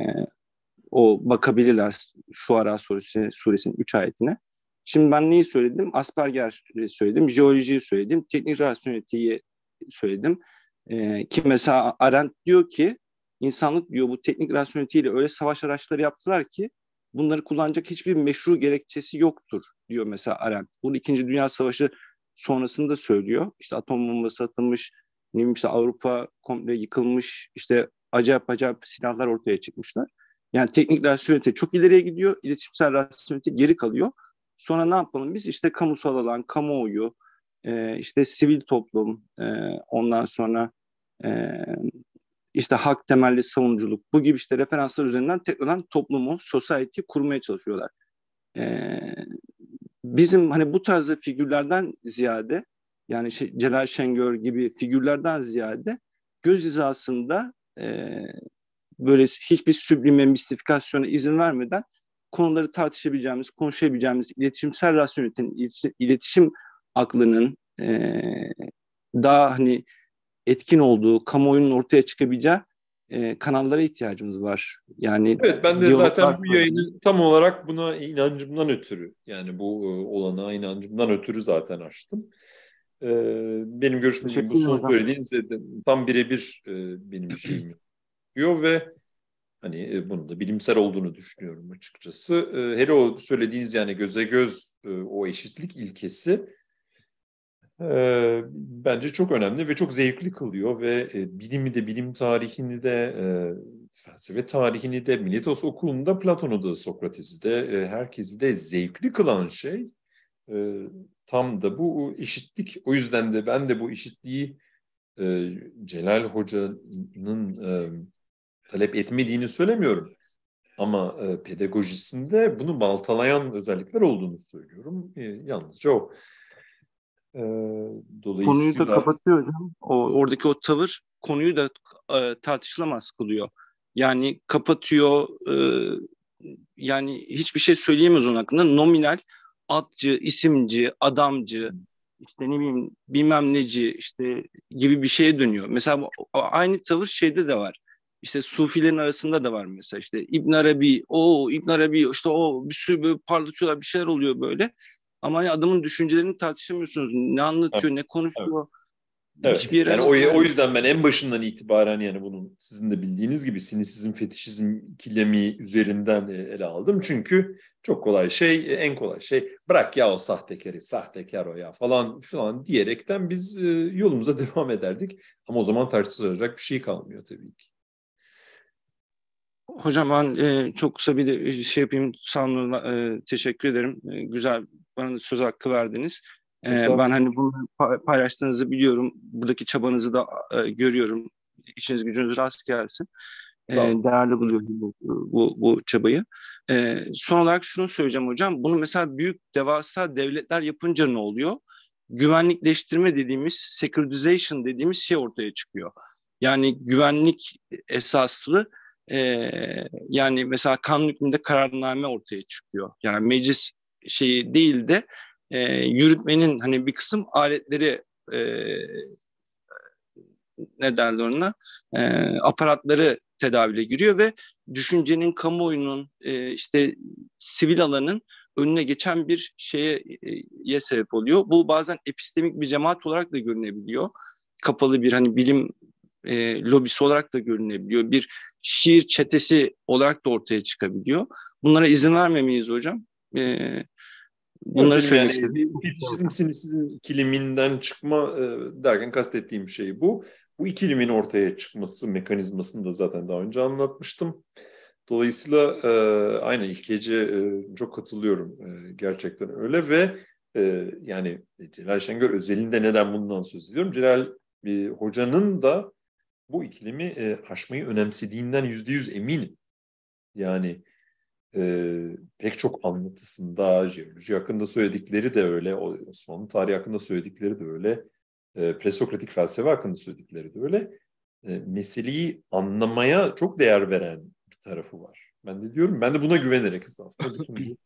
o bakabilirler şu ara suresi, suresinin 3 ayetine. Şimdi ben neyi söyledim? Asperger'i söyledim, jeolojiyi söyledim, teknik rasyoneliteyi söyledim. Ee, ki mesela Arendt diyor ki insanlık diyor bu teknik rasyoneliteyle öyle savaş araçları yaptılar ki bunları kullanacak hiçbir meşru gerekçesi yoktur diyor mesela Arendt. Bunu İkinci Dünya Savaşı sonrasında söylüyor. İşte atom bombası atılmış, ne işte Avrupa komple yıkılmış, işte acayip acayip silahlar ortaya çıkmışlar. Yani teknik rasyonelite çok ileriye gidiyor, iletişimsel rasyonelite geri kalıyor. Sonra ne yapalım biz? İşte kamusal alan, kamuoyu, e, işte sivil toplum, e, ondan sonra e, işte hak temelli savunuculuk bu gibi işte referanslar üzerinden tekrardan toplumu, society kurmaya çalışıyorlar. Ee, bizim hani bu tarzda figürlerden ziyade yani şey, Celal Şengör gibi figürlerden ziyade göz hizasında e, böyle hiçbir süblime, mistifikasyona izin vermeden konuları tartışabileceğimiz, konuşabileceğimiz iletişimsel rasyonelitenin, iletişim aklının e, daha hani etkin olduğu, kamuoyunun ortaya çıkabileceği e, kanallara ihtiyacımız var. Yani Evet ben de zaten
bu yayını tam olarak buna inancımdan ötürü yani bu e, olana inancımdan ötürü zaten açtım.
E, benim görüşüm bu son söylediğiniz
tam birebir e, benim şeyim diyor ve hani e, bunun da bilimsel olduğunu düşünüyorum açıkçası. E, hele o söylediğiniz yani göze göz e, o eşitlik ilkesi e, bence çok önemli ve çok zevkli kılıyor ve e, bilimi de bilim tarihini de e, felsefe tarihini de Miletos okulunda Platon'u da Sokrates'i de e, herkesi de zevkli kılan şey e, tam da bu eşitlik. O yüzden de ben de bu
eşitliği
e, Celal Hoca'nın e, talep etmediğini söylemiyorum. Ama e, pedagojisinde bunu baltalayan
özellikler olduğunu söylüyorum. E, yalnızca o. E, dolayısıyla... Konuyu da kapatıyor hocam. O, oradaki o tavır konuyu da e, tartışılamaz kılıyor. Yani kapatıyor, e, yani hiçbir şey söyleyemez onun hakkında. Nominal, atçı, isimci, adamcı, işte ne bileyim bilmem neci işte gibi bir şeye dönüyor. Mesela bu, aynı tavır şeyde de var. İşte sufilerin arasında da var mesela işte İbn Arabi, o İbn Arabi işte o bir sürü böyle parlatıyorlar bir şeyler oluyor böyle. Ama hani adamın düşüncelerini tartışamıyorsunuz. Ne anlatıyor, evet. ne konuşuyor.
Evet. Hiçbir yere yani o, o yüzden ben en başından itibaren yani bunun sizin de bildiğiniz gibi sinisizm, fetişizm kilemi üzerinden e, ele aldım. Çünkü çok kolay şey, e, en kolay şey bırak ya o sahtekeri, sahtekar o ya falan falan diyerekten biz e, yolumuza devam ederdik. Ama o zaman tartışılacak bir şey kalmıyor tabii ki.
Hocam ben e, çok kısa bir de şey yapayım. Sanur'a e, teşekkür ederim. E, güzel bana söz hakkı verdiniz. Ee, ben hani bunu paylaştığınızı biliyorum. Buradaki çabanızı da e, görüyorum. İşiniz gücünüz rast gelsin. E, değerli buluyorum bu, bu, bu çabayı. E, son olarak şunu söyleyeceğim hocam. Bunu mesela büyük devasa devletler yapınca ne oluyor? Güvenlikleştirme dediğimiz, securitization dediğimiz şey ortaya çıkıyor. Yani güvenlik esaslı e, yani mesela kanun hükmünde kararname ortaya çıkıyor. Yani meclis şeyi değil de e, yürütmenin hani bir kısım aletleri e, ne derler ona e, aparatları tedavile giriyor ve düşüncenin kamuoyunun e, işte sivil alanın önüne geçen bir şeye e, sebep oluyor. Bu bazen epistemik bir cemaat olarak da görünebiliyor. Kapalı bir hani bilim e, lobisi olarak da görünebiliyor. Bir şiir çetesi olarak da ortaya çıkabiliyor. Bunlara izin vermemeyiz hocam. E,
Bunları söylemek yani, istedim. Sizin, ikiliminden çıkma e, derken kastettiğim şey bu. Bu ikilimin ortaya çıkması mekanizmasını da zaten daha önce anlatmıştım. Dolayısıyla e, aynı ilkece e, çok katılıyorum e, gerçekten öyle ve e, yani e, Celal Şengör özelinde neden bundan söz ediyorum? Celal e, hocanın da bu iklimi e, aşmayı önemsediğinden yüzde yüz eminim. Yani e, pek çok anlatısında, jeoloji hakkında söyledikleri de öyle, Osmanlı tarihi hakkında söyledikleri de öyle, e, presokratik felsefe hakkında söyledikleri de öyle, e, meseleyi anlamaya çok değer veren bir tarafı var. Ben de diyorum, ben de buna güvenerek aslında bütün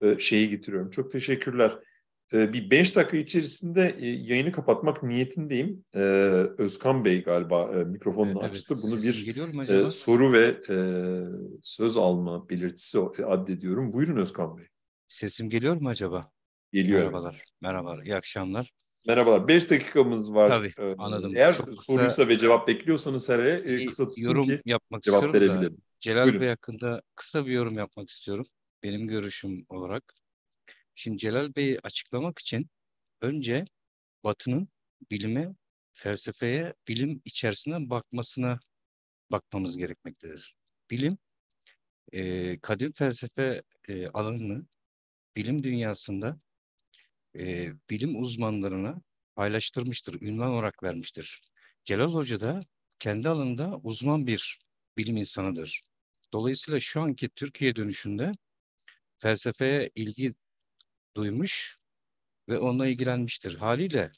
bu e, şeyi getiriyorum. Çok teşekkürler. Ee, bir 5 dakika içerisinde e, yayını kapatmak niyetindeyim. Ee, Özkan Bey galiba e, mikrofonunu evet, açtı. Bunu
bir e,
soru ve söz alma belirtisi addediyorum. Buyurun Özkan Bey. Sesim geliyor mu acaba? Geliyor. Merhabalar. Merhabalar. İyi akşamlar. Merhabalar. 5 dakikamız var. Tabii ee, anladım. Eğer Çok soruysa kısa... ve cevap bekliyorsanız hele kısa tutun yorum ki yapmak
cevap verebilirim. Da, Celal Buyurun. Bey hakkında kısa bir yorum yapmak istiyorum. Benim görüşüm olarak. Şimdi Celal Bey'i açıklamak için önce Batı'nın bilime, felsefeye, bilim içerisine bakmasına bakmamız gerekmektedir. Bilim, e, kadim felsefe e, alanını bilim dünyasında e, bilim uzmanlarına paylaştırmıştır, ünvan olarak vermiştir. Celal Hoca da kendi alanında uzman bir bilim insanıdır. Dolayısıyla şu anki Türkiye dönüşünde felsefeye ilgi duymuş ve onunla ilgilenmiştir. Haliyle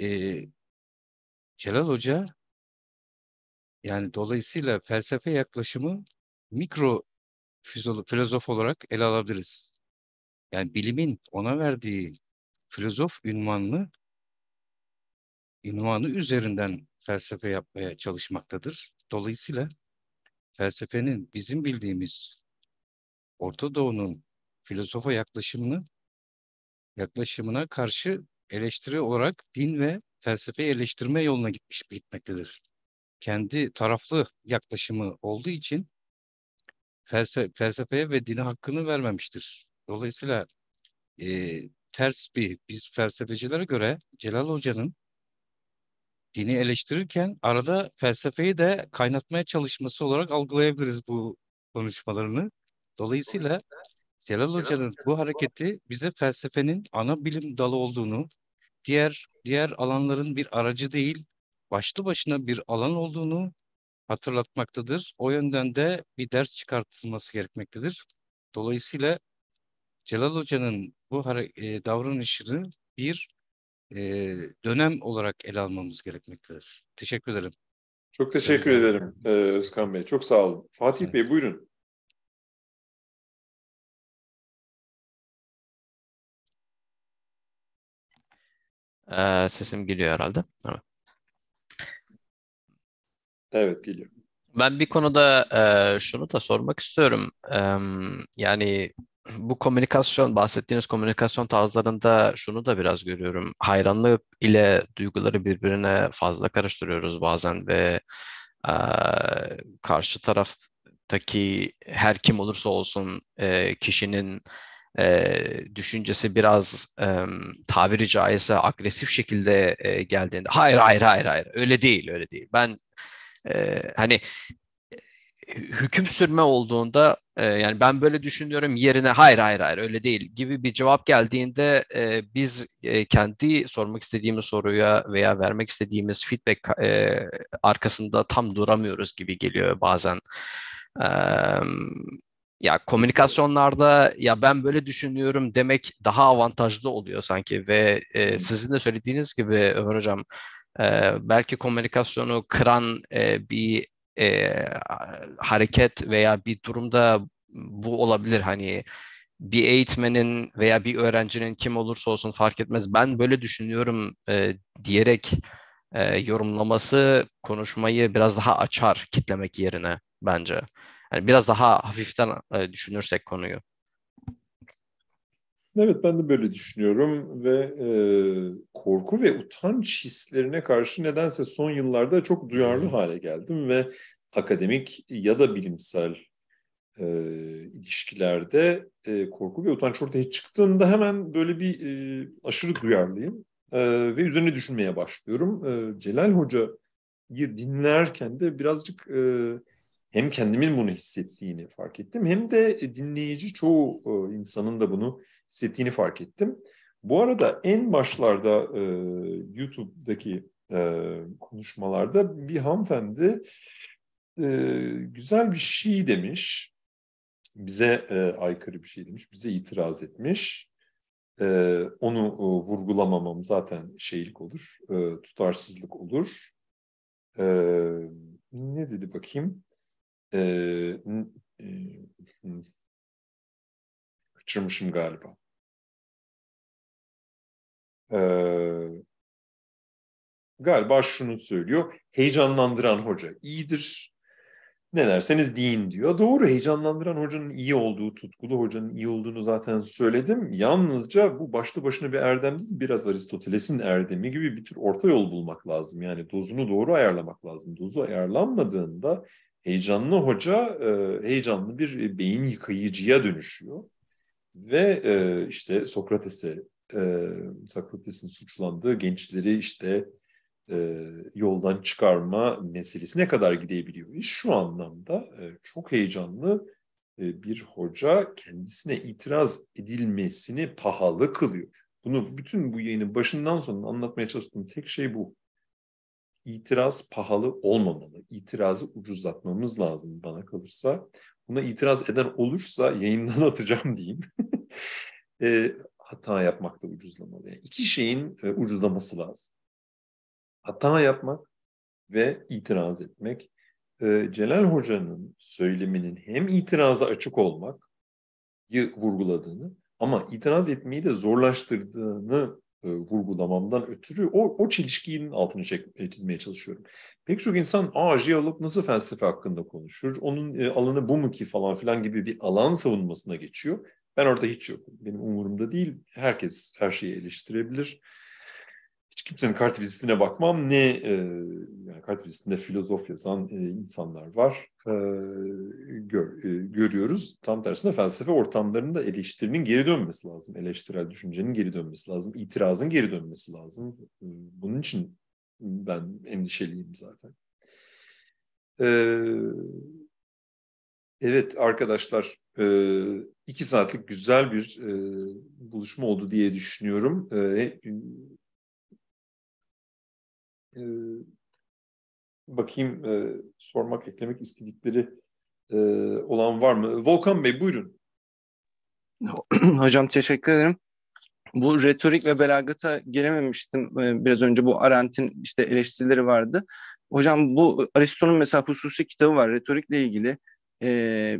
e, Celal Hoca yani dolayısıyla felsefe yaklaşımı mikro filozof olarak ele alabiliriz. Yani bilimin ona verdiği filozof ünvanını ünvanı üzerinden felsefe yapmaya çalışmaktadır. Dolayısıyla felsefenin bizim bildiğimiz Orta Doğu'nun filozofa yaklaşımını yaklaşımına karşı eleştiri olarak din ve felsefe eleştirme yoluna gitmiş gitmektedir. Kendi taraflı yaklaşımı olduğu için felse felsefeye ve dine hakkını vermemiştir. Dolayısıyla e, ters bir biz felsefecilere göre Celal Hoca'nın dini eleştirirken arada felsefeyi de kaynatmaya çalışması olarak algılayabiliriz bu konuşmalarını. Dolayısıyla Celal Hoca'nın bu hareketi bize felsefenin ana bilim dalı olduğunu, diğer diğer alanların bir aracı değil, başlı başına bir alan olduğunu hatırlatmaktadır. O yönden de bir ders çıkartılması gerekmektedir. Dolayısıyla Celal Hoca'nın bu e, davranışını bir e, dönem olarak ele almamız gerekmektedir. Teşekkür ederim. Çok teşekkür ederim
e, Özkan Bey. Çok sağ olun. Fatih evet. Bey buyurun.
Ee, sesim geliyor
herhalde. Evet. Evet geliyor. Ben bir konuda e, şunu da sormak istiyorum. E, yani bu komünikasyon, bahsettiğiniz komünikasyon tarzlarında şunu da biraz görüyorum. Hayranlık ile duyguları birbirine fazla karıştırıyoruz bazen ve e, karşı taraftaki her kim olursa olsun e, kişinin e, düşüncesi biraz e, tabiri caizse agresif şekilde e, geldiğinde hayır hayır hayır hayır öyle değil öyle değil. Ben e, hani hüküm sürme olduğunda e, yani ben böyle düşünüyorum yerine hayır hayır hayır öyle değil gibi bir cevap geldiğinde e, biz e, kendi sormak istediğimiz soruya veya vermek istediğimiz feedback e, arkasında tam duramıyoruz gibi geliyor bazen. E, ya komünikasyonlarda ya ben böyle düşünüyorum demek daha avantajlı oluyor sanki ve e, sizin de söylediğiniz gibi Ömer Hocam e, belki komünikasyonu kıran e, bir e, hareket veya bir durumda bu olabilir hani bir eğitmenin veya bir öğrencinin kim olursa olsun fark etmez ben böyle düşünüyorum e, diyerek e, yorumlaması konuşmayı biraz daha açar kitlemek yerine bence. Yani biraz daha hafiften e, düşünürsek konuyu.
Evet ben de böyle düşünüyorum ve e, korku ve utanç hislerine karşı nedense son yıllarda çok duyarlı hale geldim ve akademik ya da bilimsel e, ilişkilerde e, korku ve utanç ortaya çıktığında hemen böyle bir e, aşırı duyarlıyım e, ve üzerine düşünmeye başlıyorum. E, Celal Hoca'yı dinlerken de birazcık e, hem kendimin bunu hissettiğini fark ettim hem de e, dinleyici çoğu e, insanın da bunu hissettiğini fark ettim. Bu arada en başlarda e, YouTube'daki e, konuşmalarda bir hanımefendi e, güzel bir şey demiş. Bize e, aykırı bir şey demiş, bize itiraz etmiş. E, onu e, vurgulamamam zaten şeylik olur, e,
tutarsızlık olur. E, ne dedi bakayım? e, kaçırmışım
galiba. Ee,
galiba şunu söylüyor. Heyecanlandıran hoca iyidir. Ne derseniz deyin diyor. Doğru heyecanlandıran hocanın iyi olduğu, tutkulu hocanın iyi olduğunu zaten söyledim. Yalnızca bu başlı başına bir erdem değil, biraz Aristoteles'in erdemi gibi bir tür orta yol bulmak lazım. Yani dozunu doğru ayarlamak lazım. Dozu ayarlanmadığında heyecanlı hoca e, heyecanlı bir e, beyin yıkayıcıya dönüşüyor. Ve e, işte Sokrates'e, e, Sokrates'in suçlandığı gençleri işte e, yoldan çıkarma meselesi ne kadar gidebiliyor. İş e, şu anlamda e, çok heyecanlı e, bir hoca kendisine itiraz edilmesini pahalı kılıyor. Bunu bütün bu yayının başından sonuna anlatmaya çalıştığım tek şey bu itiraz pahalı olmamalı. İtirazı ucuzlatmamız lazım bana kalırsa. Buna itiraz eden olursa yayından atacağım diyeyim. e, hata yapmak da ucuzlamalı. Yani iki şeyin e, ucuzlaması lazım. Hata yapmak ve itiraz etmek. E, Celal Hoca'nın söyleminin hem itiraza açık olmak vurguladığını ama itiraz etmeyi de zorlaştırdığını e, vurgulamamdan ötürü o, o çelişkinin altını çek, e, çizmeye çalışıyorum. Pek çok insan aa alıp nasıl felsefe hakkında konuşur, onun e, alanı bu mu ki falan filan gibi bir alan savunmasına geçiyor. Ben orada hiç yokum. Benim umurumda değil. Herkes her şeyi eleştirebilir kimsenin kart vizitine bakmam. Ne e, yani kart vizitinde filozof yazan e, insanlar var. E, gör, e, görüyoruz. Tam tersine felsefe ortamlarında eleştirinin geri dönmesi lazım. Eleştirel düşüncenin geri dönmesi lazım. İtirazın geri dönmesi lazım. E, bunun için ben endişeliyim zaten. Ee, evet arkadaşlar e, iki saatlik güzel bir e,
buluşma oldu diye düşünüyorum. E, e, bakayım e, sormak, eklemek istedikleri e, olan var mı? Volkan Bey buyurun.
Hocam teşekkür ederim. Bu retorik ve belagata girememiştim. E, biraz önce bu Arendt'in işte eleştirileri vardı. Hocam bu Aristo'nun mesela hususi kitabı var retorikle ilgili e,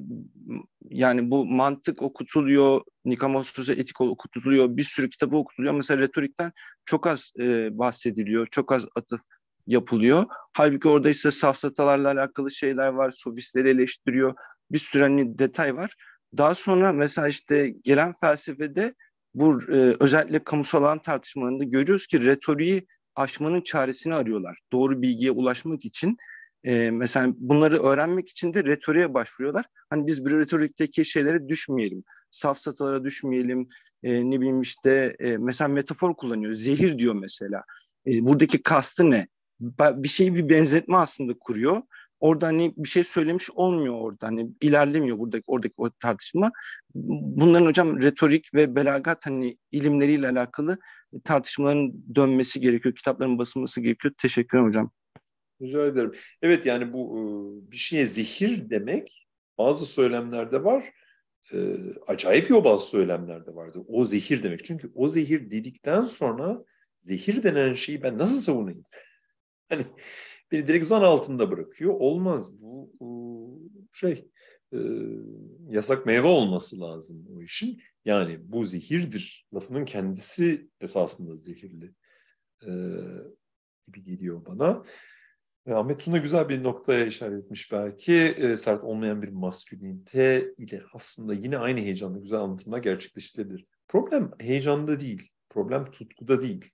yani bu mantık okutuluyor, Nikamosus'a etik okutuluyor, bir sürü kitabı okutuluyor. Mesela retorikten çok az e, bahsediliyor, çok az atıf yapılıyor. Halbuki orada ise safsatalarla alakalı şeyler var, sofistleri eleştiriyor, bir sürü hani detay var. Daha sonra mesela işte gelen felsefede bu e, özellikle kamusal alan tartışmalarında görüyoruz ki retoriği aşmanın çaresini arıyorlar. Doğru bilgiye ulaşmak için e, mesela bunları öğrenmek için de retoriğe başvuruyorlar. Hani biz bir retorikteki şeylere düşmeyelim, safsatalara düşmeyelim, e, ne bileyim işte e, mesela metafor kullanıyor, zehir diyor mesela. E, buradaki kastı ne? Bir şeyi bir benzetme aslında kuruyor. Orada hani bir şey söylemiş olmuyor orada. Hani ilerlemiyor buradaki oradaki o tartışma. Bunların hocam retorik ve belagat hani ilimleriyle alakalı tartışmaların dönmesi gerekiyor. Kitapların basılması gerekiyor. Teşekkür ederim hocam.
Rica ederim. Evet yani bu e,
bir şeye zehir
demek bazı söylemlerde var. E, acayip yobaz söylemlerde vardı. O zehir demek. Çünkü o zehir dedikten sonra zehir denen şeyi ben nasıl savunayım? Hani beni direkt zan altında bırakıyor. Olmaz. Bu, e, şey e, yasak meyve olması lazım o işin. Yani bu zehirdir. Lafının kendisi esasında zehirli e, gibi geliyor bana. Ee, Ahmet Tuna güzel bir noktaya işaret etmiş belki. E, sert olmayan bir maskülinite ile aslında yine aynı heyecanla güzel anlatımlar gerçekleştirebilir. Problem heyecanda değil, problem tutkuda değil.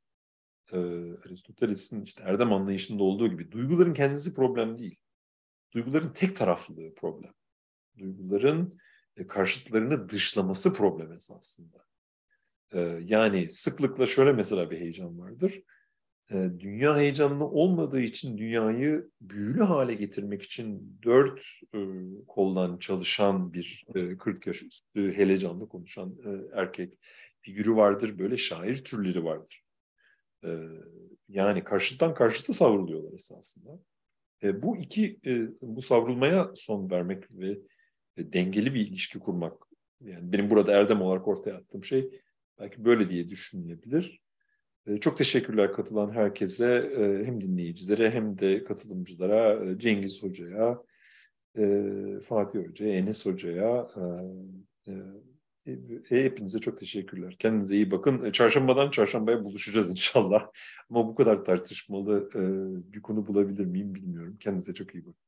E, Aristoteles'in işte erdem anlayışında olduğu gibi duyguların kendisi problem değil. Duyguların tek taraflılığı problem. Duyguların e, karşıtlarını dışlaması problem esasında. E, yani sıklıkla şöyle mesela bir heyecan vardır e, dünya heyecanlı olmadığı için dünyayı büyülü hale getirmek için dört e, koldan çalışan bir e, 40 yaş üstü hele konuşan e, erkek figürü vardır. Böyle şair türleri vardır. E, yani karşıtan karşıta savruluyorlar esasında. E, bu iki e, bu savrulmaya son vermek ve e, dengeli bir ilişki kurmak yani benim burada erdem olarak ortaya attığım şey belki böyle diye düşünülebilir ee, çok teşekkürler katılan herkese, e, hem dinleyicilere hem de katılımcılara, e, Cengiz Hoca'ya, e, Fatih Hoca'ya, Enes Hoca'ya, hepinize çok teşekkürler. Kendinize iyi bakın. Çarşambadan çarşambaya buluşacağız inşallah. Ama bu kadar tartışmalı bir konu bulabilir miyim bilmiyorum. Kendinize çok iyi bakın.